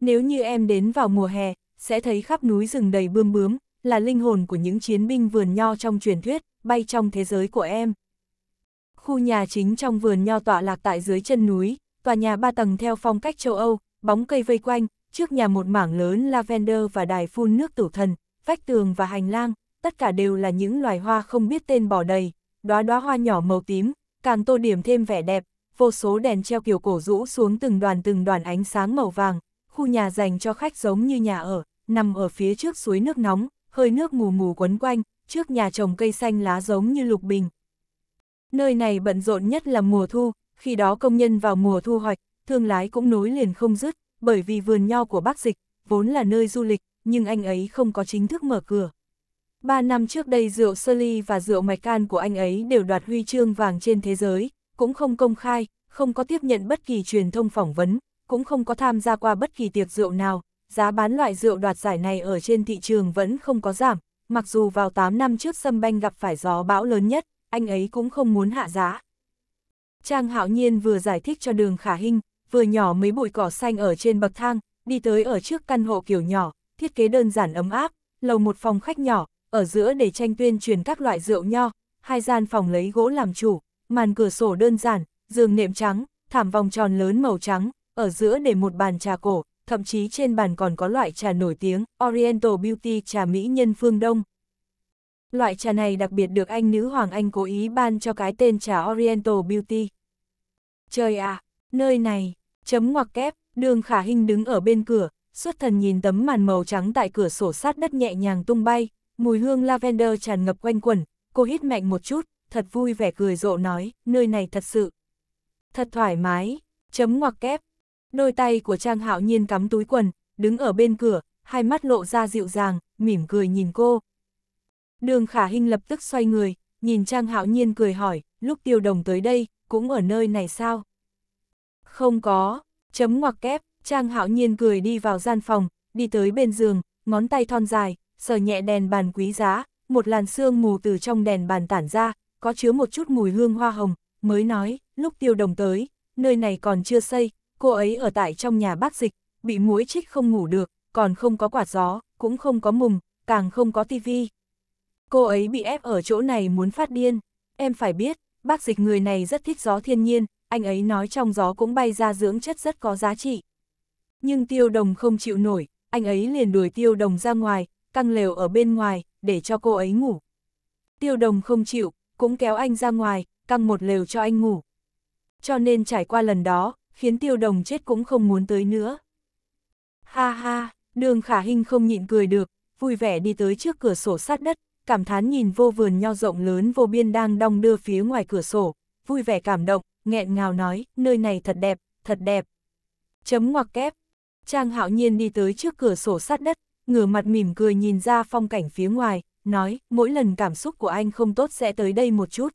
Nếu như em đến vào mùa hè, sẽ thấy khắp núi rừng đầy bươm bướm, là linh hồn của những chiến binh vườn nho trong truyền thuyết, bay trong thế giới của em. Khu nhà chính trong vườn nho tọa lạc tại dưới chân núi, tòa nhà ba tầng theo phong cách châu Âu, bóng cây vây quanh, trước nhà một mảng lớn lavender và đài phun nước tử thần, vách tường và hành lang, tất cả đều là những loài hoa không biết tên bỏ đầy đóa đóa hoa nhỏ màu tím, càng tô điểm thêm vẻ đẹp, vô số đèn treo kiểu cổ rũ xuống từng đoàn từng đoàn ánh sáng màu vàng, khu nhà dành cho khách giống như nhà ở, nằm ở phía trước suối nước nóng, hơi nước mù mù quấn quanh, trước nhà trồng cây xanh lá giống như lục bình. Nơi này bận rộn nhất là mùa thu, khi đó công nhân vào mùa thu hoạch, thương lái cũng nối liền không dứt, bởi vì vườn nho của bác dịch, vốn là nơi du lịch, nhưng anh ấy không có chính thức mở cửa. Ba năm trước đây rượu sơ ly và rượu mạch can của anh ấy đều đoạt huy chương vàng trên thế giới, cũng không công khai, không có tiếp nhận bất kỳ truyền thông phỏng vấn, cũng không có tham gia qua bất kỳ tiệc rượu nào. Giá bán loại rượu đoạt giải này ở trên thị trường vẫn không có giảm, mặc dù vào 8 năm trước Sâm Banh gặp phải gió bão lớn nhất, anh ấy cũng không muốn hạ giá. Trang Hạo Nhiên vừa giải thích cho đường khả hình, vừa nhỏ mấy bụi cỏ xanh ở trên bậc thang, đi tới ở trước căn hộ kiểu nhỏ, thiết kế đơn giản ấm áp, lầu một phòng khách nhỏ, ở giữa để tranh tuyên truyền các loại rượu nho, hai gian phòng lấy gỗ làm chủ, màn cửa sổ đơn giản, giường nệm trắng, thảm vòng tròn lớn màu trắng, ở giữa để một bàn trà cổ, thậm chí trên bàn còn có loại trà nổi tiếng Oriental Beauty trà Mỹ nhân phương Đông. Loại trà này đặc biệt được anh nữ hoàng Anh cố ý ban cho cái tên trà Oriental Beauty. Trời ạ, à, nơi này, chấm ngoặc kép, đường khả hình đứng ở bên cửa, xuất thần nhìn tấm màn màu trắng tại cửa sổ sát đất nhẹ nhàng tung bay, Mùi hương lavender tràn ngập quanh quẩn, cô hít mạnh một chút, thật vui vẻ cười rộ nói, nơi này thật sự. Thật thoải mái, chấm ngoặc kép. Đôi tay của Trang Hạo Nhiên cắm túi quần, đứng ở bên cửa, hai mắt lộ ra dịu dàng, mỉm cười nhìn cô. Đường Khả Hinh lập tức xoay người, nhìn Trang Hạo Nhiên cười hỏi, lúc tiêu đồng tới đây, cũng ở nơi này sao? Không có, chấm ngoặc kép, Trang Hạo Nhiên cười đi vào gian phòng, đi tới bên giường, ngón tay thon dài, sờ nhẹ đèn bàn quý giá, một làn sương mù từ trong đèn bàn tản ra, có chứa một chút mùi hương hoa hồng, mới nói, lúc tiêu đồng tới, nơi này còn chưa xây, cô ấy ở tại trong nhà bác dịch, bị muỗi trích không ngủ được, còn không có quạt gió, cũng không có mùng, càng không có tivi. Cô ấy bị ép ở chỗ này muốn phát điên. Em phải biết, bác dịch người này rất thích gió thiên nhiên, anh ấy nói trong gió cũng bay ra dưỡng chất rất có giá trị. Nhưng tiêu đồng không chịu nổi, anh ấy liền đuổi tiêu đồng ra ngoài, căng lều ở bên ngoài, để cho cô ấy ngủ. Tiêu đồng không chịu, cũng kéo anh ra ngoài, căng một lều cho anh ngủ. Cho nên trải qua lần đó, khiến tiêu đồng chết cũng không muốn tới nữa. Ha ha, đường khả hình không nhịn cười được, vui vẻ đi tới trước cửa sổ sát đất, cảm thán nhìn vô vườn nho rộng lớn vô biên đang đong đưa phía ngoài cửa sổ, vui vẻ cảm động, nghẹn ngào nói, nơi này thật đẹp, thật đẹp. Chấm ngoặc kép, Trang hạo nhiên đi tới trước cửa sổ sát đất, ngửa mặt mỉm cười nhìn ra phong cảnh phía ngoài, nói, mỗi lần cảm xúc của anh không tốt sẽ tới đây một chút.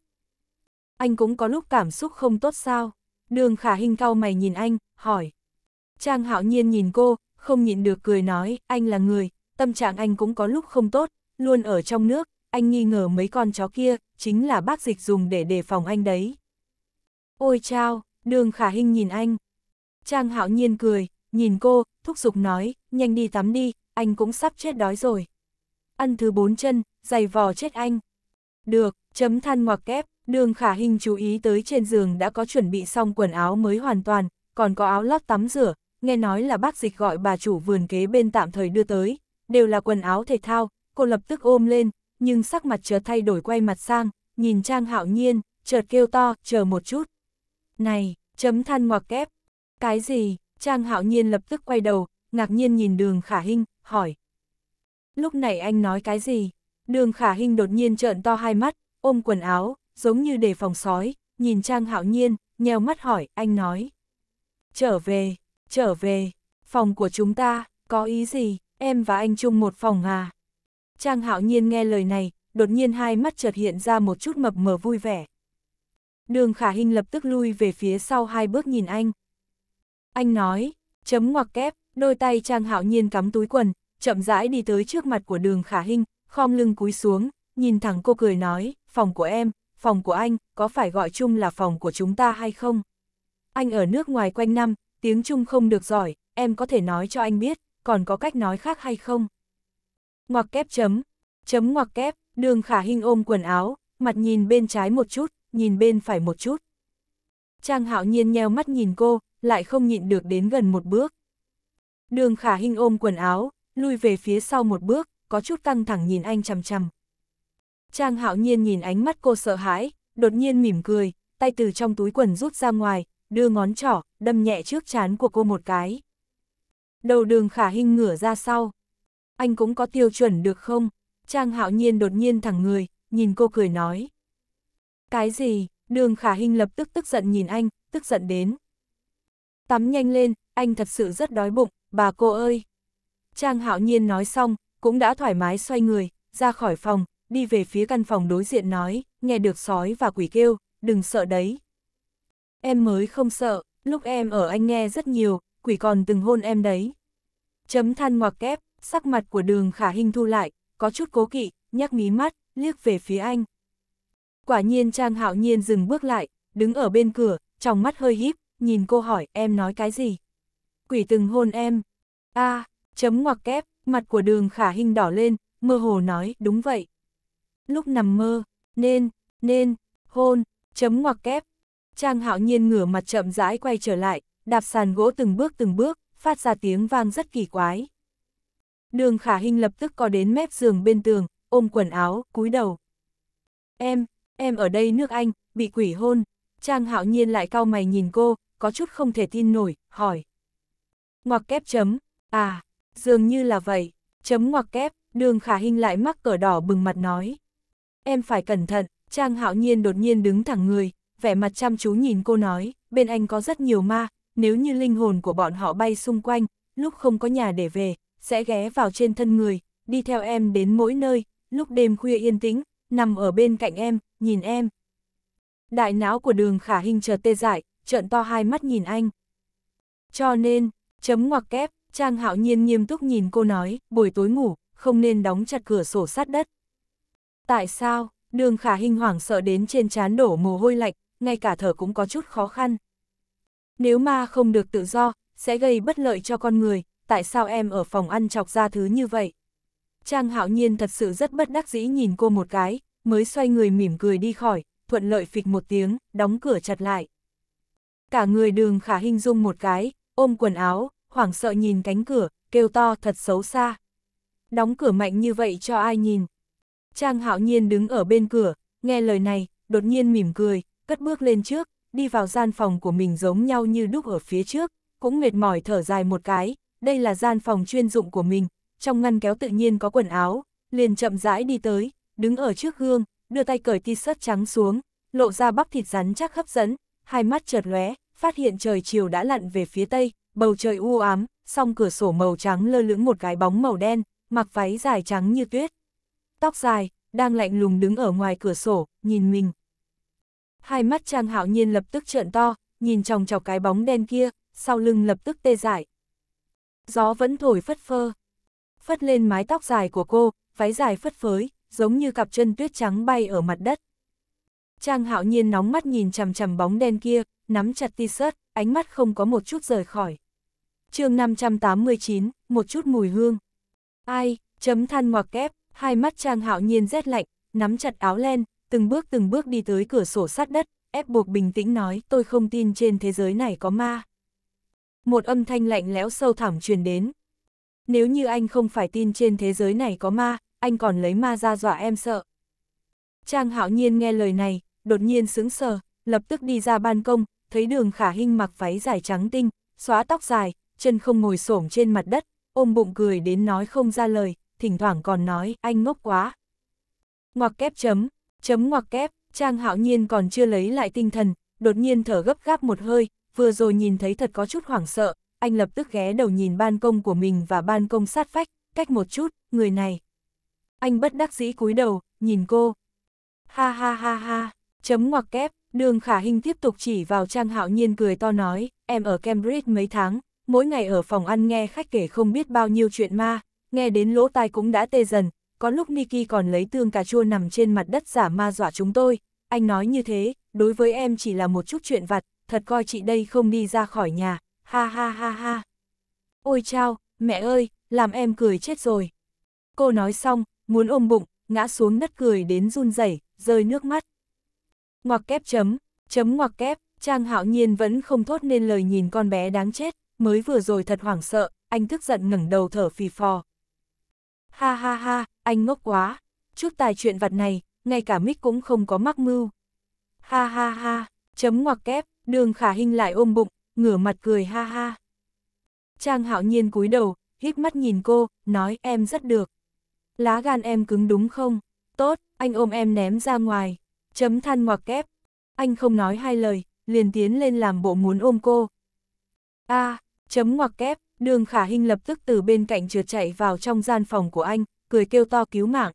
Anh cũng có lúc cảm xúc không tốt sao? Đường khả hình cau mày nhìn anh, hỏi. Trang hạo nhiên nhìn cô, không nhịn được cười nói, anh là người, tâm trạng anh cũng có lúc không tốt, luôn ở trong nước, anh nghi ngờ mấy con chó kia, chính là bác dịch dùng để đề phòng anh đấy. Ôi chao, đường khả hình nhìn anh. Trang hạo nhiên cười, nhìn cô, thúc giục nói, nhanh đi tắm đi, anh cũng sắp chết đói rồi. Ăn thứ bốn chân, giày vò chết anh. Được, chấm than ngoặc kép, đường khả hình chú ý tới trên giường đã có chuẩn bị xong quần áo mới hoàn toàn, còn có áo lót tắm rửa, nghe nói là bác dịch gọi bà chủ vườn kế bên tạm thời đưa tới, đều là quần áo thể thao, cô lập tức ôm lên, nhưng sắc mặt chợt thay đổi quay mặt sang, nhìn Trang Hạo Nhiên, chợt kêu to, chờ một chút. Này, chấm than ngoặc kép. Cái gì? Trang hạo nhiên lập tức quay đầu, ngạc nhiên nhìn đường khả hinh, hỏi. Lúc này anh nói cái gì? Đường khả hinh đột nhiên trợn to hai mắt, ôm quần áo, giống như đề phòng sói, nhìn Trang hạo nhiên, nheo mắt hỏi, anh nói. Trở về, trở về, phòng của chúng ta, có ý gì, em và anh chung một phòng à? Trang hạo nhiên nghe lời này, đột nhiên hai mắt chợt hiện ra một chút mập mờ vui vẻ. Đường khả Hinh lập tức lui về phía sau hai bước nhìn anh, anh nói, chấm ngoặc kép, đôi tay Trang Hạo Nhiên cắm túi quần, chậm rãi đi tới trước mặt của đường Khả Hinh, khom lưng cúi xuống, nhìn thẳng cô cười nói, phòng của em, phòng của anh, có phải gọi chung là phòng của chúng ta hay không? Anh ở nước ngoài quanh năm, tiếng Trung không được giỏi, em có thể nói cho anh biết, còn có cách nói khác hay không? Ngoặc kép chấm, chấm ngoặc kép, đường Khả Hinh ôm quần áo, mặt nhìn bên trái một chút, nhìn bên phải một chút. Trang Hạo Nhiên nheo mắt nhìn cô, lại không nhịn được đến gần một bước. Đường khả hình ôm quần áo, lui về phía sau một bước, có chút căng thẳng nhìn anh chằm chằm. Trang hạo nhiên nhìn ánh mắt cô sợ hãi, đột nhiên mỉm cười, tay từ trong túi quần rút ra ngoài, đưa ngón trỏ, đâm nhẹ trước chán của cô một cái. Đầu đường khả hình ngửa ra sau. Anh cũng có tiêu chuẩn được không? Trang hạo nhiên đột nhiên thẳng người, nhìn cô cười nói. Cái gì? Đường khả hình lập tức tức giận nhìn anh, tức giận đến. Tắm nhanh lên, anh thật sự rất đói bụng, bà cô ơi. Trang hạo nhiên nói xong, cũng đã thoải mái xoay người, ra khỏi phòng, đi về phía căn phòng đối diện nói, nghe được sói và quỷ kêu, đừng sợ đấy. Em mới không sợ, lúc em ở anh nghe rất nhiều, quỷ còn từng hôn em đấy. Chấm than ngoặc kép, sắc mặt của đường khả hình thu lại, có chút cố kỵ, nhắc mí mắt, liếc về phía anh. Quả nhiên Trang hạo nhiên dừng bước lại, đứng ở bên cửa, trong mắt hơi híp, nhìn cô hỏi em nói cái gì. Quỷ từng hôn em. a à, chấm ngoặc kép, mặt của đường khả hình đỏ lên, mơ hồ nói đúng vậy. Lúc nằm mơ, nên, nên, hôn, chấm ngoặc kép. Trang hạo nhiên ngửa mặt chậm rãi quay trở lại, đạp sàn gỗ từng bước từng bước, phát ra tiếng vang rất kỳ quái. Đường khả hình lập tức có đến mép giường bên tường, ôm quần áo, cúi đầu. Em, em ở đây nước Anh, bị quỷ hôn. Trang hạo nhiên lại cau mày nhìn cô, có chút không thể tin nổi, hỏi. Ngoặc kép chấm, à, dường như là vậy, chấm ngoặc kép, đường khả hình lại mắc cờ đỏ bừng mặt nói. Em phải cẩn thận, Trang hạo nhiên đột nhiên đứng thẳng người, vẻ mặt chăm chú nhìn cô nói, bên anh có rất nhiều ma, nếu như linh hồn của bọn họ bay xung quanh, lúc không có nhà để về, sẽ ghé vào trên thân người, đi theo em đến mỗi nơi, lúc đêm khuya yên tĩnh, nằm ở bên cạnh em, nhìn em. Đại não của đường khả hình chợt tê dại, trợn to hai mắt nhìn anh. Cho nên, chấm ngoặc kép, Trang Hạo Nhiên nghiêm túc nhìn cô nói, buổi tối ngủ, không nên đóng chặt cửa sổ sát đất. Tại sao, đường khả hình hoảng sợ đến trên trán đổ mồ hôi lạnh, ngay cả thở cũng có chút khó khăn. Nếu ma không được tự do, sẽ gây bất lợi cho con người, tại sao em ở phòng ăn chọc ra thứ như vậy? Trang Hạo Nhiên thật sự rất bất đắc dĩ nhìn cô một cái, mới xoay người mỉm cười đi khỏi, thuận lợi phịch một tiếng, đóng cửa chặt lại. Cả người đường khả hình dung một cái, ôm quần áo, hoảng sợ nhìn cánh cửa, kêu to thật xấu xa. Đóng cửa mạnh như vậy cho ai nhìn. Trang hạo nhiên đứng ở bên cửa, nghe lời này, đột nhiên mỉm cười, cất bước lên trước, đi vào gian phòng của mình giống nhau như đúc ở phía trước, cũng mệt mỏi thở dài một cái, đây là gian phòng chuyên dụng của mình, trong ngăn kéo tự nhiên có quần áo, liền chậm rãi đi tới, đứng ở trước gương, đưa tay cởi t-shirt trắng xuống, lộ ra bắp thịt rắn chắc hấp dẫn, hai mắt chợt lóe, phát hiện trời chiều đã lặn về phía tây, bầu trời u ám, song cửa sổ màu trắng lơ lửng một cái bóng màu đen, mặc váy dài trắng như tuyết. Tóc dài, đang lạnh lùng đứng ở ngoài cửa sổ, nhìn mình. Hai mắt Trang Hạo Nhiên lập tức trợn to, nhìn chòng chọc cái bóng đen kia, sau lưng lập tức tê dại. Gió vẫn thổi phất phơ. Phất lên mái tóc dài của cô, váy dài phất phới, giống như cặp chân tuyết trắng bay ở mặt đất. Trang hạo nhiên nóng mắt nhìn chằm chằm bóng đen kia, nắm chặt t-shirt, ánh mắt không có một chút rời khỏi. chương 589, một chút mùi hương. Ai, chấm than ngoặc kép, hai mắt Trang hạo nhiên rét lạnh, nắm chặt áo len, từng bước từng bước đi tới cửa sổ sát đất, ép buộc bình tĩnh nói tôi không tin trên thế giới này có ma. Một âm thanh lạnh lẽo sâu thẳm truyền đến. Nếu như anh không phải tin trên thế giới này có ma, anh còn lấy ma ra dọa em sợ. Trang hạo nhiên nghe lời này, đột nhiên sững sờ, lập tức đi ra ban công, thấy đường khả hinh mặc váy dài trắng tinh, xóa tóc dài, chân không ngồi xổm trên mặt đất, ôm bụng cười đến nói không ra lời, thỉnh thoảng còn nói, anh ngốc quá. Ngoặc kép chấm, chấm ngoặc kép, Trang hạo nhiên còn chưa lấy lại tinh thần, đột nhiên thở gấp gáp một hơi, vừa rồi nhìn thấy thật có chút hoảng sợ, anh lập tức ghé đầu nhìn ban công của mình và ban công sát vách, cách một chút, người này. Anh bất đắc dĩ cúi đầu, nhìn cô. Ha ha ha ha. Chấm ngoặc kép, đường khả hình tiếp tục chỉ vào Trang Hạo Nhiên cười to nói, em ở Cambridge mấy tháng, mỗi ngày ở phòng ăn nghe khách kể không biết bao nhiêu chuyện ma, nghe đến lỗ tai cũng đã tê dần, có lúc Nikki còn lấy tương cà chua nằm trên mặt đất giả ma dọa chúng tôi, anh nói như thế, đối với em chỉ là một chút chuyện vặt, thật coi chị đây không đi ra khỏi nhà, ha ha ha ha. Ôi chao, mẹ ơi, làm em cười chết rồi. Cô nói xong, muốn ôm bụng, ngã xuống đất cười đến run rẩy, rơi nước mắt ngoặc kép chấm, chấm ngoặc kép, Trang Hạo Nhiên vẫn không thốt nên lời nhìn con bé đáng chết, mới vừa rồi thật hoảng sợ, anh tức giận ngẩng đầu thở phì phò. Ha ha ha, anh ngốc quá, chút tài chuyện vặt này, ngay cả Mít cũng không có mắc mưu. Ha ha ha, chấm ngoặc kép, đường khả hình lại ôm bụng, ngửa mặt cười ha ha. Trang Hạo Nhiên cúi đầu, híp mắt nhìn cô, nói em rất được. Lá gan em cứng đúng không? Tốt, anh ôm em ném ra ngoài. Chấm than ngoặc kép. Anh không nói hai lời, liền tiến lên làm bộ muốn ôm cô. A, à, chấm ngoặc kép, đường khả hình lập tức từ bên cạnh trượt chạy vào trong gian phòng của anh, cười kêu to cứu mạng.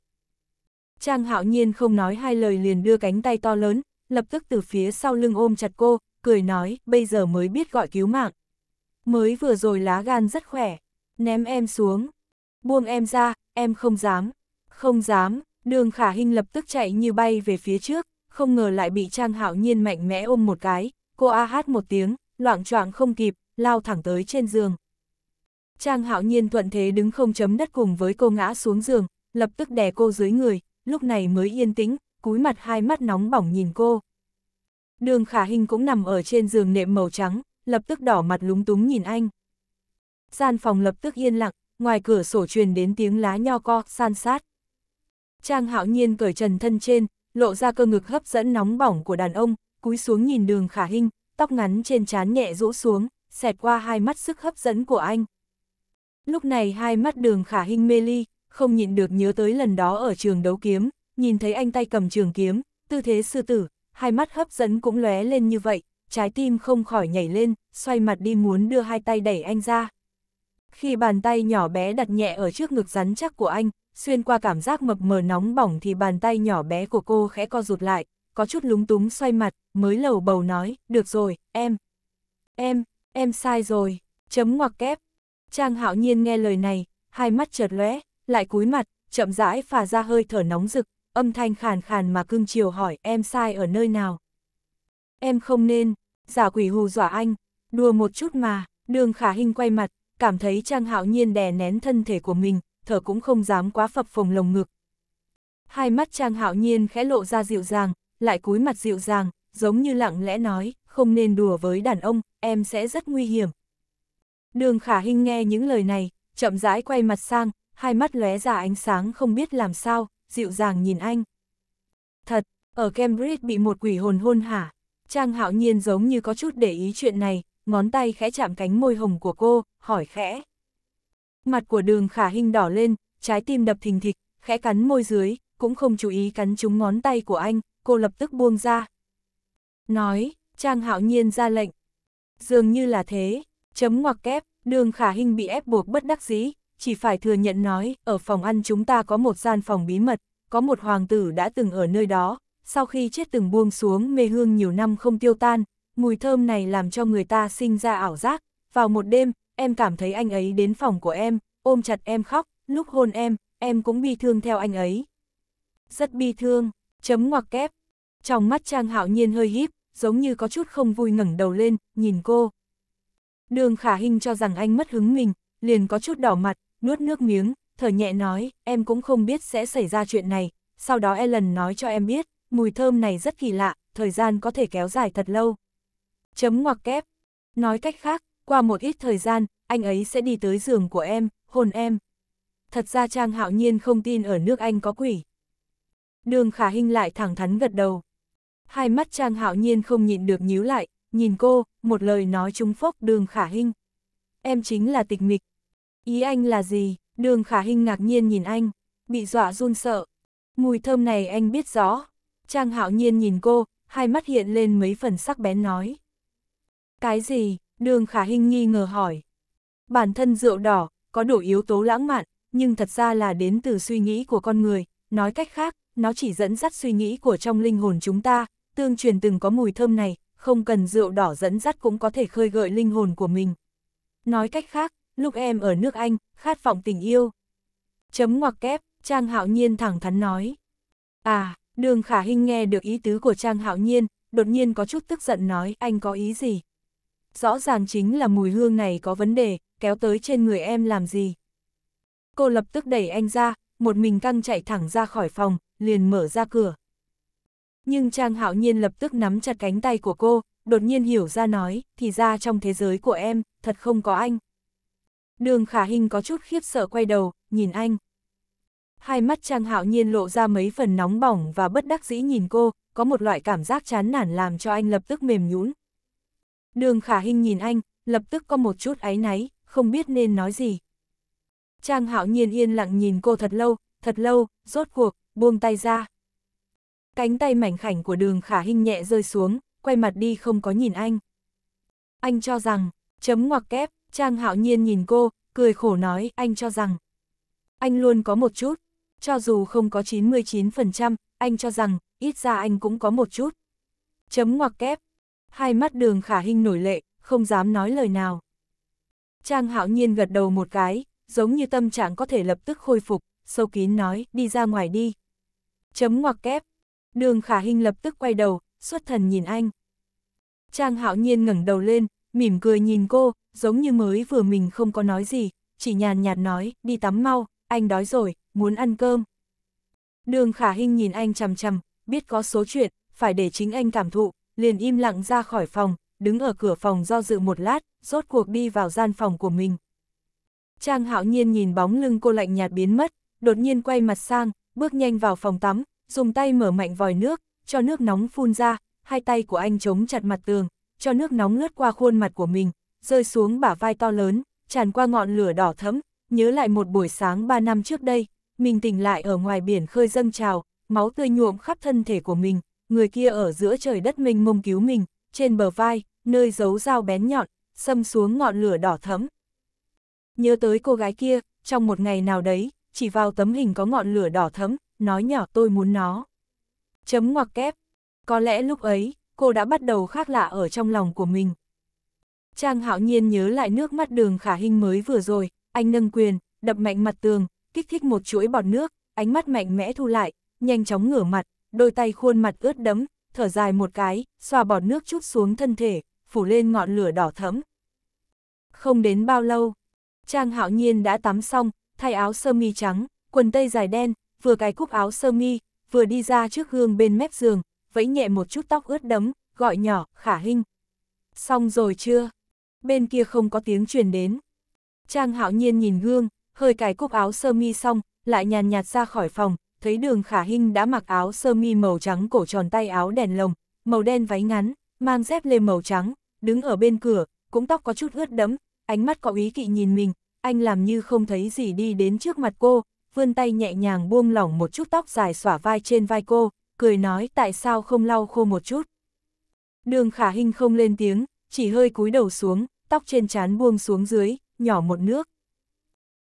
Trang hạo nhiên không nói hai lời liền đưa cánh tay to lớn, lập tức từ phía sau lưng ôm chặt cô, cười nói, bây giờ mới biết gọi cứu mạng. Mới vừa rồi lá gan rất khỏe, ném em xuống, buông em ra, em không dám, không dám, đường khả hình lập tức chạy như bay về phía trước, không ngờ lại bị Trang Hạo Nhiên mạnh mẽ ôm một cái, cô a hát một tiếng, loạn choạng không kịp, lao thẳng tới trên giường. Trang Hạo Nhiên thuận thế đứng không chấm đất cùng với cô ngã xuống giường, lập tức đè cô dưới người, lúc này mới yên tĩnh, cúi mặt hai mắt nóng bỏng nhìn cô. Đường Khả Hinh cũng nằm ở trên giường nệm màu trắng, lập tức đỏ mặt lúng túng nhìn anh. Gian phòng lập tức yên lặng, ngoài cửa sổ truyền đến tiếng lá nho co, san sát. Trang hạo nhiên cởi trần thân trên, lộ ra cơ ngực hấp dẫn nóng bỏng của đàn ông, cúi xuống nhìn đường khả hinh, tóc ngắn trên trán nhẹ rũ xuống, xẹt qua hai mắt sức hấp dẫn của anh. Lúc này hai mắt đường khả hinh mê ly, không nhịn được nhớ tới lần đó ở trường đấu kiếm, nhìn thấy anh tay cầm trường kiếm, tư thế sư tử, hai mắt hấp dẫn cũng lóe lên như vậy, trái tim không khỏi nhảy lên, xoay mặt đi muốn đưa hai tay đẩy anh ra. Khi bàn tay nhỏ bé đặt nhẹ ở trước ngực rắn chắc của anh, xuyên qua cảm giác mập mờ nóng bỏng thì bàn tay nhỏ bé của cô khẽ co rụt lại, có chút lúng túng xoay mặt, mới lầu bầu nói, được rồi, em. Em, em sai rồi, chấm ngoặc kép. Trang hạo nhiên nghe lời này, hai mắt chợt lóe, lại cúi mặt, chậm rãi phà ra hơi thở nóng rực, âm thanh khàn khàn mà cưng chiều hỏi em sai ở nơi nào. Em không nên, giả quỷ hù dọa anh, đùa một chút mà, đường khả hình quay mặt, cảm thấy Trang hạo nhiên đè nén thân thể của mình, thở cũng không dám quá phập phồng lồng ngực. Hai mắt Trang Hạo Nhiên khẽ lộ ra dịu dàng, lại cúi mặt dịu dàng, giống như lặng lẽ nói, không nên đùa với đàn ông, em sẽ rất nguy hiểm. Đường Khả Hinh nghe những lời này, chậm rãi quay mặt sang, hai mắt lóe ra ánh sáng không biết làm sao, dịu dàng nhìn anh. Thật, ở Cambridge bị một quỷ hồn hôn hả? Trang Hạo Nhiên giống như có chút để ý chuyện này, ngón tay khẽ chạm cánh môi hồng của cô, hỏi khẽ. Mặt của đường khả hình đỏ lên, trái tim đập thình thịch, khẽ cắn môi dưới, cũng không chú ý cắn trúng ngón tay của anh, cô lập tức buông ra. Nói, Trang hạo nhiên ra lệnh. Dường như là thế, chấm ngoặc kép, đường khả hình bị ép buộc bất đắc dĩ, chỉ phải thừa nhận nói, ở phòng ăn chúng ta có một gian phòng bí mật, có một hoàng tử đã từng ở nơi đó, sau khi chết từng buông xuống mê hương nhiều năm không tiêu tan, mùi thơm này làm cho người ta sinh ra ảo giác, vào một đêm, em cảm thấy anh ấy đến phòng của em, ôm chặt em khóc, lúc hôn em, em cũng bi thương theo anh ấy. Rất bi thương, chấm ngoặc kép. Trong mắt Trang Hạo Nhiên hơi híp, giống như có chút không vui ngẩng đầu lên, nhìn cô. Đường Khả Hinh cho rằng anh mất hứng mình, liền có chút đỏ mặt, nuốt nước miếng, thở nhẹ nói, em cũng không biết sẽ xảy ra chuyện này, sau đó Ellen nói cho em biết, mùi thơm này rất kỳ lạ, thời gian có thể kéo dài thật lâu. Chấm ngoặc kép. Nói cách khác, qua một ít thời gian, anh ấy sẽ đi tới giường của em, hôn em. Thật ra Trang Hạo Nhiên không tin ở nước Anh có quỷ. Đường Khả Hinh lại thẳng thắn gật đầu. Hai mắt Trang Hạo Nhiên không nhịn được nhíu lại, nhìn cô, một lời nói trúng phốc Đường Khả Hinh. Em chính là tịch mịch. Ý anh là gì? Đường Khả Hinh ngạc nhiên nhìn anh, bị dọa run sợ. Mùi thơm này anh biết rõ. Trang Hạo Nhiên nhìn cô, hai mắt hiện lên mấy phần sắc bén nói. Cái gì? Đường khả hình nghi ngờ hỏi. Bản thân rượu đỏ, có đủ yếu tố lãng mạn, nhưng thật ra là đến từ suy nghĩ của con người, nói cách khác, nó chỉ dẫn dắt suy nghĩ của trong linh hồn chúng ta, tương truyền từng có mùi thơm này, không cần rượu đỏ dẫn dắt cũng có thể khơi gợi linh hồn của mình. Nói cách khác, lúc em ở nước Anh, khát vọng tình yêu. Chấm ngoặc kép, Trang Hạo Nhiên thẳng thắn nói. À, đường khả hình nghe được ý tứ của Trang Hạo Nhiên, đột nhiên có chút tức giận nói anh có ý gì, rõ ràng chính là mùi hương này có vấn đề, kéo tới trên người em làm gì. Cô lập tức đẩy anh ra, một mình căng chạy thẳng ra khỏi phòng, liền mở ra cửa. Nhưng Trang Hạo Nhiên lập tức nắm chặt cánh tay của cô, đột nhiên hiểu ra nói, thì ra trong thế giới của em, thật không có anh. Đường Khả Hinh có chút khiếp sợ quay đầu, nhìn anh. Hai mắt Trang Hạo Nhiên lộ ra mấy phần nóng bỏng và bất đắc dĩ nhìn cô, có một loại cảm giác chán nản làm cho anh lập tức mềm nhũn. Đường khả hình nhìn anh, lập tức có một chút áy náy, không biết nên nói gì. Trang hạo nhiên yên lặng nhìn cô thật lâu, thật lâu, rốt cuộc, buông tay ra. Cánh tay mảnh khảnh của đường khả hình nhẹ rơi xuống, quay mặt đi không có nhìn anh. Anh cho rằng, chấm ngoặc kép, Trang hạo nhiên nhìn cô, cười khổ nói anh cho rằng. Anh luôn có một chút, cho dù không có 99%, anh cho rằng, ít ra anh cũng có một chút. Chấm ngoặc kép, hai mắt đường khả hình nổi lệ, không dám nói lời nào. Trang hạo nhiên gật đầu một cái, giống như tâm trạng có thể lập tức khôi phục, sâu kín nói, đi ra ngoài đi. Chấm ngoặc kép, đường khả hình lập tức quay đầu, xuất thần nhìn anh. Trang hạo nhiên ngẩng đầu lên, mỉm cười nhìn cô, giống như mới vừa mình không có nói gì, chỉ nhàn nhạt nói, đi tắm mau, anh đói rồi, muốn ăn cơm. Đường khả hình nhìn anh chằm chằm, biết có số chuyện, phải để chính anh cảm thụ, liền im lặng ra khỏi phòng, đứng ở cửa phòng do dự một lát, rốt cuộc đi vào gian phòng của mình. Trang hạo nhiên nhìn bóng lưng cô lạnh nhạt biến mất, đột nhiên quay mặt sang, bước nhanh vào phòng tắm, dùng tay mở mạnh vòi nước, cho nước nóng phun ra, hai tay của anh chống chặt mặt tường, cho nước nóng lướt qua khuôn mặt của mình, rơi xuống bả vai to lớn, tràn qua ngọn lửa đỏ thẫm, nhớ lại một buổi sáng 3 năm trước đây, mình tỉnh lại ở ngoài biển khơi dâng trào, máu tươi nhuộm khắp thân thể của mình, người kia ở giữa trời đất mình mông cứu mình, trên bờ vai, nơi giấu dao bén nhọn, xâm xuống ngọn lửa đỏ thẫm. Nhớ tới cô gái kia, trong một ngày nào đấy, chỉ vào tấm hình có ngọn lửa đỏ thẫm, nói nhỏ tôi muốn nó. Chấm ngoặc kép. Có lẽ lúc ấy, cô đã bắt đầu khác lạ ở trong lòng của mình. Trang hạo nhiên nhớ lại nước mắt đường khả hình mới vừa rồi, anh nâng quyền, đập mạnh mặt tường, kích thích một chuỗi bọt nước, ánh mắt mạnh mẽ thu lại, nhanh chóng ngửa mặt, đôi tay khuôn mặt ướt đẫm, thở dài một cái, xoa bọt nước chút xuống thân thể, phủ lên ngọn lửa đỏ thẫm. Không đến bao lâu, Trang Hạo Nhiên đã tắm xong, thay áo sơ mi trắng, quần tây dài đen, vừa cái cúc áo sơ mi, vừa đi ra trước gương bên mép giường, vẫy nhẹ một chút tóc ướt đẫm, gọi nhỏ, khả hinh. Xong rồi chưa? Bên kia không có tiếng truyền đến. Trang Hạo Nhiên nhìn gương, hơi cái cúc áo sơ mi xong, lại nhàn nhạt ra khỏi phòng, thấy đường khả hinh đã mặc áo sơ mi màu trắng cổ tròn tay áo đèn lồng, màu đen váy ngắn, mang dép lê màu trắng, đứng ở bên cửa, cũng tóc có chút ướt đẫm, ánh mắt có ý kỵ nhìn mình, anh làm như không thấy gì đi đến trước mặt cô, vươn tay nhẹ nhàng buông lỏng một chút tóc dài xỏa vai trên vai cô, cười nói tại sao không lau khô một chút. Đường khả hinh không lên tiếng, chỉ hơi cúi đầu xuống, tóc trên trán buông xuống dưới, nhỏ một nước.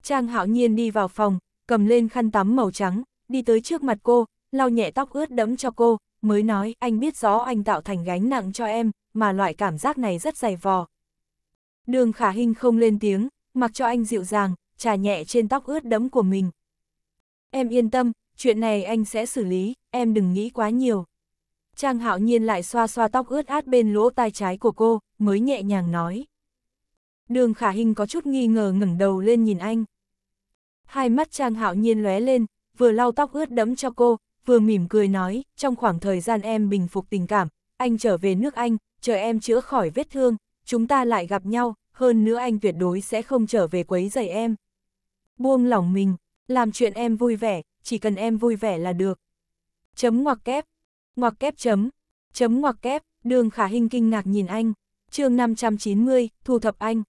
Trang hạo nhiên đi vào phòng, cầm lên khăn tắm màu trắng, đi tới trước mặt cô, lau nhẹ tóc ướt đẫm cho cô, mới nói anh biết rõ anh tạo thành gánh nặng cho em, mà loại cảm giác này rất dày vò. Đường khả hình không lên tiếng, mặc cho anh dịu dàng, trà nhẹ trên tóc ướt đẫm của mình. Em yên tâm, chuyện này anh sẽ xử lý, em đừng nghĩ quá nhiều. Trang hạo nhiên lại xoa xoa tóc ướt át bên lỗ tai trái của cô, mới nhẹ nhàng nói. Đường khả hình có chút nghi ngờ ngẩng đầu lên nhìn anh. Hai mắt Trang hạo nhiên lóe lên, vừa lau tóc ướt đẫm cho cô, vừa mỉm cười nói, trong khoảng thời gian em bình phục tình cảm, anh trở về nước anh, chờ em chữa khỏi vết thương, chúng ta lại gặp nhau, hơn nữa anh tuyệt đối sẽ không trở về quấy rầy em. Buông lòng mình, làm chuyện em vui vẻ, chỉ cần em vui vẻ là được. Chấm ngoặc kép, ngoặc kép chấm, chấm ngoặc kép, đường khả hình kinh ngạc nhìn anh, chương 590, thu thập anh.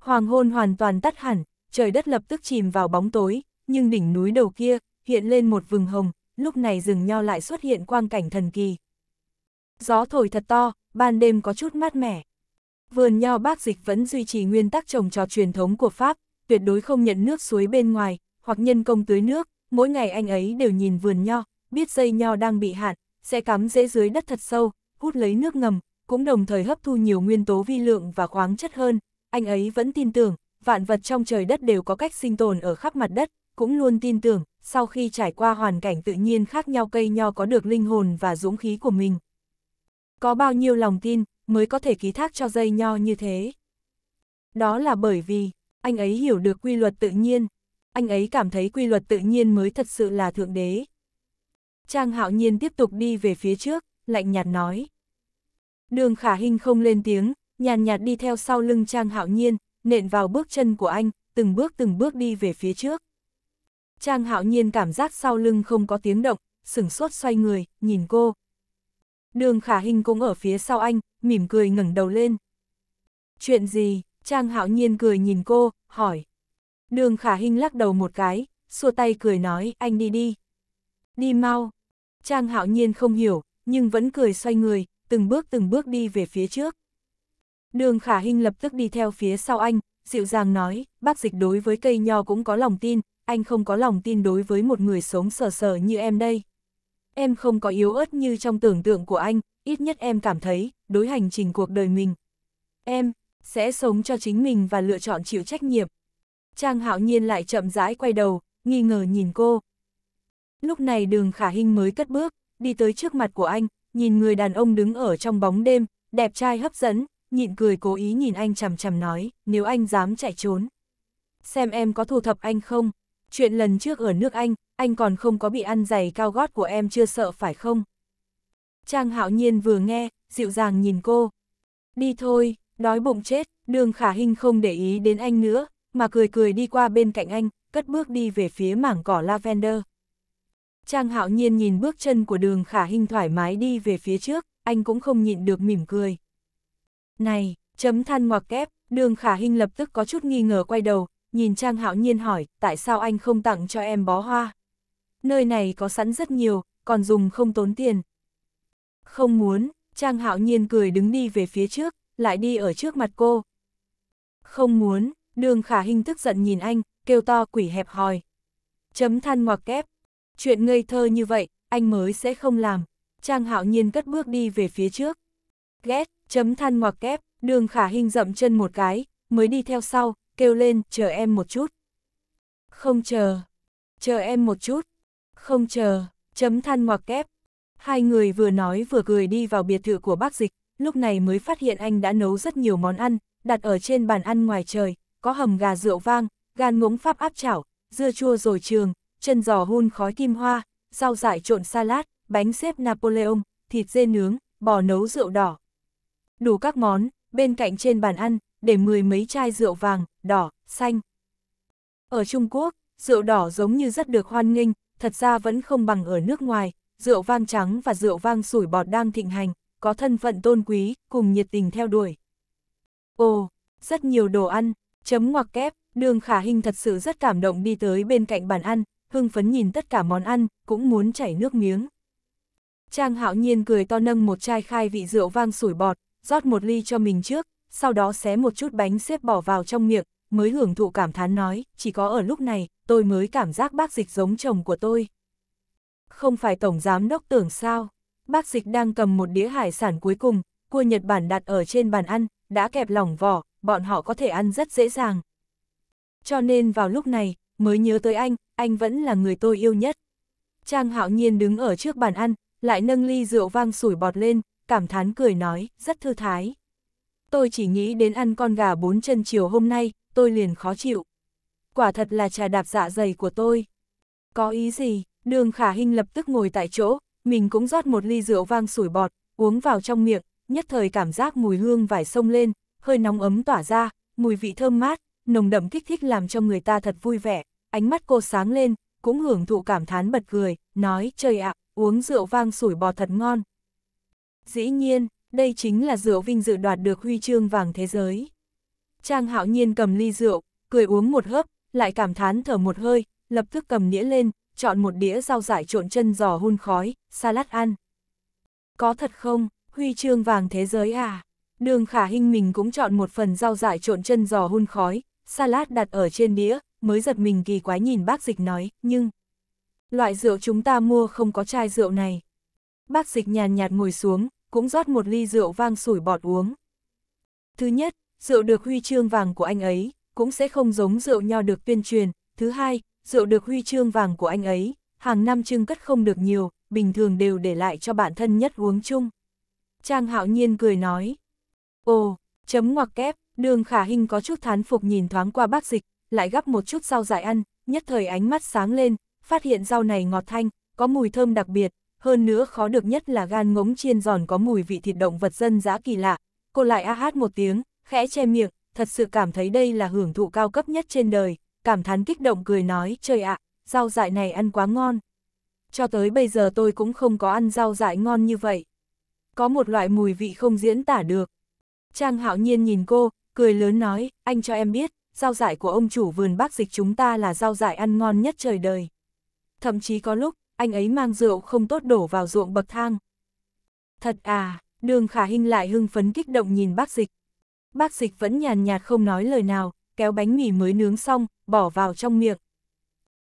Hoàng hôn hoàn toàn tắt hẳn, trời đất lập tức chìm vào bóng tối, nhưng đỉnh núi đầu kia, hiện lên một vừng hồng, lúc này rừng nho lại xuất hiện quang cảnh thần kỳ. Gió thổi thật to, ban đêm có chút mát mẻ. Vườn nho bác dịch vẫn duy trì nguyên tắc trồng trọt truyền thống của Pháp, tuyệt đối không nhận nước suối bên ngoài, hoặc nhân công tưới nước, mỗi ngày anh ấy đều nhìn vườn nho, biết dây nho đang bị hạn, sẽ cắm rễ dưới đất thật sâu, hút lấy nước ngầm, cũng đồng thời hấp thu nhiều nguyên tố vi lượng và khoáng chất hơn, anh ấy vẫn tin tưởng, vạn vật trong trời đất đều có cách sinh tồn ở khắp mặt đất, cũng luôn tin tưởng, sau khi trải qua hoàn cảnh tự nhiên khác nhau cây nho có được linh hồn và dũng khí của mình. Có bao nhiêu lòng tin mới có thể ký thác cho dây nho như thế? Đó là bởi vì, anh ấy hiểu được quy luật tự nhiên, anh ấy cảm thấy quy luật tự nhiên mới thật sự là thượng đế. Trang hạo nhiên tiếp tục đi về phía trước, lạnh nhạt nói. Đường khả hình không lên tiếng, nhàn nhạt đi theo sau lưng Trang hạo nhiên, nện vào bước chân của anh, từng bước từng bước đi về phía trước. Trang hạo nhiên cảm giác sau lưng không có tiếng động, sửng sốt xoay người, nhìn cô. Đường khả hình cũng ở phía sau anh, mỉm cười ngẩng đầu lên. Chuyện gì? Trang hạo nhiên cười nhìn cô, hỏi. Đường khả hình lắc đầu một cái, xua tay cười nói, anh đi đi. Đi mau. Trang hạo nhiên không hiểu, nhưng vẫn cười xoay người, từng bước từng bước đi về phía trước. Đường khả hình lập tức đi theo phía sau anh, dịu dàng nói, bác dịch đối với cây nho cũng có lòng tin, anh không có lòng tin đối với một người sống sờ sờ như em đây. Em không có yếu ớt như trong tưởng tượng của anh, ít nhất em cảm thấy, đối hành trình cuộc đời mình. Em, sẽ sống cho chính mình và lựa chọn chịu trách nhiệm. Trang hạo nhiên lại chậm rãi quay đầu, nghi ngờ nhìn cô. Lúc này đường khả hình mới cất bước, đi tới trước mặt của anh, nhìn người đàn ông đứng ở trong bóng đêm, đẹp trai hấp dẫn, nhịn cười cố ý nhìn anh chằm chằm nói, nếu anh dám chạy trốn. Xem em có thu thập anh không? Chuyện lần trước ở nước Anh, anh còn không có bị ăn giày cao gót của em chưa sợ phải không? Trang hạo nhiên vừa nghe, dịu dàng nhìn cô. Đi thôi, đói bụng chết, đường khả hình không để ý đến anh nữa, mà cười cười đi qua bên cạnh anh, cất bước đi về phía mảng cỏ lavender. Trang hạo nhiên nhìn bước chân của đường khả hình thoải mái đi về phía trước, anh cũng không nhịn được mỉm cười. Này, chấm than ngoặc kép, đường khả hình lập tức có chút nghi ngờ quay đầu, nhìn Trang Hạo Nhiên hỏi, tại sao anh không tặng cho em bó hoa? Nơi này có sẵn rất nhiều, còn dùng không tốn tiền. Không muốn, Trang Hạo Nhiên cười đứng đi về phía trước, lại đi ở trước mặt cô. Không muốn, đường khả hình tức giận nhìn anh, kêu to quỷ hẹp hòi. Chấm than ngoặc kép. Chuyện ngây thơ như vậy, anh mới sẽ không làm. Trang Hạo Nhiên cất bước đi về phía trước. Ghét, chấm than ngoặc kép, đường khả hình dậm chân một cái, mới đi theo sau, kêu lên, chờ em một chút. Không chờ, chờ em một chút, không chờ, chấm than ngoặc kép. Hai người vừa nói vừa cười đi vào biệt thự của bác dịch, lúc này mới phát hiện anh đã nấu rất nhiều món ăn, đặt ở trên bàn ăn ngoài trời, có hầm gà rượu vang, gan ngỗng pháp áp chảo, dưa chua rồi trường, chân giò hun khói kim hoa, rau dại trộn salad, bánh xếp Napoleon, thịt dê nướng, bò nấu rượu đỏ. Đủ các món, bên cạnh trên bàn ăn, để mười mấy chai rượu vàng, đỏ, xanh. Ở Trung Quốc, rượu đỏ giống như rất được hoan nghênh, thật ra vẫn không bằng ở nước ngoài, rượu vang trắng và rượu vang sủi bọt đang thịnh hành, có thân phận tôn quý, cùng nhiệt tình theo đuổi. Ồ, rất nhiều đồ ăn, chấm ngoặc kép, đường khả hình thật sự rất cảm động đi tới bên cạnh bàn ăn, hưng phấn nhìn tất cả món ăn, cũng muốn chảy nước miếng. Trang hạo nhiên cười to nâng một chai khai vị rượu vang sủi bọt, rót một ly cho mình trước, sau đó xé một chút bánh xếp bỏ vào trong miệng, mới hưởng thụ cảm thán nói, chỉ có ở lúc này, tôi mới cảm giác bác dịch giống chồng của tôi. Không phải tổng giám đốc tưởng sao, bác dịch đang cầm một đĩa hải sản cuối cùng, cua Nhật Bản đặt ở trên bàn ăn, đã kẹp lỏng vỏ, bọn họ có thể ăn rất dễ dàng. Cho nên vào lúc này, mới nhớ tới anh, anh vẫn là người tôi yêu nhất. Trang hạo nhiên đứng ở trước bàn ăn, lại nâng ly rượu vang sủi bọt lên, cảm thán cười nói, rất thư thái. Tôi chỉ nghĩ đến ăn con gà bốn chân chiều hôm nay, tôi liền khó chịu. Quả thật là trà đạp dạ dày của tôi. Có ý gì, đường khả hình lập tức ngồi tại chỗ, mình cũng rót một ly rượu vang sủi bọt, uống vào trong miệng, nhất thời cảm giác mùi hương vải sông lên, hơi nóng ấm tỏa ra, mùi vị thơm mát, nồng đậm kích thích làm cho người ta thật vui vẻ, ánh mắt cô sáng lên, cũng hưởng thụ cảm thán bật cười, nói trời ạ, uống rượu vang sủi bọt thật ngon. Dĩ nhiên, đây chính là rượu vinh dự đoạt được huy chương vàng thế giới. Trang hạo nhiên cầm ly rượu, cười uống một hớp, lại cảm thán thở một hơi, lập tức cầm đĩa lên, chọn một đĩa rau giải trộn chân giò hun khói, salad ăn. Có thật không, huy chương vàng thế giới à? Đường khả hình mình cũng chọn một phần rau giải trộn chân giò hun khói, salad đặt ở trên đĩa, mới giật mình kỳ quái nhìn bác dịch nói, nhưng... Loại rượu chúng ta mua không có chai rượu này. Bác dịch nhàn nhạt ngồi xuống, cũng rót một ly rượu vang sủi bọt uống. Thứ nhất, rượu được huy chương vàng của anh ấy, cũng sẽ không giống rượu nho được tuyên truyền. Thứ hai, rượu được huy chương vàng của anh ấy, hàng năm trưng cất không được nhiều, bình thường đều để lại cho bản thân nhất uống chung. Trang hạo nhiên cười nói. Ồ, chấm ngoặc kép, đường khả hình có chút thán phục nhìn thoáng qua bác dịch, lại gắp một chút rau dại ăn, nhất thời ánh mắt sáng lên, phát hiện rau này ngọt thanh, có mùi thơm đặc biệt, hơn nữa khó được nhất là gan ngỗng chiên giòn có mùi vị thịt động vật dân dã kỳ lạ. Cô lại a hát một tiếng, khẽ che miệng, thật sự cảm thấy đây là hưởng thụ cao cấp nhất trên đời, cảm thán kích động cười nói, trời ạ, rau dại này ăn quá ngon. Cho tới bây giờ tôi cũng không có ăn rau dại ngon như vậy. Có một loại mùi vị không diễn tả được. Trang hạo nhiên nhìn cô, cười lớn nói, anh cho em biết, rau dại của ông chủ vườn bác dịch chúng ta là rau dại ăn ngon nhất trời đời. Thậm chí có lúc, anh ấy mang rượu không tốt đổ vào ruộng bậc thang. Thật à, đường khả hình lại hưng phấn kích động nhìn bác dịch. Bác dịch vẫn nhàn nhạt không nói lời nào, kéo bánh mì mới nướng xong, bỏ vào trong miệng.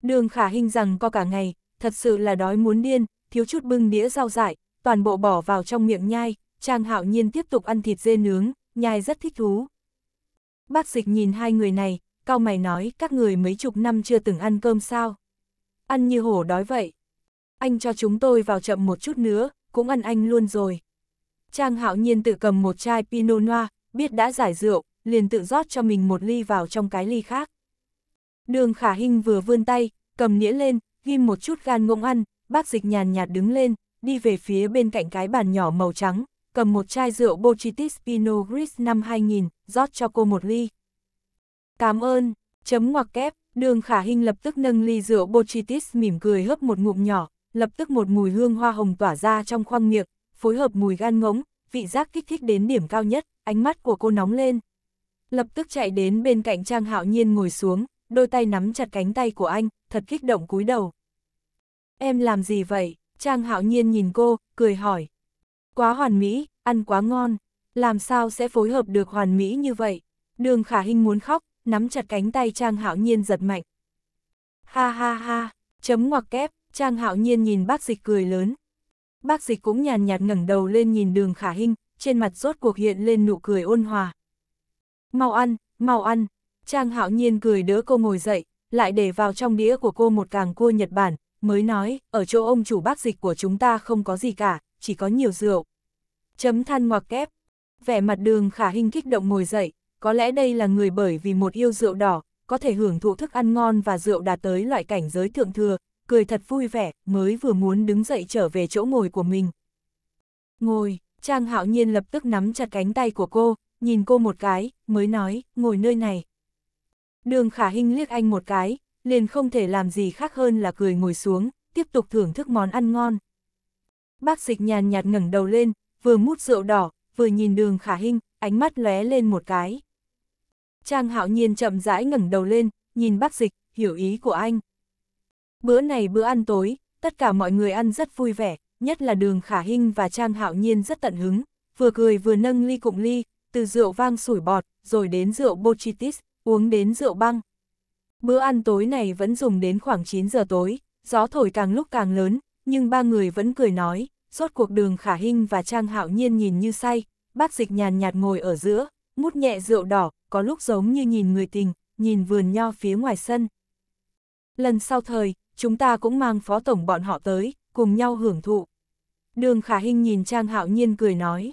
Đường khả hình rằng co cả ngày, thật sự là đói muốn điên, thiếu chút bưng đĩa rau dại, toàn bộ bỏ vào trong miệng nhai, Trang Hạo Nhiên tiếp tục ăn thịt dê nướng, nhai rất thích thú. Bác dịch nhìn hai người này, cao mày nói các người mấy chục năm chưa từng ăn cơm sao. Ăn như hổ đói vậy. Anh cho chúng tôi vào chậm một chút nữa, cũng ăn anh luôn rồi. Trang Hạo Nhiên tự cầm một chai Pinot Noir, biết đã giải rượu, liền tự rót cho mình một ly vào trong cái ly khác. Đường khả hình vừa vươn tay, cầm nĩa lên, ghim một chút gan ngỗng ăn, bác dịch nhàn nhạt đứng lên, đi về phía bên cạnh cái bàn nhỏ màu trắng, cầm một chai rượu Bochitis Pinot Gris năm 2000, rót cho cô một ly. Cảm ơn, chấm ngoặc kép, đường khả hình lập tức nâng ly rượu Bochitis mỉm cười hớp một ngụm nhỏ, lập tức một mùi hương hoa hồng tỏa ra trong khoang miệng, phối hợp mùi gan ngỗng, vị giác kích thích đến điểm cao nhất ánh mắt của cô nóng lên. Lập tức chạy đến bên cạnh Trang Hạo Nhiên ngồi xuống, đôi tay nắm chặt cánh tay của anh, thật kích động cúi đầu. Em làm gì vậy? Trang Hạo Nhiên nhìn cô, cười hỏi. Quá hoàn mỹ, ăn quá ngon, làm sao sẽ phối hợp được hoàn mỹ như vậy? Đường Khả Hinh muốn khóc, nắm chặt cánh tay Trang Hạo Nhiên giật mạnh. Ha ha ha, chấm ngoặc kép, Trang Hạo Nhiên nhìn bác dịch cười lớn. Bác dịch cũng nhàn nhạt ngẩng đầu lên nhìn đường Khả Hinh, trên mặt rốt cuộc hiện lên nụ cười ôn hòa. Mau ăn, mau ăn, Trang hạo nhiên cười đỡ cô ngồi dậy, lại để vào trong đĩa của cô một càng cua Nhật Bản, mới nói, ở chỗ ông chủ bác dịch của chúng ta không có gì cả, chỉ có nhiều rượu. Chấm than ngoặc kép, vẻ mặt đường khả hình kích động ngồi dậy, có lẽ đây là người bởi vì một yêu rượu đỏ, có thể hưởng thụ thức ăn ngon và rượu đạt tới loại cảnh giới thượng thừa, cười thật vui vẻ, mới vừa muốn đứng dậy trở về chỗ ngồi của mình. Ngồi, Trang hạo nhiên lập tức nắm chặt cánh tay của cô, nhìn cô một cái, mới nói, ngồi nơi này. Đường khả Hinh liếc anh một cái, liền không thể làm gì khác hơn là cười ngồi xuống, tiếp tục thưởng thức món ăn ngon. Bác dịch nhàn nhạt ngẩng đầu lên, vừa mút rượu đỏ, vừa nhìn đường khả Hinh, ánh mắt lóe lên một cái. Trang hạo nhiên chậm rãi ngẩng đầu lên, nhìn bác dịch, hiểu ý của anh. Bữa này bữa ăn tối, tất cả mọi người ăn rất vui vẻ, nhất là đường khả hinh và Trang Hạo Nhiên rất tận hứng, vừa cười vừa nâng ly cụm ly, từ rượu vang sủi bọt, rồi đến rượu bochitis, uống đến rượu băng. Bữa ăn tối này vẫn dùng đến khoảng 9 giờ tối, gió thổi càng lúc càng lớn, nhưng ba người vẫn cười nói, rốt cuộc đường khả hinh và Trang Hạo Nhiên nhìn như say, bác dịch nhàn nhạt ngồi ở giữa, mút nhẹ rượu đỏ, có lúc giống như nhìn người tình, nhìn vườn nho phía ngoài sân. Lần sau thời, chúng ta cũng mang phó tổng bọn họ tới, cùng nhau hưởng thụ. Đường khả Hinh nhìn Trang Hạo Nhiên cười nói.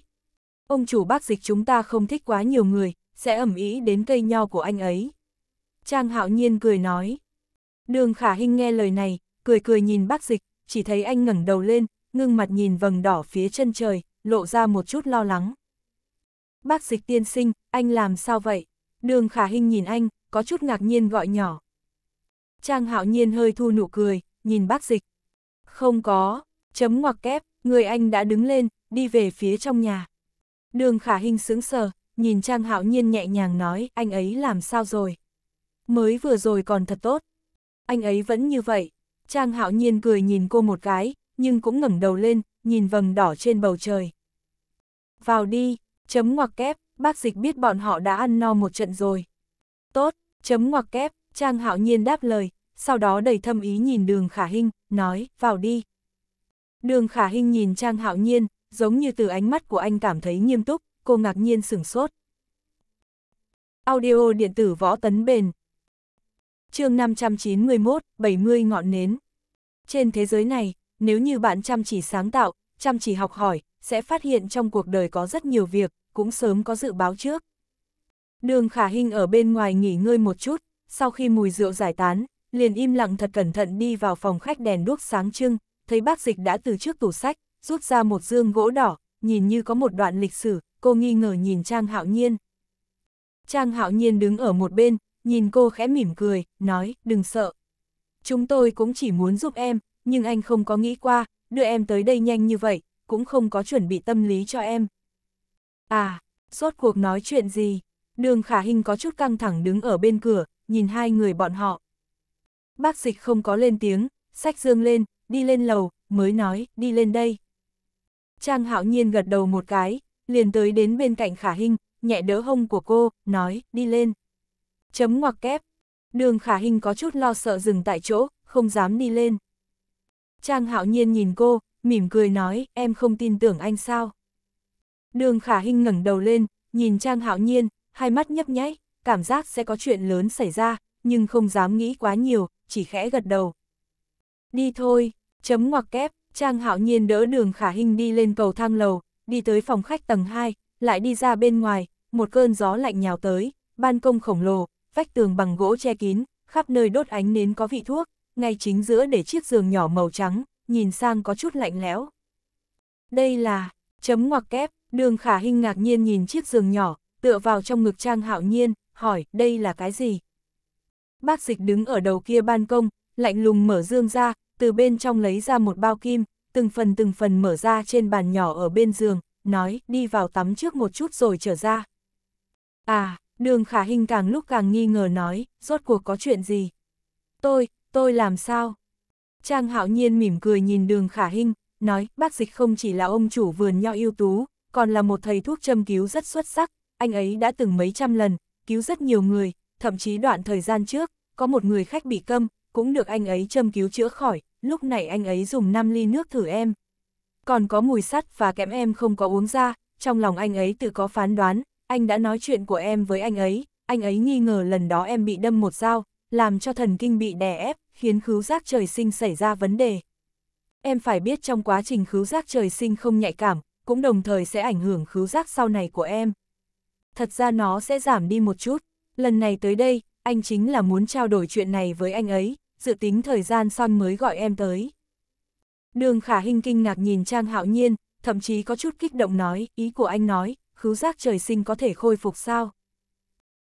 Ông chủ bác dịch chúng ta không thích quá nhiều người, sẽ ẩm ý đến cây nho của anh ấy. Trang Hạo Nhiên cười nói. Đường khả Hinh nghe lời này, cười cười nhìn bác dịch, chỉ thấy anh ngẩng đầu lên, ngưng mặt nhìn vầng đỏ phía chân trời, lộ ra một chút lo lắng. Bác dịch tiên sinh, anh làm sao vậy? Đường khả Hinh nhìn anh, có chút ngạc nhiên gọi nhỏ. Trang hạo nhiên hơi thu nụ cười, nhìn bác dịch. Không có, chấm ngoặc kép, Người anh đã đứng lên, đi về phía trong nhà. Đường khả hình sướng sờ, nhìn Trang Hạo Nhiên nhẹ nhàng nói, anh ấy làm sao rồi? Mới vừa rồi còn thật tốt. Anh ấy vẫn như vậy. Trang Hạo Nhiên cười nhìn cô một cái, nhưng cũng ngẩng đầu lên, nhìn vầng đỏ trên bầu trời. Vào đi, chấm ngoặc kép, bác dịch biết bọn họ đã ăn no một trận rồi. Tốt, chấm ngoặc kép, Trang Hạo Nhiên đáp lời, sau đó đầy thâm ý nhìn đường khả hình, nói, vào đi. Đường khả hình nhìn Trang Hạo Nhiên, giống như từ ánh mắt của anh cảm thấy nghiêm túc, cô ngạc nhiên sửng sốt. Audio điện tử võ tấn bền chương 591, 70 ngọn nến. Trên thế giới này, nếu như bạn chăm chỉ sáng tạo, chăm chỉ học hỏi, sẽ phát hiện trong cuộc đời có rất nhiều việc, cũng sớm có dự báo trước. Đường Khả Hinh ở bên ngoài nghỉ ngơi một chút, sau khi mùi rượu giải tán, liền im lặng thật cẩn thận đi vào phòng khách đèn đuốc sáng trưng, thấy bác dịch đã từ trước tủ sách, rút ra một dương gỗ đỏ, nhìn như có một đoạn lịch sử, cô nghi ngờ nhìn Trang Hạo Nhiên. Trang Hạo Nhiên đứng ở một bên, nhìn cô khẽ mỉm cười, nói, đừng sợ. Chúng tôi cũng chỉ muốn giúp em, nhưng anh không có nghĩ qua, đưa em tới đây nhanh như vậy, cũng không có chuẩn bị tâm lý cho em. À, rốt cuộc nói chuyện gì? Đường Khả Hinh có chút căng thẳng đứng ở bên cửa, nhìn hai người bọn họ. Bác dịch không có lên tiếng, sách dương lên, đi lên lầu, mới nói, đi lên đây. Trang hạo nhiên gật đầu một cái, liền tới đến bên cạnh khả Hinh, nhẹ đỡ hông của cô, nói, đi lên. Chấm ngoặc kép. Đường khả Hinh có chút lo sợ dừng tại chỗ, không dám đi lên. Trang hạo nhiên nhìn cô, mỉm cười nói, em không tin tưởng anh sao. Đường khả Hinh ngẩng đầu lên, nhìn Trang hạo nhiên, hai mắt nhấp nháy, cảm giác sẽ có chuyện lớn xảy ra, nhưng không dám nghĩ quá nhiều, chỉ khẽ gật đầu. Đi thôi, Chấm ngoặc kép, Trang Hạo Nhiên đỡ đường khả hình đi lên cầu thang lầu, đi tới phòng khách tầng 2, lại đi ra bên ngoài, một cơn gió lạnh nhào tới, ban công khổng lồ, vách tường bằng gỗ che kín, khắp nơi đốt ánh nến có vị thuốc, ngay chính giữa để chiếc giường nhỏ màu trắng, nhìn sang có chút lạnh lẽo. Đây là, chấm ngoặc kép, đường khả hình ngạc nhiên nhìn chiếc giường nhỏ, tựa vào trong ngực Trang Hạo Nhiên, hỏi đây là cái gì? Bác dịch đứng ở đầu kia ban công, lạnh lùng mở dương ra, từ bên trong lấy ra một bao kim, từng phần từng phần mở ra trên bàn nhỏ ở bên giường, nói đi vào tắm trước một chút rồi trở ra. À, đường khả hình càng lúc càng nghi ngờ nói, rốt cuộc có chuyện gì? Tôi, tôi làm sao? Trang hạo nhiên mỉm cười nhìn đường khả hình, nói bác dịch không chỉ là ông chủ vườn nho ưu tú, còn là một thầy thuốc châm cứu rất xuất sắc, anh ấy đã từng mấy trăm lần, cứu rất nhiều người, thậm chí đoạn thời gian trước, có một người khách bị câm, cũng được anh ấy châm cứu chữa khỏi, lúc này anh ấy dùng 5 ly nước thử em. Còn có mùi sắt và kém em không có uống ra, trong lòng anh ấy tự có phán đoán, anh đã nói chuyện của em với anh ấy, anh ấy nghi ngờ lần đó em bị đâm một dao, làm cho thần kinh bị đè ép, khiến khứu giác trời sinh xảy ra vấn đề. Em phải biết trong quá trình khứu giác trời sinh không nhạy cảm, cũng đồng thời sẽ ảnh hưởng khứu giác sau này của em. Thật ra nó sẽ giảm đi một chút, lần này tới đây, anh chính là muốn trao đổi chuyện này với anh ấy, dự tính thời gian son mới gọi em tới. Đường khả hình kinh ngạc nhìn Trang hạo nhiên, thậm chí có chút kích động nói, ý của anh nói, khứu giác trời sinh có thể khôi phục sao.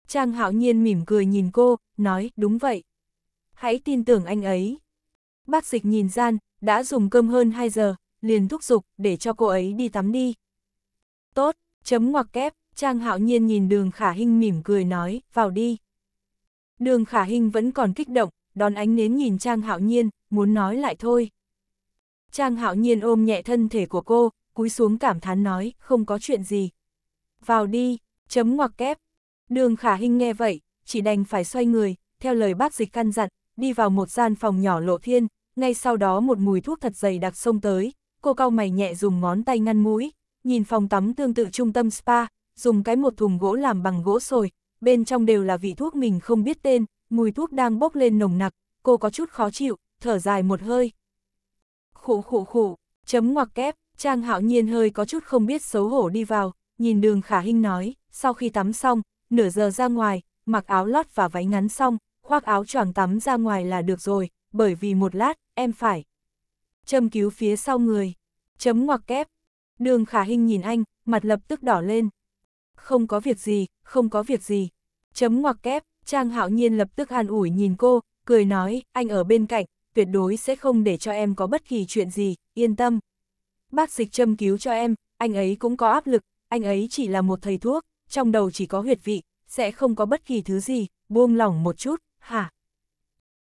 Trang hạo nhiên mỉm cười nhìn cô, nói, đúng vậy. Hãy tin tưởng anh ấy. Bác dịch nhìn gian, đã dùng cơm hơn 2 giờ, liền thúc giục, để cho cô ấy đi tắm đi. Tốt, chấm ngoặc kép, Trang hạo nhiên nhìn đường khả hình mỉm cười nói, vào đi. Đường khả hình vẫn còn kích động, đón ánh nến nhìn Trang Hạo Nhiên, muốn nói lại thôi. Trang Hạo Nhiên ôm nhẹ thân thể của cô, cúi xuống cảm thán nói, không có chuyện gì. Vào đi, chấm ngoặc kép. Đường Khả Hinh nghe vậy, chỉ đành phải xoay người, theo lời bác dịch căn dặn, đi vào một gian phòng nhỏ lộ thiên, ngay sau đó một mùi thuốc thật dày đặc xông tới, cô cau mày nhẹ dùng ngón tay ngăn mũi, nhìn phòng tắm tương tự trung tâm spa, dùng cái một thùng gỗ làm bằng gỗ sồi, bên trong đều là vị thuốc mình không biết tên, mùi thuốc đang bốc lên nồng nặc, cô có chút khó chịu, thở dài một hơi. Khụ khụ khụ. chấm ngoặc kép, Trang Hạo Nhiên hơi có chút không biết xấu hổ đi vào, nhìn đường khả hinh nói, sau khi tắm xong, nửa giờ ra ngoài, mặc áo lót và váy ngắn xong, khoác áo choàng tắm ra ngoài là được rồi, bởi vì một lát, em phải. Châm cứu phía sau người, chấm ngoặc kép. Đường khả hinh nhìn anh, mặt lập tức đỏ lên. Không có việc gì, không có việc gì. Chấm ngoặc kép, Trang hạo nhiên lập tức an ủi nhìn cô, cười nói, anh ở bên cạnh, tuyệt đối sẽ không để cho em có bất kỳ chuyện gì, yên tâm. Bác dịch châm cứu cho em, anh ấy cũng có áp lực, anh ấy chỉ là một thầy thuốc, trong đầu chỉ có huyệt vị, sẽ không có bất kỳ thứ gì, buông lỏng một chút, hả?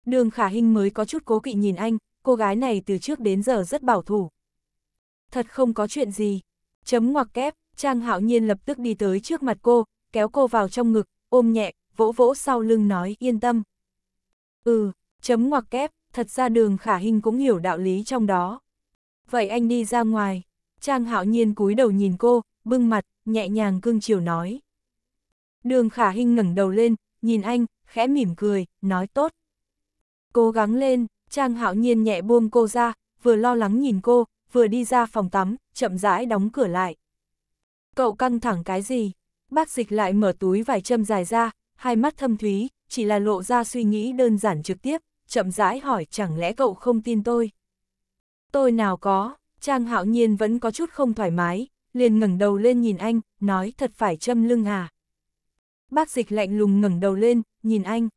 Đường khả hình mới có chút cố kỵ nhìn anh, cô gái này từ trước đến giờ rất bảo thủ. Thật không có chuyện gì. Chấm ngoặc kép, Trang hạo nhiên lập tức đi tới trước mặt cô, kéo cô vào trong ngực, ôm nhẹ vỗ vỗ sau lưng nói yên tâm. Ừ, chấm ngoặc kép, thật ra đường khả hình cũng hiểu đạo lý trong đó. Vậy anh đi ra ngoài, Trang hạo nhiên cúi đầu nhìn cô, bưng mặt, nhẹ nhàng cương chiều nói. Đường khả hình ngẩng đầu lên, nhìn anh, khẽ mỉm cười, nói tốt. Cố gắng lên, Trang hạo nhiên nhẹ buông cô ra, vừa lo lắng nhìn cô, vừa đi ra phòng tắm, chậm rãi đóng cửa lại. Cậu căng thẳng cái gì? Bác dịch lại mở túi vải châm dài ra, hai mắt thâm thúy, chỉ là lộ ra suy nghĩ đơn giản trực tiếp, chậm rãi hỏi chẳng lẽ cậu không tin tôi. Tôi nào có, Trang Hạo Nhiên vẫn có chút không thoải mái, liền ngẩng đầu lên nhìn anh, nói thật phải châm lưng à. Bác dịch lạnh lùng ngẩng đầu lên, nhìn anh.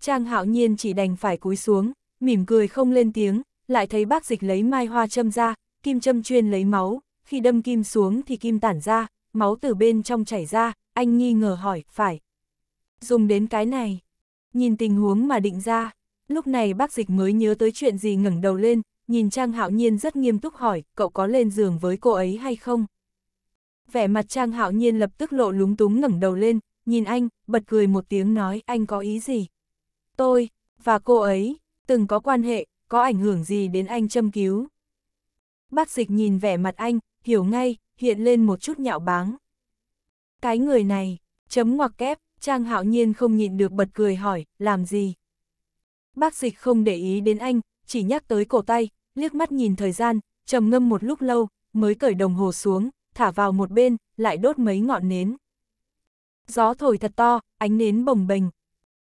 Trang Hạo Nhiên chỉ đành phải cúi xuống, mỉm cười không lên tiếng, lại thấy bác dịch lấy mai hoa châm ra, kim châm chuyên lấy máu, khi đâm kim xuống thì kim tản ra, máu từ bên trong chảy ra, anh nghi ngờ hỏi, phải, dùng đến cái này. Nhìn tình huống mà định ra, lúc này bác dịch mới nhớ tới chuyện gì ngẩng đầu lên, nhìn Trang Hạo Nhiên rất nghiêm túc hỏi, cậu có lên giường với cô ấy hay không? Vẻ mặt Trang Hạo Nhiên lập tức lộ lúng túng ngẩng đầu lên, nhìn anh, bật cười một tiếng nói, anh có ý gì? Tôi, và cô ấy, từng có quan hệ, có ảnh hưởng gì đến anh châm cứu? Bác dịch nhìn vẻ mặt anh, hiểu ngay, hiện lên một chút nhạo báng. Cái người này, chấm ngoặc kép, Trang hạo nhiên không nhịn được bật cười hỏi, làm gì? Bác dịch không để ý đến anh, chỉ nhắc tới cổ tay, liếc mắt nhìn thời gian, trầm ngâm một lúc lâu, mới cởi đồng hồ xuống, thả vào một bên, lại đốt mấy ngọn nến. Gió thổi thật to, ánh nến bồng bềnh.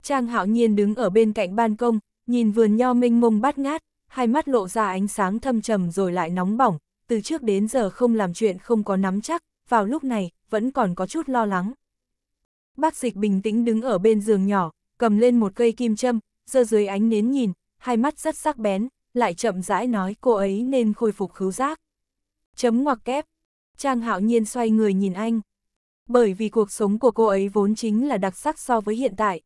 Trang hạo nhiên đứng ở bên cạnh ban công, nhìn vườn nho mênh mông bát ngát, hai mắt lộ ra ánh sáng thâm trầm rồi lại nóng bỏng, từ trước đến giờ không làm chuyện không có nắm chắc, vào lúc này, vẫn còn có chút lo lắng. Bác dịch bình tĩnh đứng ở bên giường nhỏ, cầm lên một cây kim châm, giơ dưới ánh nến nhìn, hai mắt rất sắc bén, lại chậm rãi nói cô ấy nên khôi phục khứu giác. Chấm ngoặc kép. Trang hạo nhiên xoay người nhìn anh. Bởi vì cuộc sống của cô ấy vốn chính là đặc sắc so với hiện tại.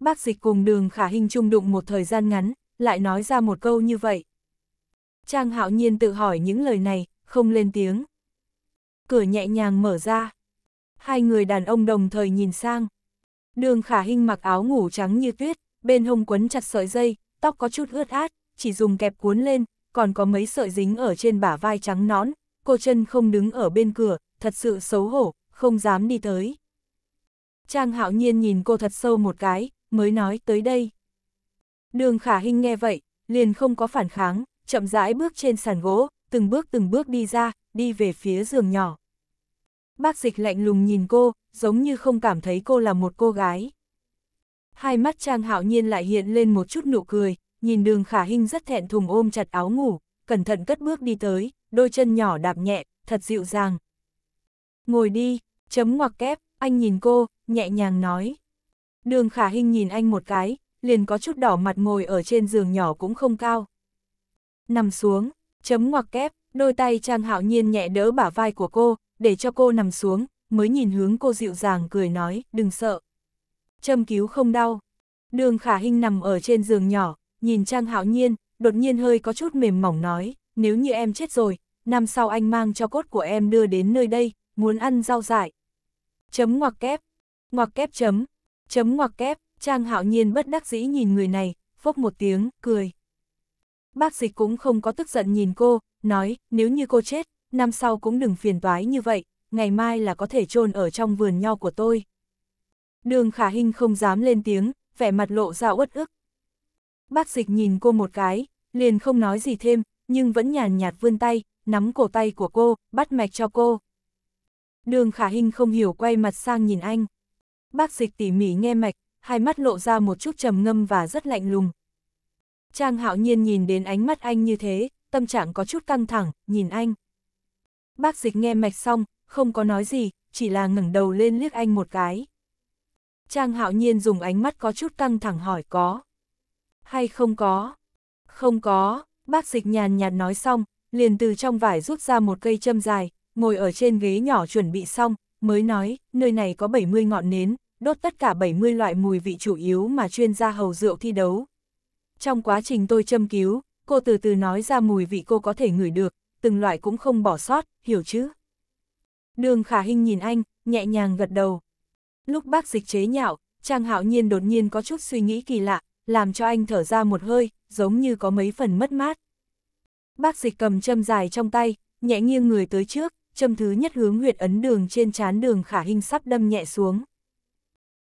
Bác dịch cùng đường khả hình chung đụng một thời gian ngắn, lại nói ra một câu như vậy. Trang hạo nhiên tự hỏi những lời này, không lên tiếng. Cửa nhẹ nhàng mở ra hai người đàn ông đồng thời nhìn sang. Đường khả hình mặc áo ngủ trắng như tuyết, bên hông quấn chặt sợi dây, tóc có chút ướt át, chỉ dùng kẹp cuốn lên, còn có mấy sợi dính ở trên bả vai trắng nón, cô chân không đứng ở bên cửa, thật sự xấu hổ, không dám đi tới. Trang hạo nhiên nhìn cô thật sâu một cái, mới nói tới đây. Đường khả hình nghe vậy, liền không có phản kháng, chậm rãi bước trên sàn gỗ, từng bước từng bước đi ra, đi về phía giường nhỏ. Bác dịch lạnh lùng nhìn cô, giống như không cảm thấy cô là một cô gái. Hai mắt Trang Hạo Nhiên lại hiện lên một chút nụ cười, nhìn đường khả hình rất thẹn thùng ôm chặt áo ngủ, cẩn thận cất bước đi tới, đôi chân nhỏ đạp nhẹ, thật dịu dàng. Ngồi đi, chấm ngoặc kép, anh nhìn cô, nhẹ nhàng nói. Đường khả hình nhìn anh một cái, liền có chút đỏ mặt ngồi ở trên giường nhỏ cũng không cao. Nằm xuống, chấm ngoặc kép, đôi tay Trang Hạo Nhiên nhẹ đỡ bả vai của cô, để cho cô nằm xuống, mới nhìn hướng cô dịu dàng cười nói, đừng sợ. Châm cứu không đau. Đường khả hình nằm ở trên giường nhỏ, nhìn Trang Hạo Nhiên, đột nhiên hơi có chút mềm mỏng nói, nếu như em chết rồi, năm sau anh mang cho cốt của em đưa đến nơi đây, muốn ăn rau dại. Chấm ngoặc kép, ngoặc kép chấm, chấm ngoặc kép, Trang Hạo Nhiên bất đắc dĩ nhìn người này, phốc một tiếng, cười. Bác dịch cũng không có tức giận nhìn cô, nói, nếu như cô chết, năm sau cũng đừng phiền toái như vậy, ngày mai là có thể chôn ở trong vườn nho của tôi. Đường khả hình không dám lên tiếng, vẻ mặt lộ ra uất ức. Bác dịch nhìn cô một cái, liền không nói gì thêm, nhưng vẫn nhàn nhạt vươn tay, nắm cổ tay của cô, bắt mạch cho cô. Đường khả hình không hiểu quay mặt sang nhìn anh. Bác dịch tỉ mỉ nghe mạch, hai mắt lộ ra một chút trầm ngâm và rất lạnh lùng. Trang hạo nhiên nhìn đến ánh mắt anh như thế, tâm trạng có chút căng thẳng, nhìn anh. Bác dịch nghe mạch xong, không có nói gì, chỉ là ngẩng đầu lên liếc anh một cái. Trang hạo nhiên dùng ánh mắt có chút căng thẳng hỏi có. Hay không có? Không có, bác dịch nhàn nhạt nói xong, liền từ trong vải rút ra một cây châm dài, ngồi ở trên ghế nhỏ chuẩn bị xong, mới nói, nơi này có 70 ngọn nến, đốt tất cả 70 loại mùi vị chủ yếu mà chuyên gia hầu rượu thi đấu. Trong quá trình tôi châm cứu, cô từ từ nói ra mùi vị cô có thể ngửi được, từng loại cũng không bỏ sót, hiểu chứ? Đường khả hình nhìn anh, nhẹ nhàng gật đầu. Lúc bác dịch chế nhạo, Trang Hạo Nhiên đột nhiên có chút suy nghĩ kỳ lạ, làm cho anh thở ra một hơi, giống như có mấy phần mất mát. Bác dịch cầm châm dài trong tay, nhẹ nghiêng người tới trước, châm thứ nhất hướng huyệt ấn đường trên chán đường khả hình sắp đâm nhẹ xuống.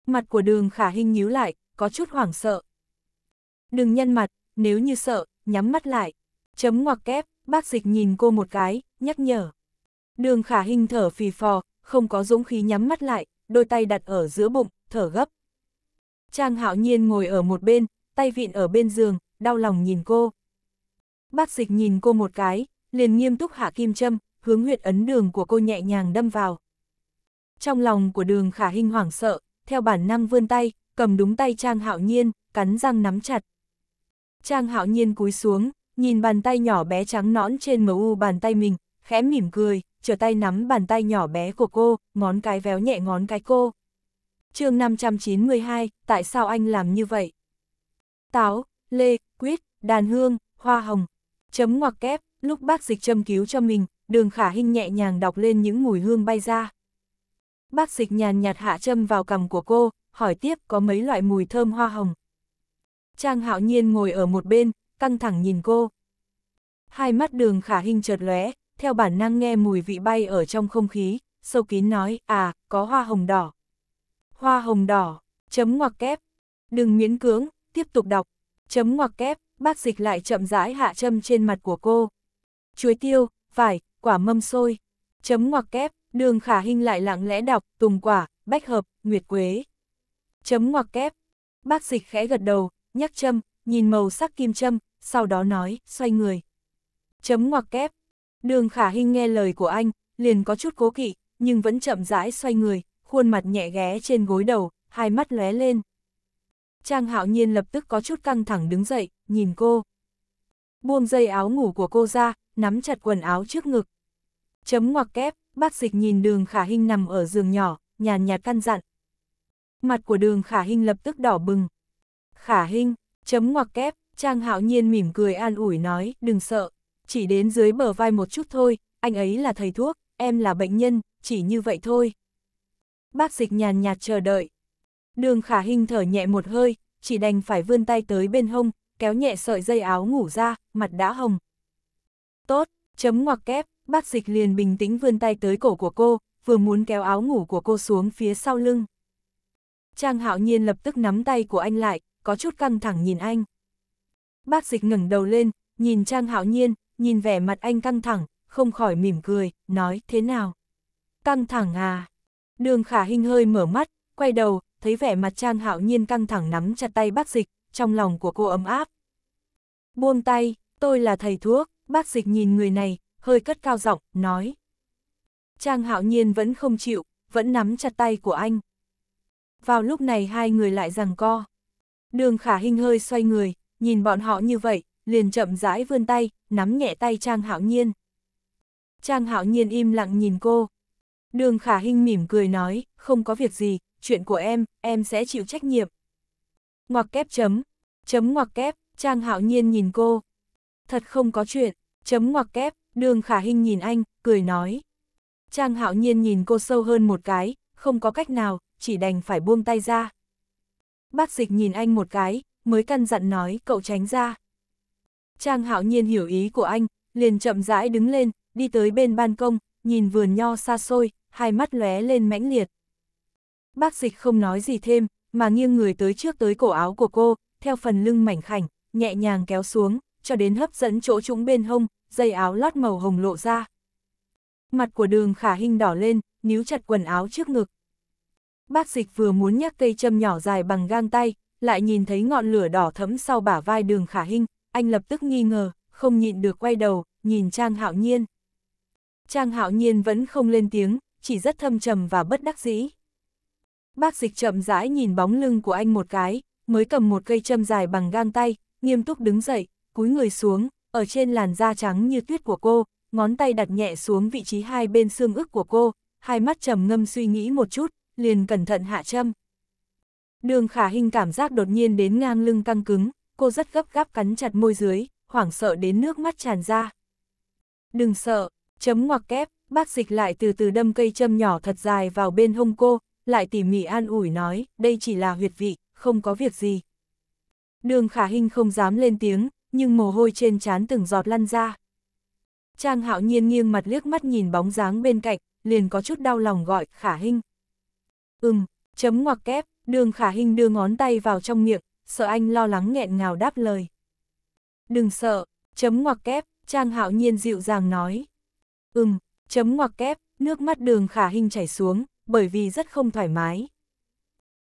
Mặt của đường khả hình nhíu lại, có chút hoảng sợ. Đừng nhân mặt, nếu như sợ, nhắm mắt lại. Chấm ngoặc kép, bác dịch nhìn cô một cái, nhắc nhở. Đường khả hình thở phì phò, không có dũng khí nhắm mắt lại, đôi tay đặt ở giữa bụng, thở gấp. Trang hạo nhiên ngồi ở một bên, tay vịn ở bên giường, đau lòng nhìn cô. Bác dịch nhìn cô một cái, liền nghiêm túc hạ kim châm, hướng huyệt ấn đường của cô nhẹ nhàng đâm vào. Trong lòng của đường khả hình hoảng sợ, theo bản năng vươn tay, cầm đúng tay Trang hạo nhiên, cắn răng nắm chặt. Trang hạo nhiên cúi xuống, nhìn bàn tay nhỏ bé trắng nõn trên mu bàn tay mình, khẽ mỉm cười, trở tay nắm bàn tay nhỏ bé của cô, ngón cái véo nhẹ ngón cái cô. chương 592, tại sao anh làm như vậy? Táo, lê, quýt, đàn hương, hoa hồng, chấm ngoặc kép, lúc bác dịch châm cứu cho mình, đường khả hình nhẹ nhàng đọc lên những mùi hương bay ra. Bác dịch nhàn nhạt hạ châm vào cầm của cô, hỏi tiếp có mấy loại mùi thơm hoa hồng. Trang hạo nhiên ngồi ở một bên, căng thẳng nhìn cô. Hai mắt đường khả hình chợt lóe, theo bản năng nghe mùi vị bay ở trong không khí, sâu kín nói, à, có hoa hồng đỏ. Hoa hồng đỏ, chấm ngoặc kép. Đừng miễn cưỡng, tiếp tục đọc. Chấm ngoặc kép, bác dịch lại chậm rãi hạ châm trên mặt của cô. Chuối tiêu, vải, quả mâm xôi. Chấm ngoặc kép, đường khả hình lại lặng lẽ đọc, tùng quả, bách hợp, nguyệt quế. Chấm ngoặc kép. Bác dịch khẽ gật đầu, nhắc châm, nhìn màu sắc kim châm, sau đó nói, xoay người. Chấm ngoặc kép. Đường khả hình nghe lời của anh, liền có chút cố kỵ, nhưng vẫn chậm rãi xoay người, khuôn mặt nhẹ ghé trên gối đầu, hai mắt lóe lên. Trang hạo nhiên lập tức có chút căng thẳng đứng dậy, nhìn cô. Buông dây áo ngủ của cô ra, nắm chặt quần áo trước ngực. Chấm ngoặc kép, bác dịch nhìn đường khả hình nằm ở giường nhỏ, nhàn nhạt căn dặn. Mặt của đường khả hình lập tức đỏ bừng. Khả hình, Chấm ngoặc kép, Trang Hạo Nhiên mỉm cười an ủi nói, đừng sợ, chỉ đến dưới bờ vai một chút thôi, anh ấy là thầy thuốc, em là bệnh nhân, chỉ như vậy thôi. Bác dịch nhàn nhạt chờ đợi. Đường khả hình thở nhẹ một hơi, chỉ đành phải vươn tay tới bên hông, kéo nhẹ sợi dây áo ngủ ra, mặt đã hồng. Tốt, chấm ngoặc kép, bác dịch liền bình tĩnh vươn tay tới cổ của cô, vừa muốn kéo áo ngủ của cô xuống phía sau lưng. Trang hạo nhiên lập tức nắm tay của anh lại, có chút căng thẳng nhìn anh. Bác dịch ngẩng đầu lên, nhìn Trang Hạo Nhiên, nhìn vẻ mặt anh căng thẳng, không khỏi mỉm cười, nói thế nào. Căng thẳng à? Đường khả hình hơi mở mắt, quay đầu, thấy vẻ mặt Trang Hạo Nhiên căng thẳng nắm chặt tay bác dịch, trong lòng của cô ấm áp. Buông tay, tôi là thầy thuốc, bác dịch nhìn người này, hơi cất cao giọng, nói. Trang Hạo Nhiên vẫn không chịu, vẫn nắm chặt tay của anh. Vào lúc này hai người lại giằng co. Đường khả hình hơi xoay người, nhìn bọn họ như vậy, liền chậm rãi vươn tay, nắm nhẹ tay Trang Hạo Nhiên. Trang Hạo Nhiên im lặng nhìn cô. Đường khả hình mỉm cười nói, không có việc gì, chuyện của em, em sẽ chịu trách nhiệm. Ngoặc kép chấm, chấm ngoặc kép, Trang Hạo Nhiên nhìn cô. Thật không có chuyện, chấm ngoặc kép, đường khả hình nhìn anh, cười nói. Trang Hạo Nhiên nhìn cô sâu hơn một cái, không có cách nào, chỉ đành phải buông tay ra. Bác dịch nhìn anh một cái, mới căn dặn nói cậu tránh ra. Trang hạo nhiên hiểu ý của anh, liền chậm rãi đứng lên, đi tới bên ban công, nhìn vườn nho xa xôi, hai mắt lóe lên mãnh liệt. Bác dịch không nói gì thêm, mà nghiêng người tới trước tới cổ áo của cô, theo phần lưng mảnh khảnh, nhẹ nhàng kéo xuống, cho đến hấp dẫn chỗ trũng bên hông, dây áo lót màu hồng lộ ra. Mặt của đường khả hình đỏ lên, níu chặt quần áo trước ngực. Bác dịch vừa muốn nhắc cây châm nhỏ dài bằng gang tay, lại nhìn thấy ngọn lửa đỏ thẫm sau bả vai đường khả hinh, anh lập tức nghi ngờ, không nhịn được quay đầu, nhìn Trang Hạo Nhiên. Trang Hạo Nhiên vẫn không lên tiếng, chỉ rất thâm trầm và bất đắc dĩ. Bác dịch chậm rãi nhìn bóng lưng của anh một cái, mới cầm một cây châm dài bằng gang tay, nghiêm túc đứng dậy, cúi người xuống, ở trên làn da trắng như tuyết của cô, ngón tay đặt nhẹ xuống vị trí hai bên xương ức của cô, hai mắt trầm ngâm suy nghĩ một chút, liền cẩn thận hạ châm. Đường khả hình cảm giác đột nhiên đến ngang lưng căng cứng, cô rất gấp gáp cắn chặt môi dưới, hoảng sợ đến nước mắt tràn ra. Đừng sợ, chấm ngoặc kép, bác dịch lại từ từ đâm cây châm nhỏ thật dài vào bên hông cô, lại tỉ mỉ an ủi nói, đây chỉ là huyệt vị, không có việc gì. Đường khả hình không dám lên tiếng, nhưng mồ hôi trên trán từng giọt lăn ra. Trang hạo nhiên nghiêng mặt liếc mắt nhìn bóng dáng bên cạnh, liền có chút đau lòng gọi khả hình. Ừm, chấm ngoặc kép, đường khả hình đưa ngón tay vào trong miệng, sợ anh lo lắng nghẹn ngào đáp lời. Đừng sợ, chấm ngoặc kép, Trang Hạo Nhiên dịu dàng nói. Ừm, chấm ngoặc kép, nước mắt đường khả hình chảy xuống, bởi vì rất không thoải mái.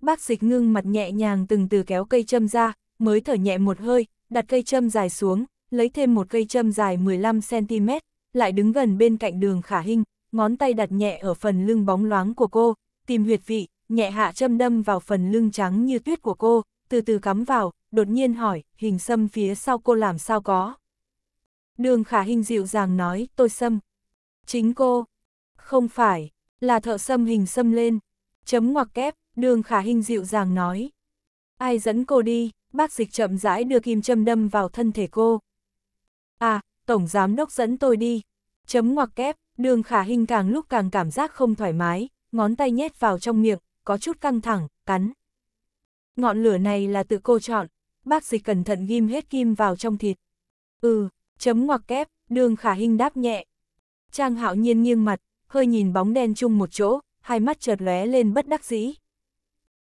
Bác dịch ngưng mặt nhẹ nhàng từng từ kéo cây châm ra, mới thở nhẹ một hơi, đặt cây châm dài xuống, lấy thêm một cây châm dài 15cm, lại đứng gần bên cạnh đường khả hình, ngón tay đặt nhẹ ở phần lưng bóng loáng của cô, tìm huyệt vị, nhẹ hạ châm đâm vào phần lưng trắng như tuyết của cô, từ từ cắm vào, đột nhiên hỏi, hình xâm phía sau cô làm sao có. Đường khả hình dịu dàng nói, tôi xâm. Chính cô. Không phải, là thợ xâm hình xâm lên. Chấm ngoặc kép, đường khả hình dịu dàng nói. Ai dẫn cô đi, bác dịch chậm rãi đưa kim châm đâm vào thân thể cô. À, Tổng Giám Đốc dẫn tôi đi. Chấm ngoặc kép, đường khả hình càng lúc càng cảm giác không thoải mái, ngón tay nhét vào trong miệng, có chút căng thẳng, cắn. Ngọn lửa này là tự cô chọn, bác sĩ cẩn thận ghim hết kim vào trong thịt. Ừ, chấm ngoặc kép, đường khả hình đáp nhẹ. Trang hạo nhiên nghiêng mặt, hơi nhìn bóng đen chung một chỗ, hai mắt chợt lóe lên bất đắc dĩ.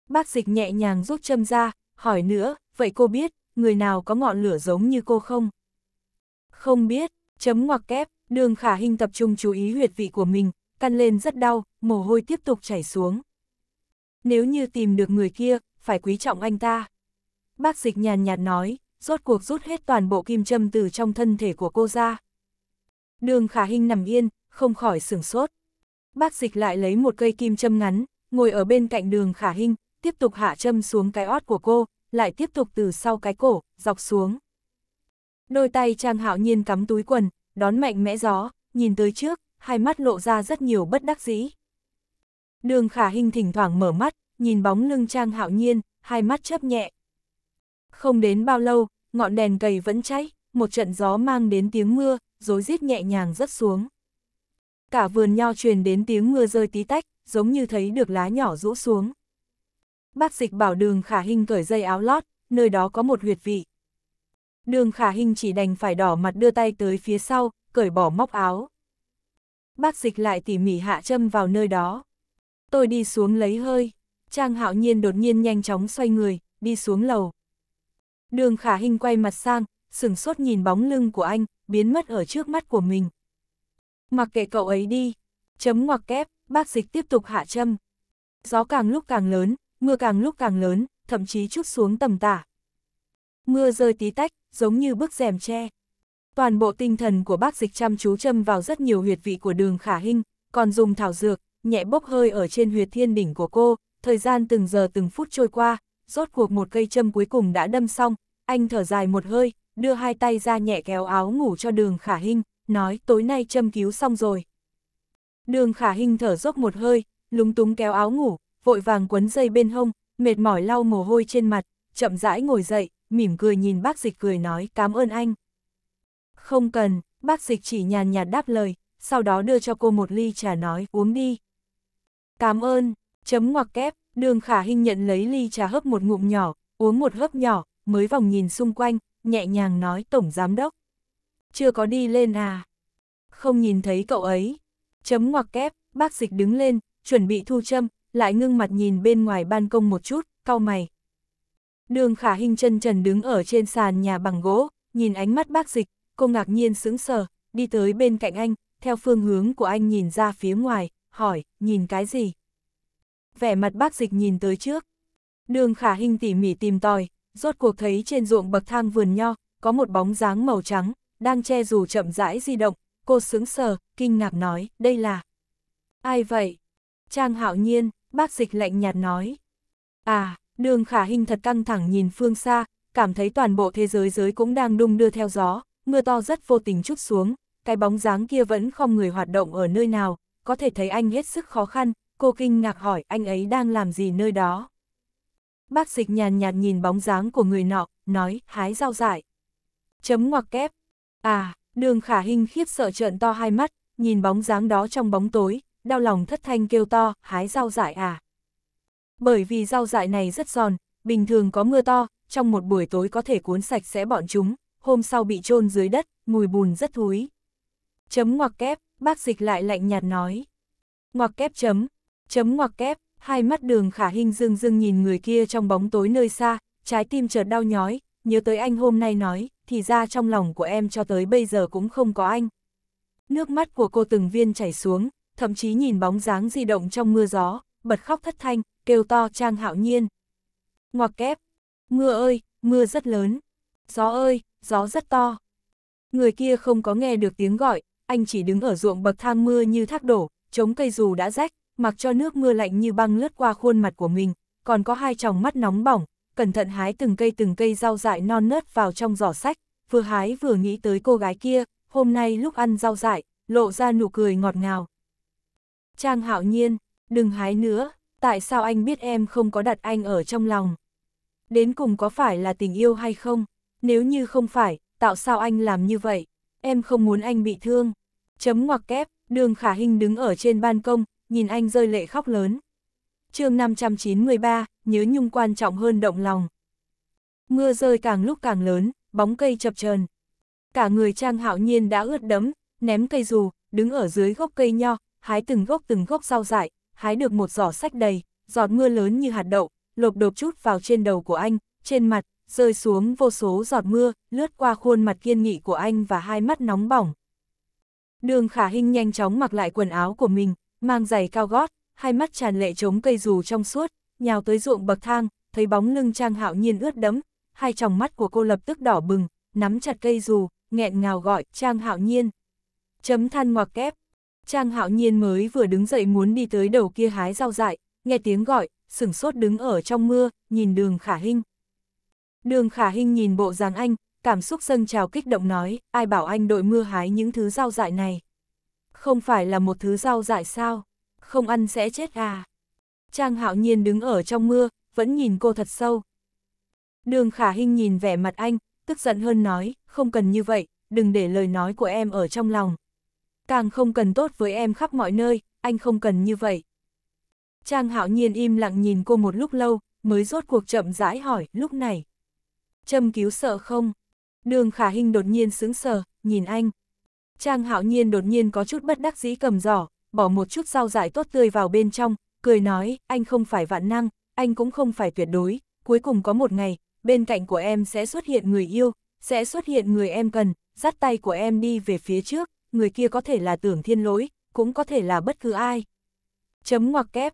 Bác dịch nhẹ nhàng rút châm ra, hỏi nữa, vậy cô biết, người nào có ngọn lửa giống như cô không? Không biết, chấm ngoặc kép, đường khả hình tập trung chú ý huyệt vị của mình, căn lên rất đau, mồ hôi tiếp tục chảy xuống. Nếu như tìm được người kia, phải quý trọng anh ta. Bác dịch nhàn nhạt nói, rốt cuộc rút hết toàn bộ kim châm từ trong thân thể của cô ra. Đường khả hình nằm yên, không khỏi sửng sốt. Bác dịch lại lấy một cây kim châm ngắn, ngồi ở bên cạnh đường khả hình, tiếp tục hạ châm xuống cái ót của cô, lại tiếp tục từ sau cái cổ, dọc xuống. Đôi tay Trang Hạo Nhiên cắm túi quần, đón mạnh mẽ gió, nhìn tới trước, hai mắt lộ ra rất nhiều bất đắc dĩ. Đường khả hình thỉnh thoảng mở mắt, nhìn bóng lưng trang hạo nhiên, hai mắt chớp nhẹ. Không đến bao lâu, ngọn đèn cầy vẫn cháy, một trận gió mang đến tiếng mưa, rối rít nhẹ nhàng rớt xuống. Cả vườn nho truyền đến tiếng mưa rơi tí tách, giống như thấy được lá nhỏ rũ xuống. Bác dịch bảo đường khả hình cởi dây áo lót, nơi đó có một huyệt vị. Đường khả hình chỉ đành phải đỏ mặt đưa tay tới phía sau, cởi bỏ móc áo bác dịch lại tỉ mỉ hạ châm vào nơi đó. Tôi đi xuống lấy hơi, Trang hạo nhiên đột nhiên nhanh chóng xoay người, đi xuống lầu. Đường khả hình quay mặt sang, sửng sốt nhìn bóng lưng của anh, biến mất ở trước mắt của mình. Mặc kệ cậu ấy đi, chấm ngoặc kép, bác dịch tiếp tục hạ châm. Gió càng lúc càng lớn, mưa càng lúc càng lớn, thậm chí chút xuống tầm tả. Mưa rơi tí tách, giống như bức rèm tre, toàn bộ tinh thần của bác dịch chăm chú châm vào rất nhiều huyệt vị của đường khả hình, còn dùng thảo dược, nhẹ bốc hơi ở trên huyệt thiên đỉnh của cô, thời gian từng giờ từng phút trôi qua, rốt cuộc một cây châm cuối cùng đã đâm xong, anh thở dài một hơi, đưa hai tay ra nhẹ kéo áo ngủ cho đường khả hình, nói tối nay châm cứu xong rồi. Đường khả hình thở dốc một hơi, lúng túng kéo áo ngủ, vội vàng quấn dây bên hông, mệt mỏi lau mồ hôi trên mặt, chậm rãi ngồi dậy, mỉm cười nhìn bác dịch cười nói cảm ơn anh. Không cần, bác dịch chỉ nhàn nhạt đáp lời, sau đó đưa cho cô một ly trà nói uống đi. Cảm ơn, chấm ngoặc kép, đường khả hình nhận lấy ly trà hấp một ngụm nhỏ, uống một hấp nhỏ, mới vòng nhìn xung quanh, nhẹ nhàng nói tổng giám đốc. Chưa có đi lên à? Không nhìn thấy cậu ấy. Chấm ngoặc kép, bác dịch đứng lên, chuẩn bị thu châm, lại ngưng mặt nhìn bên ngoài ban công một chút, cau mày. Đường khả hình chân trần đứng ở trên sàn nhà bằng gỗ, nhìn ánh mắt bác dịch, cô ngạc nhiên sững sờ, đi tới bên cạnh anh, theo phương hướng của anh nhìn ra phía ngoài, hỏi, nhìn cái gì? Vẻ mặt bác dịch nhìn tới trước. Đường khả hình tỉ mỉ tìm tòi, rốt cuộc thấy trên ruộng bậc thang vườn nho, có một bóng dáng màu trắng, đang che dù chậm rãi di động, cô sững sờ, kinh ngạc nói, đây là... Ai vậy? Trang hạo nhiên, bác dịch lạnh nhạt nói. À, đường khả hình thật căng thẳng nhìn phương xa, cảm thấy toàn bộ thế giới giới cũng đang đung đưa theo gió, mưa to rất vô tình chút xuống, cái bóng dáng kia vẫn không người hoạt động ở nơi nào, có thể thấy anh hết sức khó khăn, cô kinh ngạc hỏi anh ấy đang làm gì nơi đó. Bác dịch nhàn nhạt nhìn bóng dáng của người nọ, nói, hái rau dại. Chấm ngoặc kép. À, đường khả hình khiếp sợ trợn to hai mắt, nhìn bóng dáng đó trong bóng tối, đau lòng thất thanh kêu to, hái rau dại à. Bởi vì rau dại này rất giòn, bình thường có mưa to, trong một buổi tối có thể cuốn sạch sẽ bọn chúng, hôm sau bị chôn dưới đất, mùi bùn rất thúi. Chấm ngoặc kép, bác dịch lại lạnh nhạt nói. Ngoặc kép chấm, chấm ngoặc kép, hai mắt đường khả hình dương dương nhìn người kia trong bóng tối nơi xa, trái tim chợt đau nhói, nhớ tới anh hôm nay nói, thì ra trong lòng của em cho tới bây giờ cũng không có anh. Nước mắt của cô từng viên chảy xuống, thậm chí nhìn bóng dáng di động trong mưa gió, bật khóc thất thanh, kêu to trang hạo nhiên. Ngoặc kép, mưa ơi, mưa rất lớn gió ơi, gió rất to. Người kia không có nghe được tiếng gọi, anh chỉ đứng ở ruộng bậc thang mưa như thác đổ, chống cây dù đã rách, mặc cho nước mưa lạnh như băng lướt qua khuôn mặt của mình, còn có hai tròng mắt nóng bỏng, cẩn thận hái từng cây từng cây rau dại non nớt vào trong giỏ sách, vừa hái vừa nghĩ tới cô gái kia, hôm nay lúc ăn rau dại, lộ ra nụ cười ngọt ngào. Trang hạo nhiên, đừng hái nữa, tại sao anh biết em không có đặt anh ở trong lòng? Đến cùng có phải là tình yêu hay không? Nếu như không phải, tạo sao anh làm như vậy? Em không muốn anh bị thương. Chấm ngoặc kép, đường khả hình đứng ở trên ban công, nhìn anh rơi lệ khóc lớn. chương 593, nhớ nhung quan trọng hơn động lòng. Mưa rơi càng lúc càng lớn, bóng cây chập chờn Cả người Trang Hạo Nhiên đã ướt đẫm, ném cây dù, đứng ở dưới gốc cây nho, hái từng gốc từng gốc rau dại, hái được một giỏ sách đầy, giọt mưa lớn như hạt đậu, lộp đột chút vào trên đầu của anh, trên mặt, rơi xuống vô số giọt mưa, lướt qua khuôn mặt kiên nghị của anh và hai mắt nóng bỏng. Đường khả hình nhanh chóng mặc lại quần áo của mình, mang giày cao gót, hai mắt tràn lệ chống cây dù trong suốt, nhào tới ruộng bậc thang, thấy bóng lưng trang hạo nhiên ướt đẫm, hai tròng mắt của cô lập tức đỏ bừng, nắm chặt cây dù, nghẹn ngào gọi, trang hạo nhiên. Chấm than ngoặc kép. Trang hạo nhiên mới vừa đứng dậy muốn đi tới đầu kia hái rau dại, nghe tiếng gọi, sửng sốt đứng ở trong mưa, nhìn đường khả hình. Đường khả hình nhìn bộ dáng anh, cảm xúc dâng trào kích động nói, ai bảo anh đội mưa hái những thứ rau dại này. Không phải là một thứ rau dại sao, không ăn sẽ chết à. Trang hạo nhiên đứng ở trong mưa, vẫn nhìn cô thật sâu. Đường khả hình nhìn vẻ mặt anh, tức giận hơn nói, không cần như vậy, đừng để lời nói của em ở trong lòng. Càng không cần tốt với em khắp mọi nơi, anh không cần như vậy. Trang hạo nhiên im lặng nhìn cô một lúc lâu, mới rốt cuộc chậm rãi hỏi, lúc này, châm cứu sợ không? Đường khả hình đột nhiên sững sờ, nhìn anh. Trang hạo nhiên đột nhiên có chút bất đắc dĩ cầm giỏ, bỏ một chút rau dại tốt tươi vào bên trong, cười nói, anh không phải vạn năng, anh cũng không phải tuyệt đối, cuối cùng có một ngày, bên cạnh của em sẽ xuất hiện người yêu, sẽ xuất hiện người em cần, dắt tay của em đi về phía trước, người kia có thể là tưởng thiên lỗi, cũng có thể là bất cứ ai. Chấm ngoặc kép,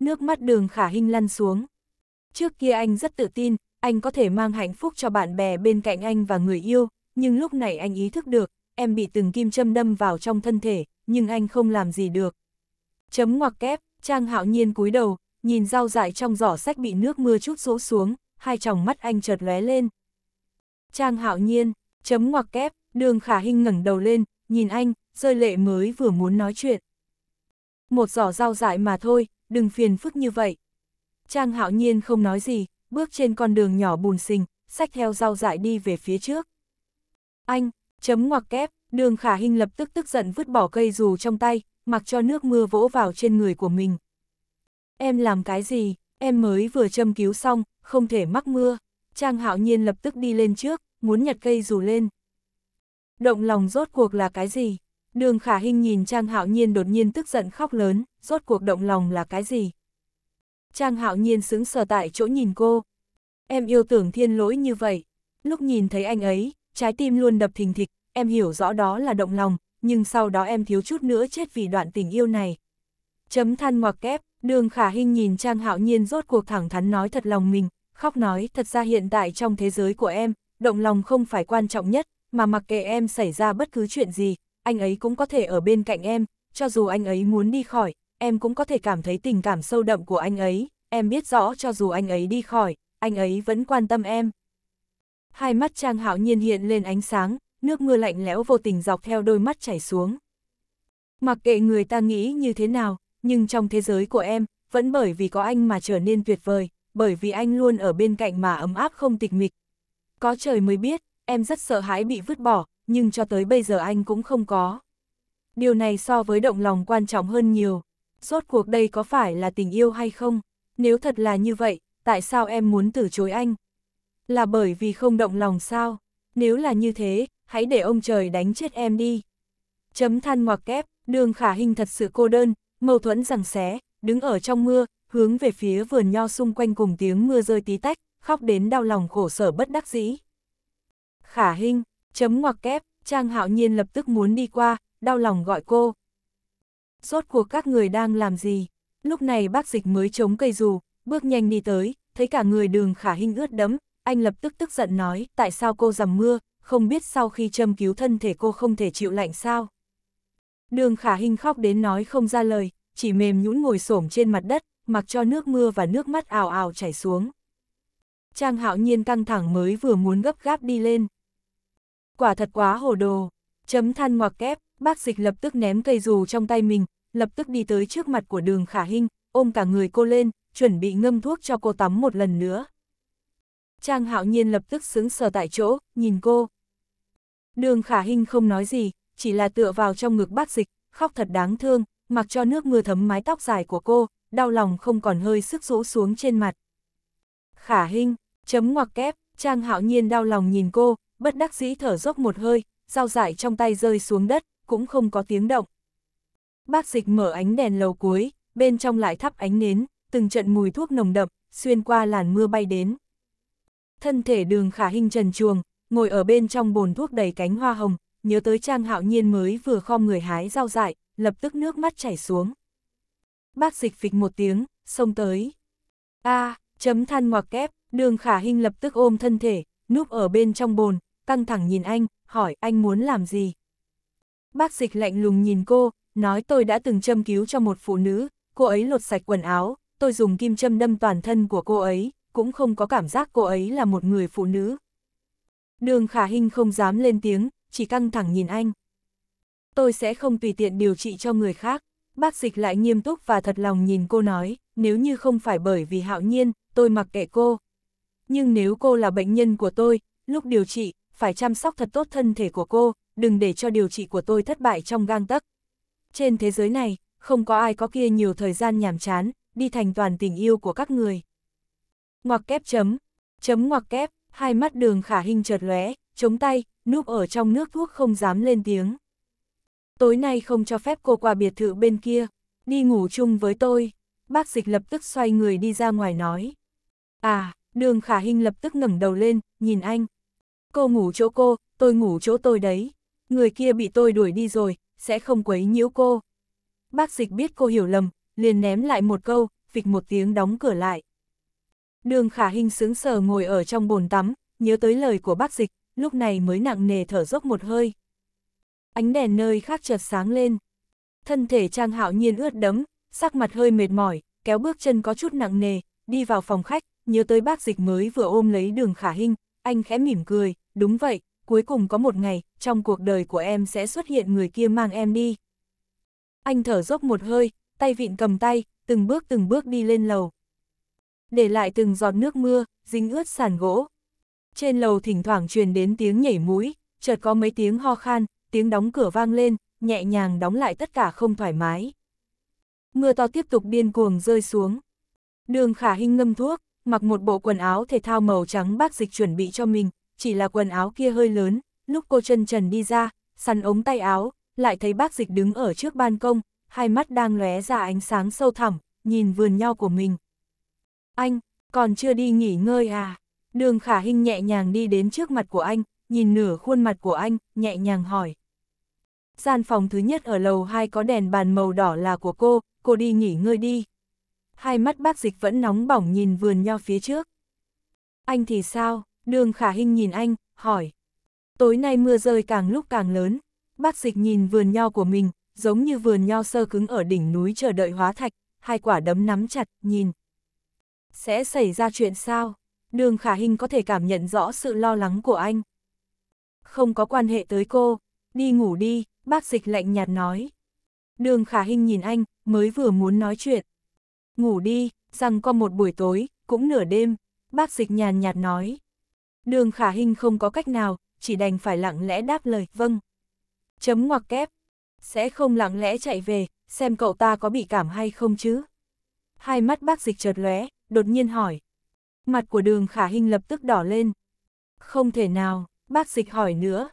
nước mắt đường khả hình lăn xuống. Trước kia anh rất tự tin, anh có thể mang hạnh phúc cho bạn bè bên cạnh anh và người yêu, nhưng lúc này anh ý thức được, em bị từng kim châm đâm vào trong thân thể, nhưng anh không làm gì được. Chấm ngoặc kép, Trang hạo nhiên cúi đầu, nhìn rau dại trong giỏ sách bị nước mưa chút rũ xuống, hai tròng mắt anh chợt lóe lên. Trang hạo nhiên, chấm ngoặc kép, đường khả hinh ngẩng đầu lên, nhìn anh, rơi lệ mới vừa muốn nói chuyện. Một giỏ rau dại mà thôi, đừng phiền phức như vậy. Trang hạo nhiên không nói gì, bước trên con đường nhỏ bùn sình, sách theo rau dại đi về phía trước. Anh, chấm ngoặc kép, đường khả hình lập tức tức giận vứt bỏ cây dù trong tay, mặc cho nước mưa vỗ vào trên người của mình. Em làm cái gì, em mới vừa châm cứu xong, không thể mắc mưa. Trang hạo nhiên lập tức đi lên trước, muốn nhặt cây dù lên. Động lòng rốt cuộc là cái gì? Đường khả hình nhìn Trang hạo nhiên đột nhiên tức giận khóc lớn, rốt cuộc động lòng là cái gì? Trang hạo nhiên xứng sở tại chỗ nhìn cô. Em yêu tưởng thiên lỗi như vậy. Lúc nhìn thấy anh ấy, trái tim luôn đập thình thịch, em hiểu rõ đó là động lòng, nhưng sau đó em thiếu chút nữa chết vì đoạn tình yêu này. Chấm than ngoặc kép, đường khả hình nhìn Trang hạo nhiên rốt cuộc thẳng thắn nói thật lòng mình, khóc nói thật ra hiện tại trong thế giới của em, động lòng không phải quan trọng nhất, mà mặc kệ em xảy ra bất cứ chuyện gì, anh ấy cũng có thể ở bên cạnh em, cho dù anh ấy muốn đi khỏi, em cũng có thể cảm thấy tình cảm sâu đậm của anh ấy, em biết rõ cho dù anh ấy đi khỏi, anh ấy vẫn quan tâm em. Hai mắt Trang Hạo Nhiên hiện lên ánh sáng, nước mưa lạnh lẽo vô tình dọc theo đôi mắt chảy xuống. Mặc kệ người ta nghĩ như thế nào, nhưng trong thế giới của em, vẫn bởi vì có anh mà trở nên tuyệt vời, bởi vì anh luôn ở bên cạnh mà ấm áp không tịch mịch. Có trời mới biết, em rất sợ hãi bị vứt bỏ, nhưng cho tới bây giờ anh cũng không có. Điều này so với động lòng quan trọng hơn nhiều rốt cuộc đây có phải là tình yêu hay không? Nếu thật là như vậy, tại sao em muốn từ chối anh? Là bởi vì không động lòng sao? Nếu là như thế, hãy để ông trời đánh chết em đi. Chấm than ngoặc kép, đường khả hình thật sự cô đơn, mâu thuẫn rằng xé, đứng ở trong mưa, hướng về phía vườn nho xung quanh cùng tiếng mưa rơi tí tách, khóc đến đau lòng khổ sở bất đắc dĩ. Khả hình, chấm ngoặc kép, Trang Hạo Nhiên lập tức muốn đi qua, đau lòng gọi cô rốt cuộc các người đang làm gì? Lúc này bác dịch mới chống cây dù, bước nhanh đi tới, thấy cả người đường khả hình ướt đẫm, anh lập tức tức giận nói, tại sao cô dầm mưa, không biết sau khi châm cứu thân thể cô không thể chịu lạnh sao? Đường khả hình khóc đến nói không ra lời, chỉ mềm nhũn ngồi xổm trên mặt đất, mặc cho nước mưa và nước mắt ào ào chảy xuống. Trang hạo nhiên căng thẳng mới vừa muốn gấp gáp đi lên. Quả thật quá hồ đồ, chấm than ngoặc kép, Bác dịch lập tức ném cây dù trong tay mình, lập tức đi tới trước mặt của đường khả hinh, ôm cả người cô lên, chuẩn bị ngâm thuốc cho cô tắm một lần nữa. Trang hạo nhiên lập tức xứng sờ tại chỗ, nhìn cô. Đường khả hinh không nói gì, chỉ là tựa vào trong ngực bác dịch, khóc thật đáng thương, mặc cho nước mưa thấm mái tóc dài của cô, đau lòng không còn hơi sức rũ xuống trên mặt. Khả hinh, chấm ngoặc kép, Trang hạo nhiên đau lòng nhìn cô, bất đắc dĩ thở dốc một hơi, dao dại trong tay rơi xuống đất, cũng không có tiếng động. Bác dịch mở ánh đèn lầu cuối, bên trong lại thắp ánh nến, từng trận mùi thuốc nồng đậm, xuyên qua làn mưa bay đến. Thân thể đường khả hình trần chuồng, ngồi ở bên trong bồn thuốc đầy cánh hoa hồng, nhớ tới Trang Hạo Nhiên mới vừa khom người hái rau dại, lập tức nước mắt chảy xuống. Bác dịch phịch một tiếng, xông tới. A, à, chấm than ngoặc kép, đường khả hình lập tức ôm thân thể, núp ở bên trong bồn, căng thẳng nhìn anh, hỏi anh muốn làm gì. Bác dịch lạnh lùng nhìn cô, nói tôi đã từng châm cứu cho một phụ nữ, cô ấy lột sạch quần áo, tôi dùng kim châm đâm toàn thân của cô ấy, cũng không có cảm giác cô ấy là một người phụ nữ. Đường khả hình không dám lên tiếng, chỉ căng thẳng nhìn anh. Tôi sẽ không tùy tiện điều trị cho người khác. Bác dịch lại nghiêm túc và thật lòng nhìn cô nói, nếu như không phải bởi vì hạo nhiên, tôi mặc kệ cô. Nhưng nếu cô là bệnh nhân của tôi, lúc điều trị, phải chăm sóc thật tốt thân thể của cô, đừng để cho điều trị của tôi thất bại trong gang tấc. Trên thế giới này, không có ai có kia nhiều thời gian nhàm chán, đi thành toàn tình yêu của các người. Ngoặc kép chấm, chấm ngoặc kép, hai mắt đường khả hình chợt lóe, chống tay, núp ở trong nước thuốc không dám lên tiếng. Tối nay không cho phép cô qua biệt thự bên kia, đi ngủ chung với tôi. Bác dịch lập tức xoay người đi ra ngoài nói. À, đường khả hình lập tức ngẩng đầu lên, nhìn anh. Cô ngủ chỗ cô, tôi ngủ chỗ tôi đấy người kia bị tôi đuổi đi rồi, sẽ không quấy nhiễu cô. Bác dịch biết cô hiểu lầm, liền ném lại một câu, vịch một tiếng đóng cửa lại. Đường khả hình sướng sờ ngồi ở trong bồn tắm, nhớ tới lời của bác dịch, lúc này mới nặng nề thở dốc một hơi. Ánh đèn nơi khác chợt sáng lên. Thân thể Trang Hạo Nhiên ướt đẫm, sắc mặt hơi mệt mỏi, kéo bước chân có chút nặng nề, đi vào phòng khách, nhớ tới bác dịch mới vừa ôm lấy đường khả hình, anh khẽ mỉm cười, đúng vậy, cuối cùng có một ngày, trong cuộc đời của em sẽ xuất hiện người kia mang em đi. Anh thở dốc một hơi, tay vịn cầm tay, từng bước từng bước đi lên lầu. Để lại từng giọt nước mưa, dính ướt sàn gỗ. Trên lầu thỉnh thoảng truyền đến tiếng nhảy mũi, chợt có mấy tiếng ho khan, tiếng đóng cửa vang lên, nhẹ nhàng đóng lại tất cả không thoải mái. Mưa to tiếp tục điên cuồng rơi xuống. Đường khả hình ngâm thuốc, mặc một bộ quần áo thể thao màu trắng bác dịch chuẩn bị cho mình, chỉ là quần áo kia hơi lớn, lúc cô chân trần đi ra, săn ống tay áo, lại thấy bác dịch đứng ở trước ban công, hai mắt đang lóe ra ánh sáng sâu thẳm, nhìn vườn nho của mình. Anh, còn chưa đi nghỉ ngơi à? Đường khả hình nhẹ nhàng đi đến trước mặt của anh, nhìn nửa khuôn mặt của anh, nhẹ nhàng hỏi. Gian phòng thứ nhất ở lầu 2 có đèn bàn màu đỏ là của cô, cô đi nghỉ ngơi đi. Hai mắt bác dịch vẫn nóng bỏng nhìn vườn nho phía trước. Anh thì sao? Đường khả hình nhìn anh, hỏi. Tối nay mưa rơi càng lúc càng lớn, bác dịch nhìn vườn nho của mình, giống như vườn nho sơ cứng ở đỉnh núi chờ đợi hóa thạch, hai quả đấm nắm chặt, nhìn. Sẽ xảy ra chuyện sao? Đường khả hình có thể cảm nhận rõ sự lo lắng của anh. Không có quan hệ tới cô, đi ngủ đi, bác dịch lạnh nhạt nói. Đường khả hình nhìn anh, mới vừa muốn nói chuyện. Ngủ đi, rằng qua một buổi tối, cũng nửa đêm, bác dịch nhàn nhạt nói. Đường khả hình không có cách nào, chỉ đành phải lặng lẽ đáp lời, vâng. Chấm ngoặc kép, sẽ không lặng lẽ chạy về, xem cậu ta có bị cảm hay không chứ. Hai mắt bác dịch chợt lóe, đột nhiên hỏi. Mặt của đường khả hình lập tức đỏ lên. Không thể nào, bác dịch hỏi nữa.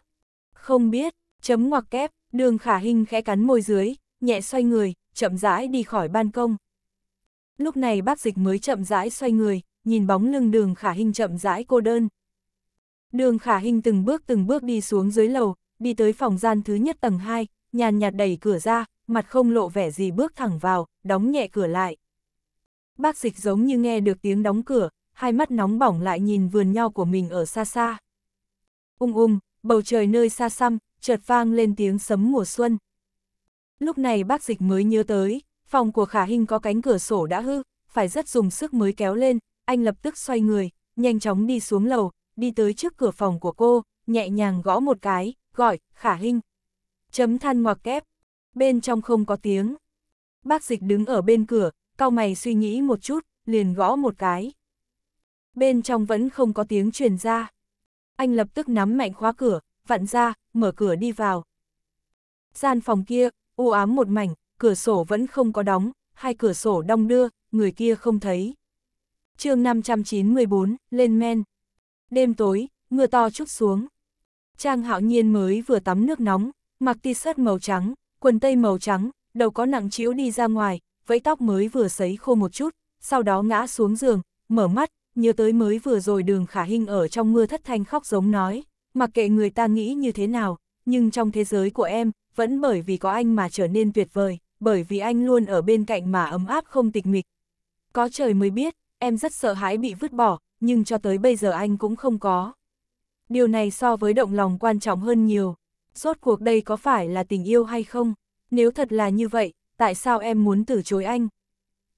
Không biết, chấm ngoặc kép, đường khả hình khẽ cắn môi dưới, nhẹ xoay người, chậm rãi đi khỏi ban công. Lúc này bác dịch mới chậm rãi xoay người, nhìn bóng lưng đường khả hình chậm rãi cô đơn. Đường khả hình từng bước từng bước đi xuống dưới lầu, đi tới phòng gian thứ nhất tầng 2, nhàn nhạt đẩy cửa ra, mặt không lộ vẻ gì bước thẳng vào, đóng nhẹ cửa lại. Bác dịch giống như nghe được tiếng đóng cửa, hai mắt nóng bỏng lại nhìn vườn nho của mình ở xa xa. Ung ung, bầu trời nơi xa xăm, chợt vang lên tiếng sấm mùa xuân. Lúc này bác dịch mới nhớ tới, phòng của khả hình có cánh cửa sổ đã hư, phải rất dùng sức mới kéo lên, anh lập tức xoay người, nhanh chóng đi xuống lầu, đi tới trước cửa phòng của cô, nhẹ nhàng gõ một cái, gọi, khả hình. Chấm than ngoặc kép. Bên trong không có tiếng. Bác dịch đứng ở bên cửa, cao mày suy nghĩ một chút, liền gõ một cái. Bên trong vẫn không có tiếng truyền ra. Anh lập tức nắm mạnh khóa cửa, vặn ra, mở cửa đi vào. Gian phòng kia, u ám một mảnh, cửa sổ vẫn không có đóng, hai cửa sổ đong đưa, người kia không thấy. chương 594, lên men đêm tối, mưa to chút xuống. Trang hạo nhiên mới vừa tắm nước nóng, mặc t-shirt màu trắng, quần tây màu trắng, đầu có nặng chiếu đi ra ngoài, vẫy tóc mới vừa sấy khô một chút, sau đó ngã xuống giường, mở mắt, nhớ tới mới vừa rồi đường khả hình ở trong mưa thất thanh khóc giống nói, mặc kệ người ta nghĩ như thế nào, nhưng trong thế giới của em, vẫn bởi vì có anh mà trở nên tuyệt vời, bởi vì anh luôn ở bên cạnh mà ấm áp không tịch mịch. Có trời mới biết, em rất sợ hãi bị vứt bỏ, nhưng cho tới bây giờ anh cũng không có. Điều này so với động lòng quan trọng hơn nhiều. Rốt cuộc đây có phải là tình yêu hay không? Nếu thật là như vậy, tại sao em muốn từ chối anh?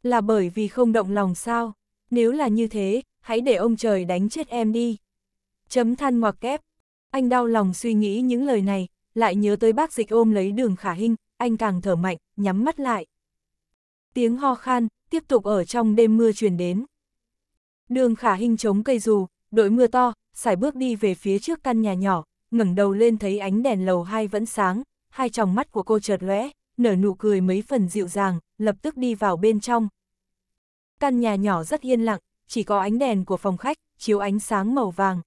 Là bởi vì không động lòng sao? Nếu là như thế, hãy để ông trời đánh chết em đi. Chấm than ngoặc kép. Anh đau lòng suy nghĩ những lời này, lại nhớ tới bác dịch ôm lấy đường khả hình, anh càng thở mạnh, nhắm mắt lại. Tiếng ho khan, tiếp tục ở trong đêm mưa truyền đến. Đường khả hình chống cây dù, đội mưa to, xài bước đi về phía trước căn nhà nhỏ, ngẩng đầu lên thấy ánh đèn lầu hai vẫn sáng, hai tròng mắt của cô chợt lóe, nở nụ cười mấy phần dịu dàng, lập tức đi vào bên trong. Căn nhà nhỏ rất yên lặng, chỉ có ánh đèn của phòng khách, chiếu ánh sáng màu vàng.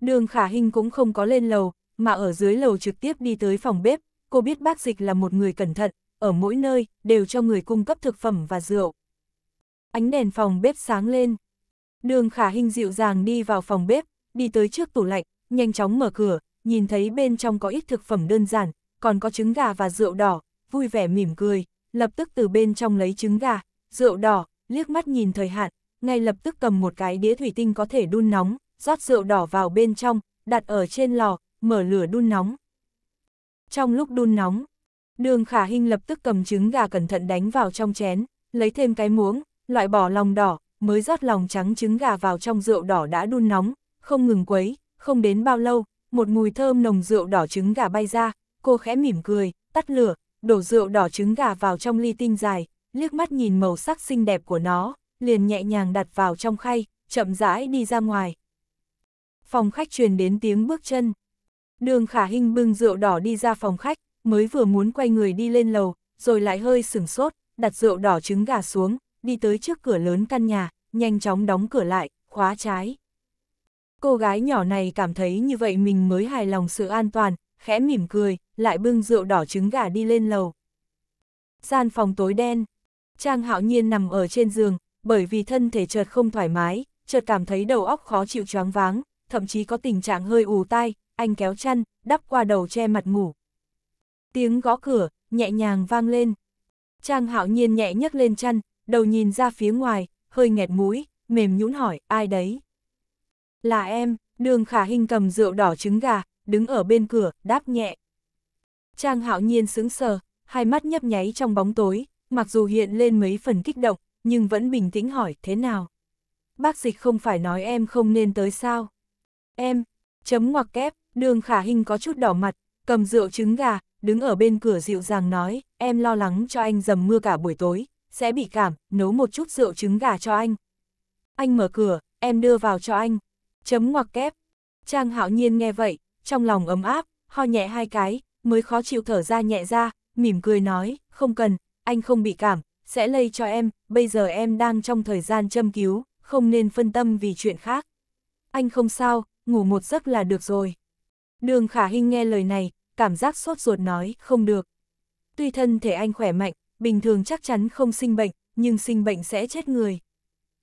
Đường khả hình cũng không có lên lầu, mà ở dưới lầu trực tiếp đi tới phòng bếp, cô biết bác dịch là một người cẩn thận, ở mỗi nơi, đều cho người cung cấp thực phẩm và rượu. Ánh đèn phòng bếp sáng lên, Đường khả hình dịu dàng đi vào phòng bếp, đi tới trước tủ lạnh, nhanh chóng mở cửa, nhìn thấy bên trong có ít thực phẩm đơn giản, còn có trứng gà và rượu đỏ, vui vẻ mỉm cười, lập tức từ bên trong lấy trứng gà, rượu đỏ, liếc mắt nhìn thời hạn, ngay lập tức cầm một cái đĩa thủy tinh có thể đun nóng, rót rượu đỏ vào bên trong, đặt ở trên lò, mở lửa đun nóng. Trong lúc đun nóng, đường khả hình lập tức cầm trứng gà cẩn thận đánh vào trong chén, lấy thêm cái muỗng, loại bỏ lòng đỏ, mới rót lòng trắng trứng gà vào trong rượu đỏ đã đun nóng, không ngừng quấy, không đến bao lâu, một mùi thơm nồng rượu đỏ trứng gà bay ra, cô khẽ mỉm cười, tắt lửa, đổ rượu đỏ trứng gà vào trong ly tinh dài, liếc mắt nhìn màu sắc xinh đẹp của nó, liền nhẹ nhàng đặt vào trong khay, chậm rãi đi ra ngoài. Phòng khách truyền đến tiếng bước chân. Đường khả hình bưng rượu đỏ đi ra phòng khách, mới vừa muốn quay người đi lên lầu, rồi lại hơi sửng sốt, đặt rượu đỏ trứng gà xuống, đi tới trước cửa lớn căn nhà, nhanh chóng đóng cửa lại, khóa trái. Cô gái nhỏ này cảm thấy như vậy mình mới hài lòng sự an toàn, khẽ mỉm cười, lại bưng rượu đỏ trứng gà đi lên lầu. Gian phòng tối đen, Trang hạo nhiên nằm ở trên giường, bởi vì thân thể chợt không thoải mái, chợt cảm thấy đầu óc khó chịu choáng váng, thậm chí có tình trạng hơi ù tai, anh kéo chăn, đắp qua đầu che mặt ngủ. Tiếng gõ cửa, nhẹ nhàng vang lên. Trang hạo nhiên nhẹ nhấc lên chăn, đầu nhìn ra phía ngoài, hơi nghẹt mũi, mềm nhũn hỏi, ai đấy? Là em, đường khả hình cầm rượu đỏ trứng gà, đứng ở bên cửa, đáp nhẹ. Trang hạo nhiên sững sờ, hai mắt nhấp nháy trong bóng tối, mặc dù hiện lên mấy phần kích động, nhưng vẫn bình tĩnh hỏi, thế nào? Bác dịch không phải nói em không nên tới sao? Em, chấm ngoặc kép, đường khả hình có chút đỏ mặt, cầm rượu trứng gà, đứng ở bên cửa dịu dàng nói, em lo lắng cho anh dầm mưa cả buổi tối, sẽ bị cảm, nấu một chút rượu trứng gà cho anh. Anh mở cửa, em đưa vào cho anh. Chấm ngoặc kép. Trang hạo nhiên nghe vậy, trong lòng ấm áp, ho nhẹ hai cái, mới khó chịu thở ra nhẹ ra, mỉm cười nói, không cần, anh không bị cảm, sẽ lây cho em, bây giờ em đang trong thời gian châm cứu, không nên phân tâm vì chuyện khác. Anh không sao, ngủ một giấc là được rồi. Đường khả hình nghe lời này, cảm giác sốt ruột nói, không được. Tuy thân thể anh khỏe mạnh, bình thường chắc chắn không sinh bệnh, nhưng sinh bệnh sẽ chết người.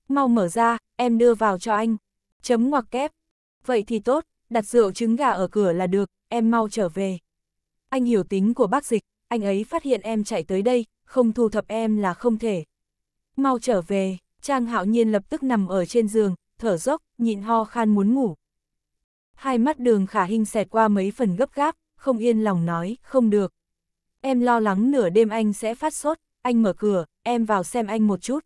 Mau mở ra, em đưa vào cho anh. Chấm ngoặc kép. Vậy thì tốt, đặt rượu trứng gà ở cửa là được, em mau trở về. Anh hiểu tính của bác dịch, anh ấy phát hiện em chạy tới đây, không thu thập em là không thể. Mau trở về, Trang Hạo Nhiên lập tức nằm ở trên giường, thở dốc, nhịn ho khan muốn ngủ. Hai mắt đường khả hình xẹt qua mấy phần gấp gáp, không yên lòng nói, không được. Em lo lắng nửa đêm anh sẽ phát sốt, anh mở cửa, em vào xem anh một chút.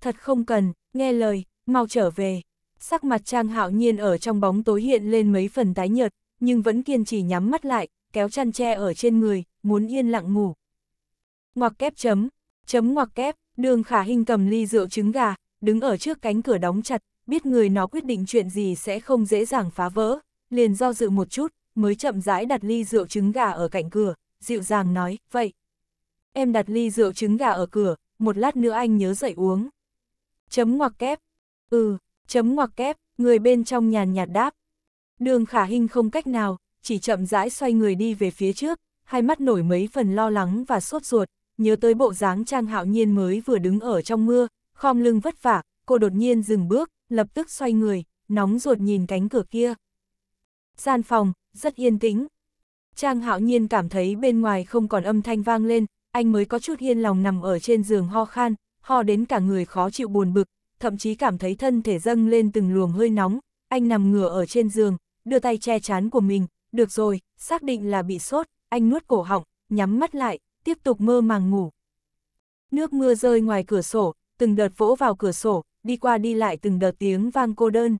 Thật không cần, nghe lời, mau trở về. Sắc mặt Trang Hạo Nhiên ở trong bóng tối hiện lên mấy phần tái nhợt, nhưng vẫn kiên trì nhắm mắt lại, kéo chăn tre ở trên người, muốn yên lặng ngủ. Ngoặc kép chấm, chấm ngoặc kép, đường khả hình cầm ly rượu trứng gà, đứng ở trước cánh cửa đóng chặt, biết người nó quyết định chuyện gì sẽ không dễ dàng phá vỡ, liền do dự một chút, mới chậm rãi đặt ly rượu trứng gà ở cạnh cửa dịu dàng nói, vậy. Em đặt ly rượu trứng gà ở cửa, một lát nữa anh nhớ dậy uống. Chấm ngoặc kép. Ừ, chấm ngoặc kép, người bên trong nhàn nhạt đáp. Đường khả hình không cách nào, chỉ chậm rãi xoay người đi về phía trước, hai mắt nổi mấy phần lo lắng và sốt ruột, nhớ tới bộ dáng trang hạo nhiên mới vừa đứng ở trong mưa, khom lưng vất vả, cô đột nhiên dừng bước, lập tức xoay người, nóng ruột nhìn cánh cửa kia. Gian phòng, rất yên tĩnh, Trang hạo nhiên cảm thấy bên ngoài không còn âm thanh vang lên, anh mới có chút hiên lòng nằm ở trên giường ho khan, ho đến cả người khó chịu buồn bực, thậm chí cảm thấy thân thể dâng lên từng luồng hơi nóng, anh nằm ngửa ở trên giường, đưa tay che chán của mình, được rồi, xác định là bị sốt, anh nuốt cổ họng, nhắm mắt lại, tiếp tục mơ màng ngủ. Nước mưa rơi ngoài cửa sổ, từng đợt vỗ vào cửa sổ, đi qua đi lại từng đợt tiếng vang cô đơn.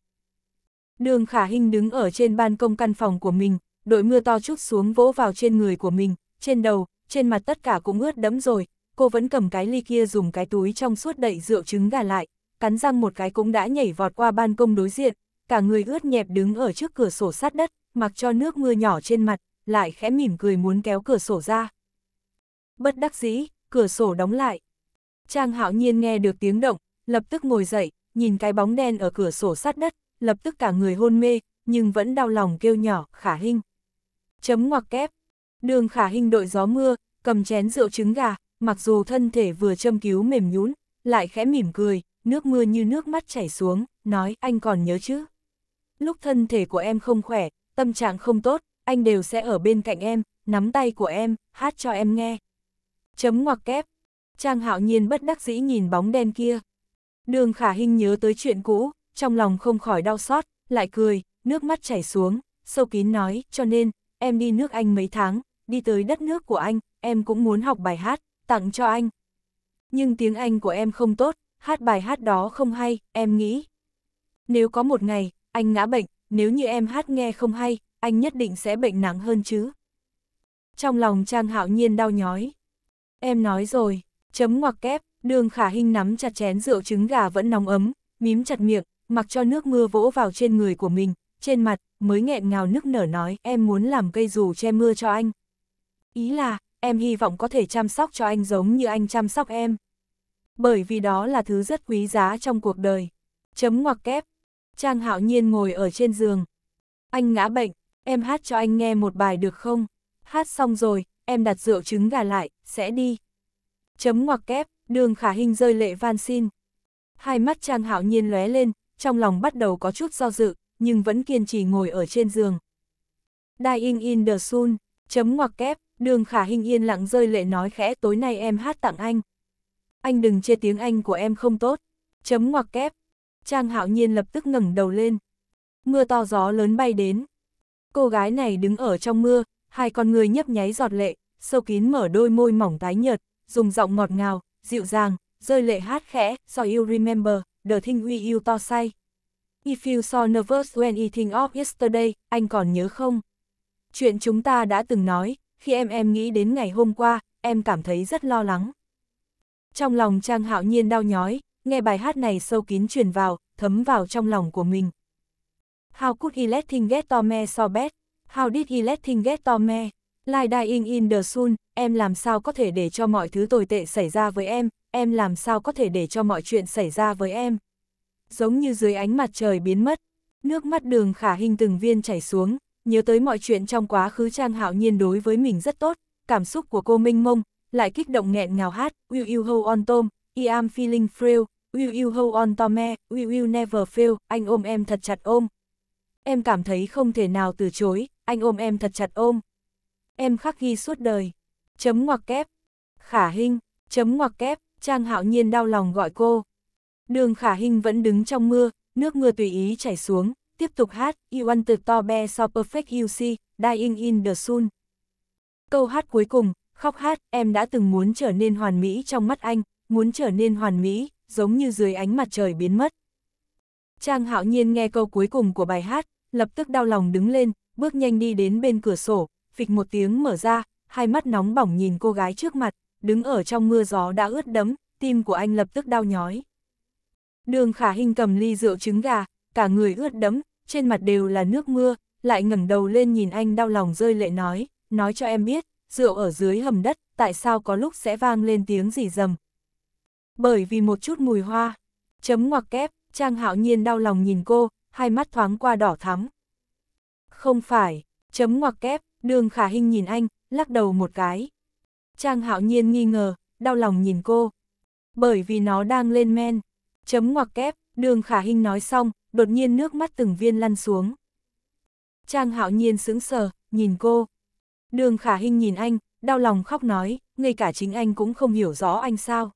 Đường Khả Hinh đứng ở trên ban công căn phòng của mình, đội mưa to chút xuống vỗ vào trên người của mình, trên đầu, trên mặt tất cả cũng ướt đẫm rồi, cô vẫn cầm cái ly kia dùng cái túi trong suốt đậy rượu trứng gà lại, cắn răng một cái cũng đã nhảy vọt qua ban công đối diện, cả người ướt nhẹp đứng ở trước cửa sổ sát đất, mặc cho nước mưa nhỏ trên mặt, lại khẽ mỉm cười muốn kéo cửa sổ ra. Bất đắc dĩ, cửa sổ đóng lại. Trang hạo nhiên nghe được tiếng động, lập tức ngồi dậy, nhìn cái bóng đen ở cửa sổ sát đất, lập tức cả người hôn mê, nhưng vẫn đau lòng kêu nhỏ, khả hình chấm ngoặc kép. Đường khả hình đội gió mưa, cầm chén rượu trứng gà, mặc dù thân thể vừa châm cứu mềm nhũn lại khẽ mỉm cười, nước mưa như nước mắt chảy xuống, nói anh còn nhớ chứ. Lúc thân thể của em không khỏe, tâm trạng không tốt, anh đều sẽ ở bên cạnh em, nắm tay của em, hát cho em nghe. Chấm ngoặc kép. Trang hạo nhiên bất đắc dĩ nhìn bóng đen kia. Đường khả hình nhớ tới chuyện cũ, trong lòng không khỏi đau xót, lại cười, nước mắt chảy xuống, sâu kín nói, cho nên, em đi nước Anh mấy tháng, đi tới đất nước của anh, em cũng muốn học bài hát, tặng cho anh. Nhưng tiếng Anh của em không tốt, hát bài hát đó không hay, em nghĩ. Nếu có một ngày, anh ngã bệnh, nếu như em hát nghe không hay, anh nhất định sẽ bệnh nặng hơn chứ. Trong lòng Trang Hạo Nhiên đau nhói. Em nói rồi, chấm ngoặc kép, đường khả hình nắm chặt chén rượu trứng gà vẫn nóng ấm, mím chặt miệng, mặc cho nước mưa vỗ vào trên người của mình, trên mặt, mới nghẹn ngào nức nở nói em muốn làm cây dù che mưa cho anh. Ý là, em hy vọng có thể chăm sóc cho anh giống như anh chăm sóc em. Bởi vì đó là thứ rất quý giá trong cuộc đời. Chấm ngoặc kép. Trang hạo nhiên ngồi ở trên giường. Anh ngã bệnh, em hát cho anh nghe một bài được không? Hát xong rồi, em đặt rượu trứng gà lại, sẽ đi. Chấm ngoặc kép, đường khả hình rơi lệ van xin. Hai mắt Trang hạo nhiên lóe lên, trong lòng bắt đầu có chút do dự, nhưng vẫn kiên trì ngồi ở trên giường. Dying in the sun, chấm ngoặc kép, đường khả hình yên lặng rơi lệ nói khẽ tối nay em hát tặng anh. Anh đừng chê tiếng Anh của em không tốt, chấm ngoặc kép. Trang hạo nhiên lập tức ngẩng đầu lên. Mưa to gió lớn bay đến. Cô gái này đứng ở trong mưa, hai con người nhấp nháy giọt lệ, sâu kín mở đôi môi mỏng tái nhợt, dùng giọng ngọt ngào, dịu dàng, rơi lệ hát khẽ, so you remember, the thing we you to say. If you so nervous when eating off yesterday, anh còn nhớ không? Chuyện chúng ta đã từng nói, khi em em nghĩ đến ngày hôm qua, em cảm thấy rất lo lắng. Trong lòng Trang Hạo Nhiên đau nhói, nghe bài hát này sâu kín truyền vào, thấm vào trong lòng của mình. How could he let him get to me so bad? How did he let him get to me? Like dying in the sun, em làm sao có thể để cho mọi thứ tồi tệ xảy ra với em, em làm sao có thể để cho mọi chuyện xảy ra với em giống như dưới ánh mặt trời biến mất. Nước mắt đường khả hình từng viên chảy xuống, nhớ tới mọi chuyện trong quá khứ Trang Hạo Nhiên đối với mình rất tốt, cảm xúc của cô minh mông, lại kích động nghẹn ngào hát, Will you hold on Tom, I am feeling frail, Will you hold on Tome, Will you never fail, anh ôm em thật chặt ôm. Em cảm thấy không thể nào từ chối, anh ôm em thật chặt ôm. Em khắc ghi suốt đời. Chấm ngoặc kép. Khả hình. Chấm ngoặc kép. Trang hạo nhiên đau lòng gọi cô. Đường khả hình vẫn đứng trong mưa, nước mưa tùy ý chảy xuống, tiếp tục hát You want to to be so perfect you see, dying in the sun. Câu hát cuối cùng, khóc hát, em đã từng muốn trở nên hoàn mỹ trong mắt anh, muốn trở nên hoàn mỹ, giống như dưới ánh mặt trời biến mất. Trang hạo nhiên nghe câu cuối cùng của bài hát, lập tức đau lòng đứng lên, bước nhanh đi đến bên cửa sổ, phịch một tiếng mở ra, hai mắt nóng bỏng nhìn cô gái trước mặt, đứng ở trong mưa gió đã ướt đẫm, tim của anh lập tức đau nhói. Đường khả hình cầm ly rượu trứng gà, cả người ướt đẫm, trên mặt đều là nước mưa, lại ngẩng đầu lên nhìn anh đau lòng rơi lệ nói, nói cho em biết, rượu ở dưới hầm đất, tại sao có lúc sẽ vang lên tiếng rỉ rầm. Bởi vì một chút mùi hoa, chấm ngoặc kép, Trang hạo nhiên đau lòng nhìn cô, hai mắt thoáng qua đỏ thắm. Không phải, chấm ngoặc kép, đường khả hình nhìn anh, lắc đầu một cái. Trang hạo nhiên nghi ngờ, đau lòng nhìn cô. Bởi vì nó đang lên men. Chấm ngoặc kép, đường khả hình nói xong, đột nhiên nước mắt từng viên lăn xuống. Trang hạo nhiên sững sờ, nhìn cô. Đường khả hình nhìn anh, đau lòng khóc nói, ngay cả chính anh cũng không hiểu rõ anh sao.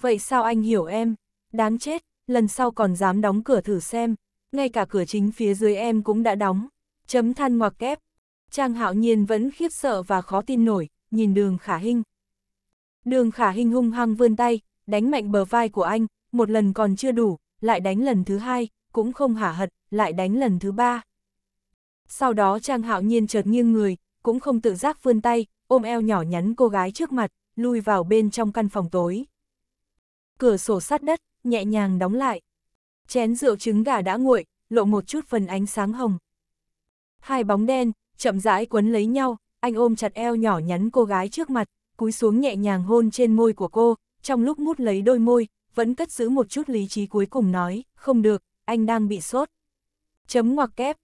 Vậy sao anh hiểu em? Đáng chết, lần sau còn dám đóng cửa thử xem, ngay cả cửa chính phía dưới em cũng đã đóng. Chấm than ngoặc kép. Trang hạo nhiên vẫn khiếp sợ và khó tin nổi, nhìn đường khả hình. Đường khả hình hung hăng vươn tay, đánh mạnh bờ vai của anh, một lần còn chưa đủ, lại đánh lần thứ hai, cũng không hả hật, lại đánh lần thứ ba. Sau đó Trang Hạo Nhiên chợt nghiêng người, cũng không tự giác vươn tay, ôm eo nhỏ nhắn cô gái trước mặt, lui vào bên trong căn phòng tối. Cửa sổ sát đất, nhẹ nhàng đóng lại. Chén rượu trứng gà đã nguội, lộ một chút phần ánh sáng hồng. Hai bóng đen, chậm rãi quấn lấy nhau, anh ôm chặt eo nhỏ nhắn cô gái trước mặt, cúi xuống nhẹ nhàng hôn trên môi của cô, trong lúc mút lấy đôi môi, vẫn cất giữ một chút lý trí cuối cùng nói, không được, anh đang bị sốt. Chấm ngoặc kép.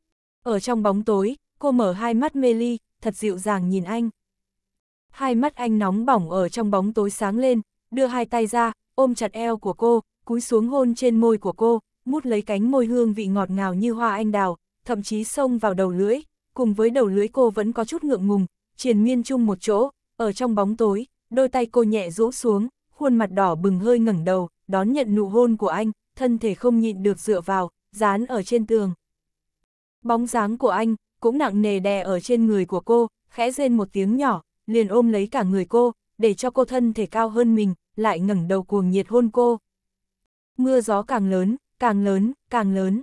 Ở trong bóng tối, cô mở hai mắt mê ly, thật dịu dàng nhìn anh. Hai mắt anh nóng bỏng ở trong bóng tối sáng lên, đưa hai tay ra, ôm chặt eo của cô, cúi xuống hôn trên môi của cô, mút lấy cánh môi hương vị ngọt ngào như hoa anh đào, thậm chí xông vào đầu lưỡi, cùng với đầu lưỡi cô vẫn có chút ngượng ngùng, triền miên chung một chỗ, ở trong bóng tối, đôi tay cô nhẹ rũ xuống, khuôn mặt đỏ bừng hơi ngẩng đầu, đón nhận nụ hôn của anh, thân thể không nhịn được dựa vào, dán ở trên tường. Bóng dáng của anh, cũng nặng nề đè ở trên người của cô, khẽ rên một tiếng nhỏ, liền ôm lấy cả người cô, để cho cô thân thể cao hơn mình, lại ngẩng đầu cuồng nhiệt hôn cô. Mưa gió càng lớn, càng lớn, càng lớn.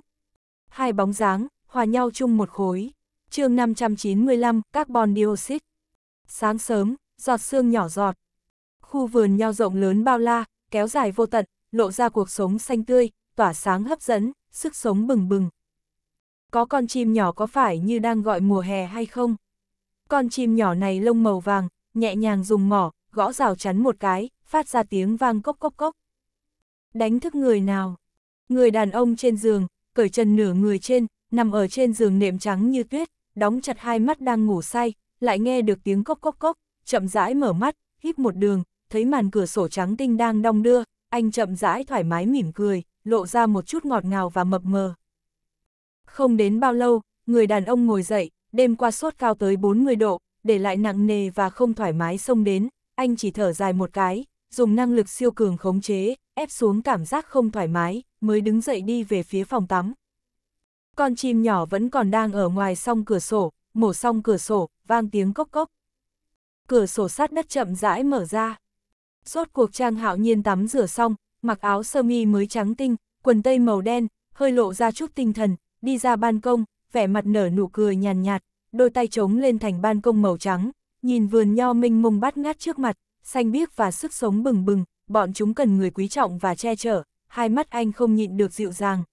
Hai bóng dáng, hòa nhau chung một khối. chương 595, Carbon Dioxide. Sáng sớm, giọt sương nhỏ giọt. Khu vườn nho rộng lớn bao la, kéo dài vô tận, lộ ra cuộc sống xanh tươi, tỏa sáng hấp dẫn, sức sống bừng bừng. Có con chim nhỏ có phải như đang gọi mùa hè hay không? Con chim nhỏ này lông màu vàng, nhẹ nhàng dùng mỏ, gõ rào chắn một cái, phát ra tiếng vang cốc cốc cốc. Đánh thức người nào? Người đàn ông trên giường, cởi chân nửa người trên, nằm ở trên giường nệm trắng như tuyết, đóng chặt hai mắt đang ngủ say, lại nghe được tiếng cốc cốc cốc, chậm rãi mở mắt, hít một đường, thấy màn cửa sổ trắng tinh đang đong đưa, anh chậm rãi thoải mái mỉm cười, lộ ra một chút ngọt ngào và mập mờ. Không đến bao lâu, người đàn ông ngồi dậy, đêm qua sốt cao tới 40 độ, để lại nặng nề và không thoải mái xông đến, anh chỉ thở dài một cái, dùng năng lực siêu cường khống chế, ép xuống cảm giác không thoải mái, mới đứng dậy đi về phía phòng tắm. Con chim nhỏ vẫn còn đang ở ngoài song cửa sổ, mổ song cửa sổ, vang tiếng cốc cốc. Cửa sổ sát đất chậm rãi mở ra. Rốt cuộc Trang Hạo Nhiên tắm rửa xong, mặc áo sơ mi mới trắng tinh, quần tây màu đen, hơi lộ ra chút tinh thần, đi ra ban công, vẻ mặt nở nụ cười nhàn nhạt, đôi tay trống lên thành ban công màu trắng, nhìn vườn nho minh mông bát ngát trước mặt, xanh biếc và sức sống bừng bừng, bọn chúng cần người quý trọng và che chở, hai mắt anh không nhịn được dịu dàng.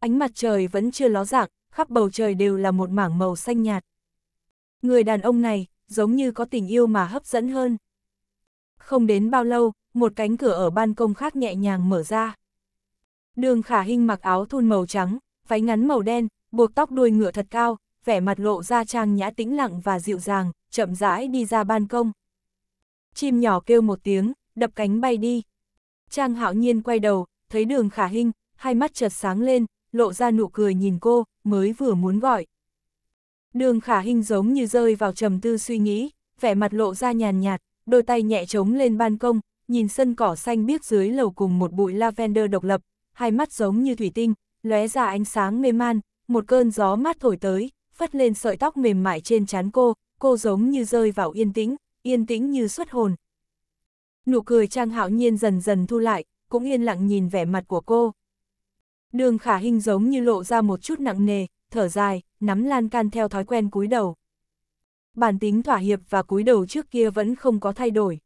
Ánh mặt trời vẫn chưa ló dạng, khắp bầu trời đều là một mảng màu xanh nhạt. Người đàn ông này, giống như có tình yêu mà hấp dẫn hơn. Không đến bao lâu, một cánh cửa ở ban công khác nhẹ nhàng mở ra. Đường khả hình mặc áo thun màu trắng, váy ngắn màu đen, buộc tóc đuôi ngựa thật cao, vẻ mặt lộ ra trang nhã tĩnh lặng và dịu dàng, chậm rãi đi ra ban công. Chim nhỏ kêu một tiếng, đập cánh bay đi. Trang hạo nhiên quay đầu, thấy đường khả hình, hai mắt chợt sáng lên, lộ ra nụ cười nhìn cô, mới vừa muốn gọi. Đường khả hình giống như rơi vào trầm tư suy nghĩ, vẻ mặt lộ ra nhàn nhạt, đôi tay nhẹ trống lên ban công, nhìn sân cỏ xanh biếc dưới lầu cùng một bụi lavender độc lập, hai mắt giống như thủy tinh, lóe ra ánh sáng mê man, một cơn gió mát thổi tới, phất lên sợi tóc mềm mại trên trán cô, cô giống như rơi vào yên tĩnh, yên tĩnh như xuất hồn. Nụ cười Trang Hạo Nhiên dần dần thu lại, cũng yên lặng nhìn vẻ mặt của cô. Đường Khả Hinh giống như lộ ra một chút nặng nề, thở dài, nắm lan can theo thói quen cúi đầu. Bản tính thỏa hiệp và cúi đầu trước kia vẫn không có thay đổi.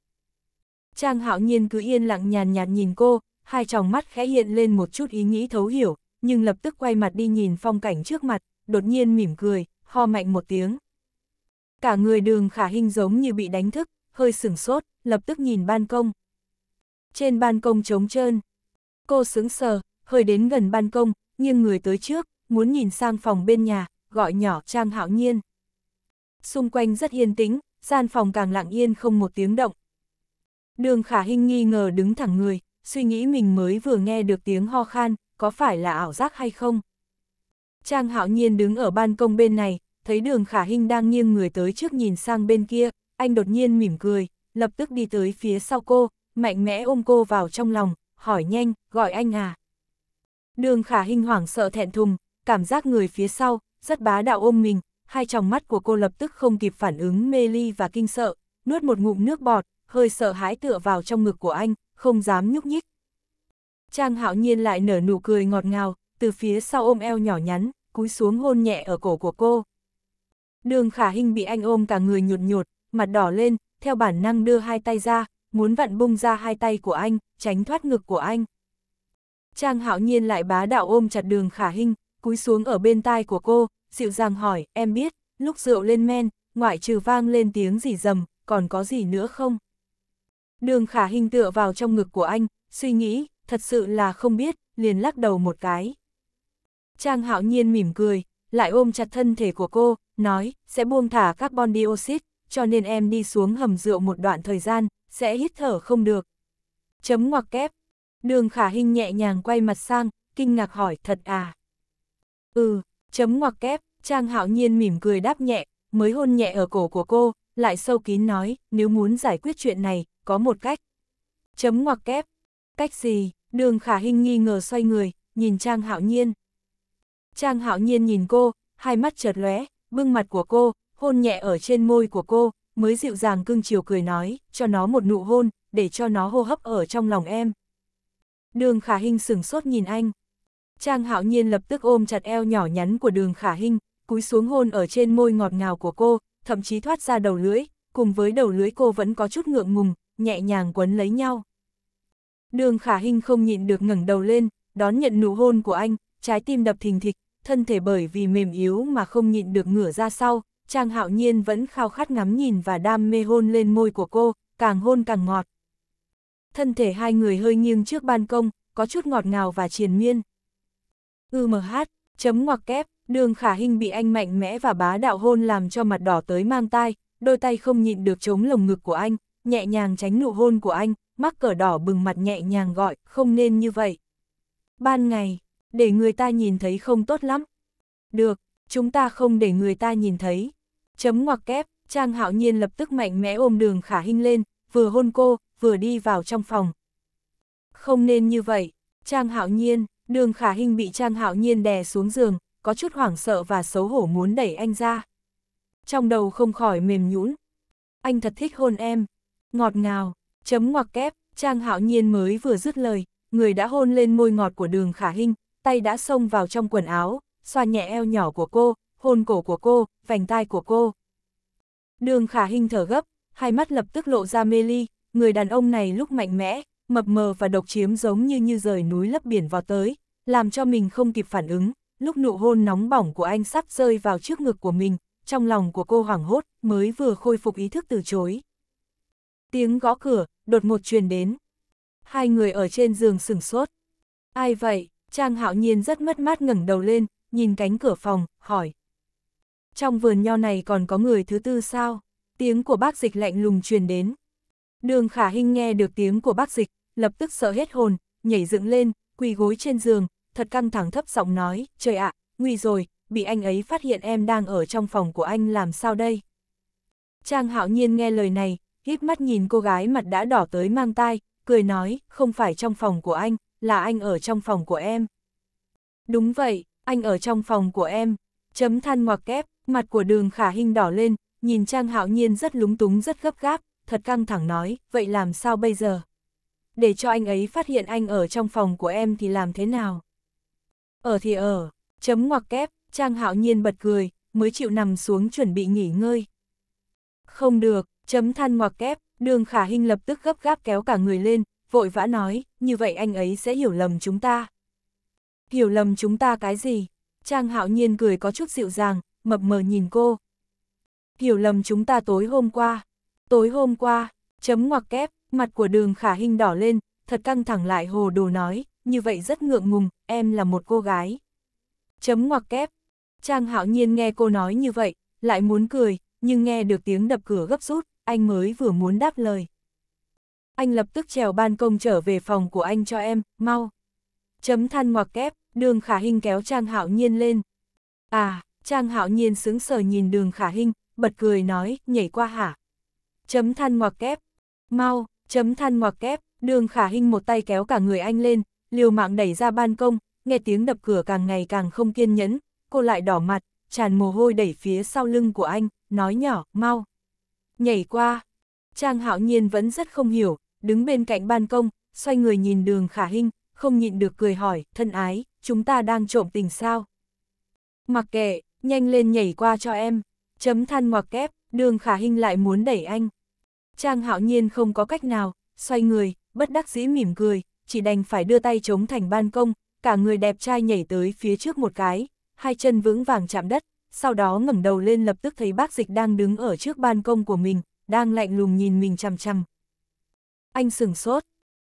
Trang hạo nhiên cứ yên lặng nhàn nhạt nhìn cô, hai tròng mắt khẽ hiện lên một chút ý nghĩ thấu hiểu, nhưng lập tức quay mặt đi nhìn phong cảnh trước mặt, đột nhiên mỉm cười, ho mạnh một tiếng. Cả người đường khả hình giống như bị đánh thức, hơi sửng sốt, lập tức nhìn ban công. Trên ban công trống trơn, cô sững sờ, hơi đến gần ban công, nhưng người tới trước, muốn nhìn sang phòng bên nhà, gọi nhỏ Trang Hạo Nhiên xung quanh rất yên tĩnh, gian phòng càng lặng yên không một tiếng động. Đường khả hình nghi ngờ đứng thẳng người, suy nghĩ mình mới vừa nghe được tiếng ho khan, có phải là ảo giác hay không? Trang hạo nhiên đứng ở ban công bên này, thấy đường khả hình đang nghiêng người tới trước nhìn sang bên kia, anh đột nhiên mỉm cười, lập tức đi tới phía sau cô, mạnh mẽ ôm cô vào trong lòng, hỏi nhanh, gọi anh à. Đường khả hình hoảng sợ thẹn thùng, cảm giác người phía sau, rất bá đạo ôm mình, hai tròng mắt của cô lập tức không kịp phản ứng mê ly và kinh sợ, nuốt một ngụm nước bọt, hơi sợ hãi tựa vào trong ngực của anh, không dám nhúc nhích. Trang hạo nhiên lại nở nụ cười ngọt ngào, từ phía sau ôm eo nhỏ nhắn, cúi xuống hôn nhẹ ở cổ của cô. Đường khả hình bị anh ôm cả người nhột nhột, mặt đỏ lên, theo bản năng đưa hai tay ra, muốn vặn bung ra hai tay của anh, tránh thoát ngực của anh. Trang hạo nhiên lại bá đạo ôm chặt đường khả hình, cúi xuống ở bên tai của cô, dịu dàng hỏi, em biết, lúc rượu lên men, ngoại trừ vang lên tiếng gì rầm, còn có gì nữa không? Đường khả hình tựa vào trong ngực của anh, suy nghĩ, thật sự là không biết, liền lắc đầu một cái. Trang hạo nhiên mỉm cười, lại ôm chặt thân thể của cô, nói, sẽ buông thả carbon dioxide, cho nên em đi xuống hầm rượu một đoạn thời gian, sẽ hít thở không được. Chấm ngoặc kép. Đường khả hình nhẹ nhàng quay mặt sang, kinh ngạc hỏi thật à. Ừ, chấm ngoặc kép, Trang Hạo Nhiên mỉm cười đáp nhẹ, mới hôn nhẹ ở cổ của cô, lại sâu kín nói, nếu muốn giải quyết chuyện này, có một cách. Chấm ngoặc kép, cách gì, đường khả hình nghi ngờ xoay người, nhìn Trang Hạo Nhiên. Trang Hạo Nhiên nhìn cô, hai mắt chợt lóe, bưng mặt của cô, hôn nhẹ ở trên môi của cô, mới dịu dàng cưng chiều cười nói, cho nó một nụ hôn, để cho nó hô hấp ở trong lòng em. Đường khả hình sửng sốt nhìn anh, Trang hạo nhiên lập tức ôm chặt eo nhỏ nhắn của đường khả hinh, cúi xuống hôn ở trên môi ngọt ngào của cô, thậm chí thoát ra đầu lưỡi, cùng với đầu lưỡi cô vẫn có chút ngượng ngùng, nhẹ nhàng quấn lấy nhau. Đường khả hinh không nhịn được ngẩng đầu lên, đón nhận nụ hôn của anh, trái tim đập thình thịch, thân thể bởi vì mềm yếu mà không nhịn được ngửa ra sau, Trang hạo nhiên vẫn khao khát ngắm nhìn và đam mê hôn lên môi của cô, càng hôn càng ngọt. Thân thể hai người hơi nghiêng trước ban công, có chút ngọt ngào và triền miên. UMH, chấm ngoặc kép, đường khả hình bị anh mạnh mẽ và bá đạo hôn làm cho mặt đỏ tới mang tai, đôi tay không nhịn được chống lồng ngực của anh, nhẹ nhàng tránh nụ hôn của anh, mắc cờ đỏ bừng mặt nhẹ nhàng gọi, không nên như vậy. Ban ngày, để người ta nhìn thấy không tốt lắm. Được, chúng ta không để người ta nhìn thấy. Chấm ngoặc kép, Trang Hạo Nhiên lập tức mạnh mẽ ôm đường khả hình lên, vừa hôn cô, vừa đi vào trong phòng. Không nên như vậy, Trang Hạo Nhiên, Đường khả hình bị Trang Hạo Nhiên đè xuống giường, có chút hoảng sợ và xấu hổ muốn đẩy anh ra. Trong đầu không khỏi mềm nhũn. Anh thật thích hôn em. Ngọt ngào, chấm ngoặc kép, Trang Hạo Nhiên mới vừa dứt lời, người đã hôn lên môi ngọt của đường khả hình, tay đã xông vào trong quần áo, xoa nhẹ eo nhỏ của cô, hôn cổ của cô, vành tai của cô. Đường khả hình thở gấp, hai mắt lập tức lộ ra mê ly, người đàn ông này lúc mạnh mẽ, mập mờ và độc chiếm giống như như rời núi lấp biển vào tới, làm cho mình không kịp phản ứng, lúc nụ hôn nóng bỏng của anh sắp rơi vào trước ngực của mình, trong lòng của cô hoảng hốt mới vừa khôi phục ý thức từ chối. Tiếng gõ cửa, đột một truyền đến. Hai người ở trên giường sừng sốt. Ai vậy? Trang hạo nhiên rất mất mát ngẩng đầu lên, nhìn cánh cửa phòng, hỏi. Trong vườn nho này còn có người thứ tư sao? Tiếng của bác dịch lạnh lùng truyền đến. Đường khả hinh nghe được tiếng của bác dịch, lập tức sợ hết hồn, nhảy dựng lên, quỳ gối trên giường, thật căng thẳng thấp giọng nói, trời ạ, nguy rồi, bị anh ấy phát hiện em đang ở trong phòng của anh làm sao đây? Trang hạo nhiên nghe lời này, híp mắt nhìn cô gái mặt đã đỏ tới mang tai, cười nói, không phải trong phòng của anh, là anh ở trong phòng của em. Đúng vậy, anh ở trong phòng của em, chấm than ngoặc kép, mặt của đường khả hình đỏ lên, nhìn Trang hạo nhiên rất lúng túng rất gấp gáp, thật căng thẳng nói, vậy làm sao bây giờ? để cho anh ấy phát hiện anh ở trong phòng của em thì làm thế nào? Ở thì ở, chấm ngoặc kép, Trang Hạo Nhiên bật cười, mới chịu nằm xuống chuẩn bị nghỉ ngơi. Không được, chấm than ngoặc kép, đường khả hình lập tức gấp gáp kéo cả người lên, vội vã nói, như vậy anh ấy sẽ hiểu lầm chúng ta. Hiểu lầm chúng ta cái gì? Trang Hạo Nhiên cười có chút dịu dàng, mập mờ nhìn cô. Hiểu lầm chúng ta tối hôm qua. Tối hôm qua, chấm ngoặc kép, mặt của đường khả hình đỏ lên, thật căng thẳng lại hồ đồ nói, như vậy rất ngượng ngùng, em là một cô gái. Chấm ngoặc kép. Trang hạo nhiên nghe cô nói như vậy, lại muốn cười, nhưng nghe được tiếng đập cửa gấp rút, anh mới vừa muốn đáp lời. Anh lập tức trèo ban công trở về phòng của anh cho em, mau. Chấm than ngoặc kép, đường khả hình kéo Trang hạo nhiên lên. À, Trang hạo nhiên sững sờ nhìn đường khả hình, bật cười nói, nhảy qua hả. Chấm than ngoặc kép, mau, Chấm than ngoặc kép, đường khả hình một tay kéo cả người anh lên, liều mạng đẩy ra ban công, nghe tiếng đập cửa càng ngày càng không kiên nhẫn, cô lại đỏ mặt, tràn mồ hôi đẩy phía sau lưng của anh, nói nhỏ, mau. Nhảy qua, Trang hạo nhiên vẫn rất không hiểu, đứng bên cạnh ban công, xoay người nhìn đường khả hình, không nhịn được cười hỏi, thân ái, chúng ta đang trộm tình sao? Mặc kệ, nhanh lên nhảy qua cho em, chấm than ngoặc kép, đường khả hình lại muốn đẩy anh. Trang hạo nhiên không có cách nào, xoay người, bất đắc dĩ mỉm cười, chỉ đành phải đưa tay chống thành ban công, cả người đẹp trai nhảy tới phía trước một cái, hai chân vững vàng chạm đất, sau đó ngẩng đầu lên lập tức thấy bác dịch đang đứng ở trước ban công của mình, đang lạnh lùng nhìn mình chằm chằm. Anh sừng sốt,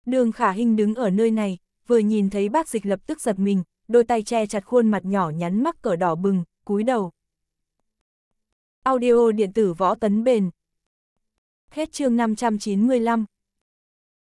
đường khả hình đứng ở nơi này, vừa nhìn thấy bác dịch lập tức giật mình, đôi tay che chặt khuôn mặt nhỏ nhắn mắc cỡ đỏ bừng, cúi đầu. Audio điện tử võ tấn bền, Hết chương 595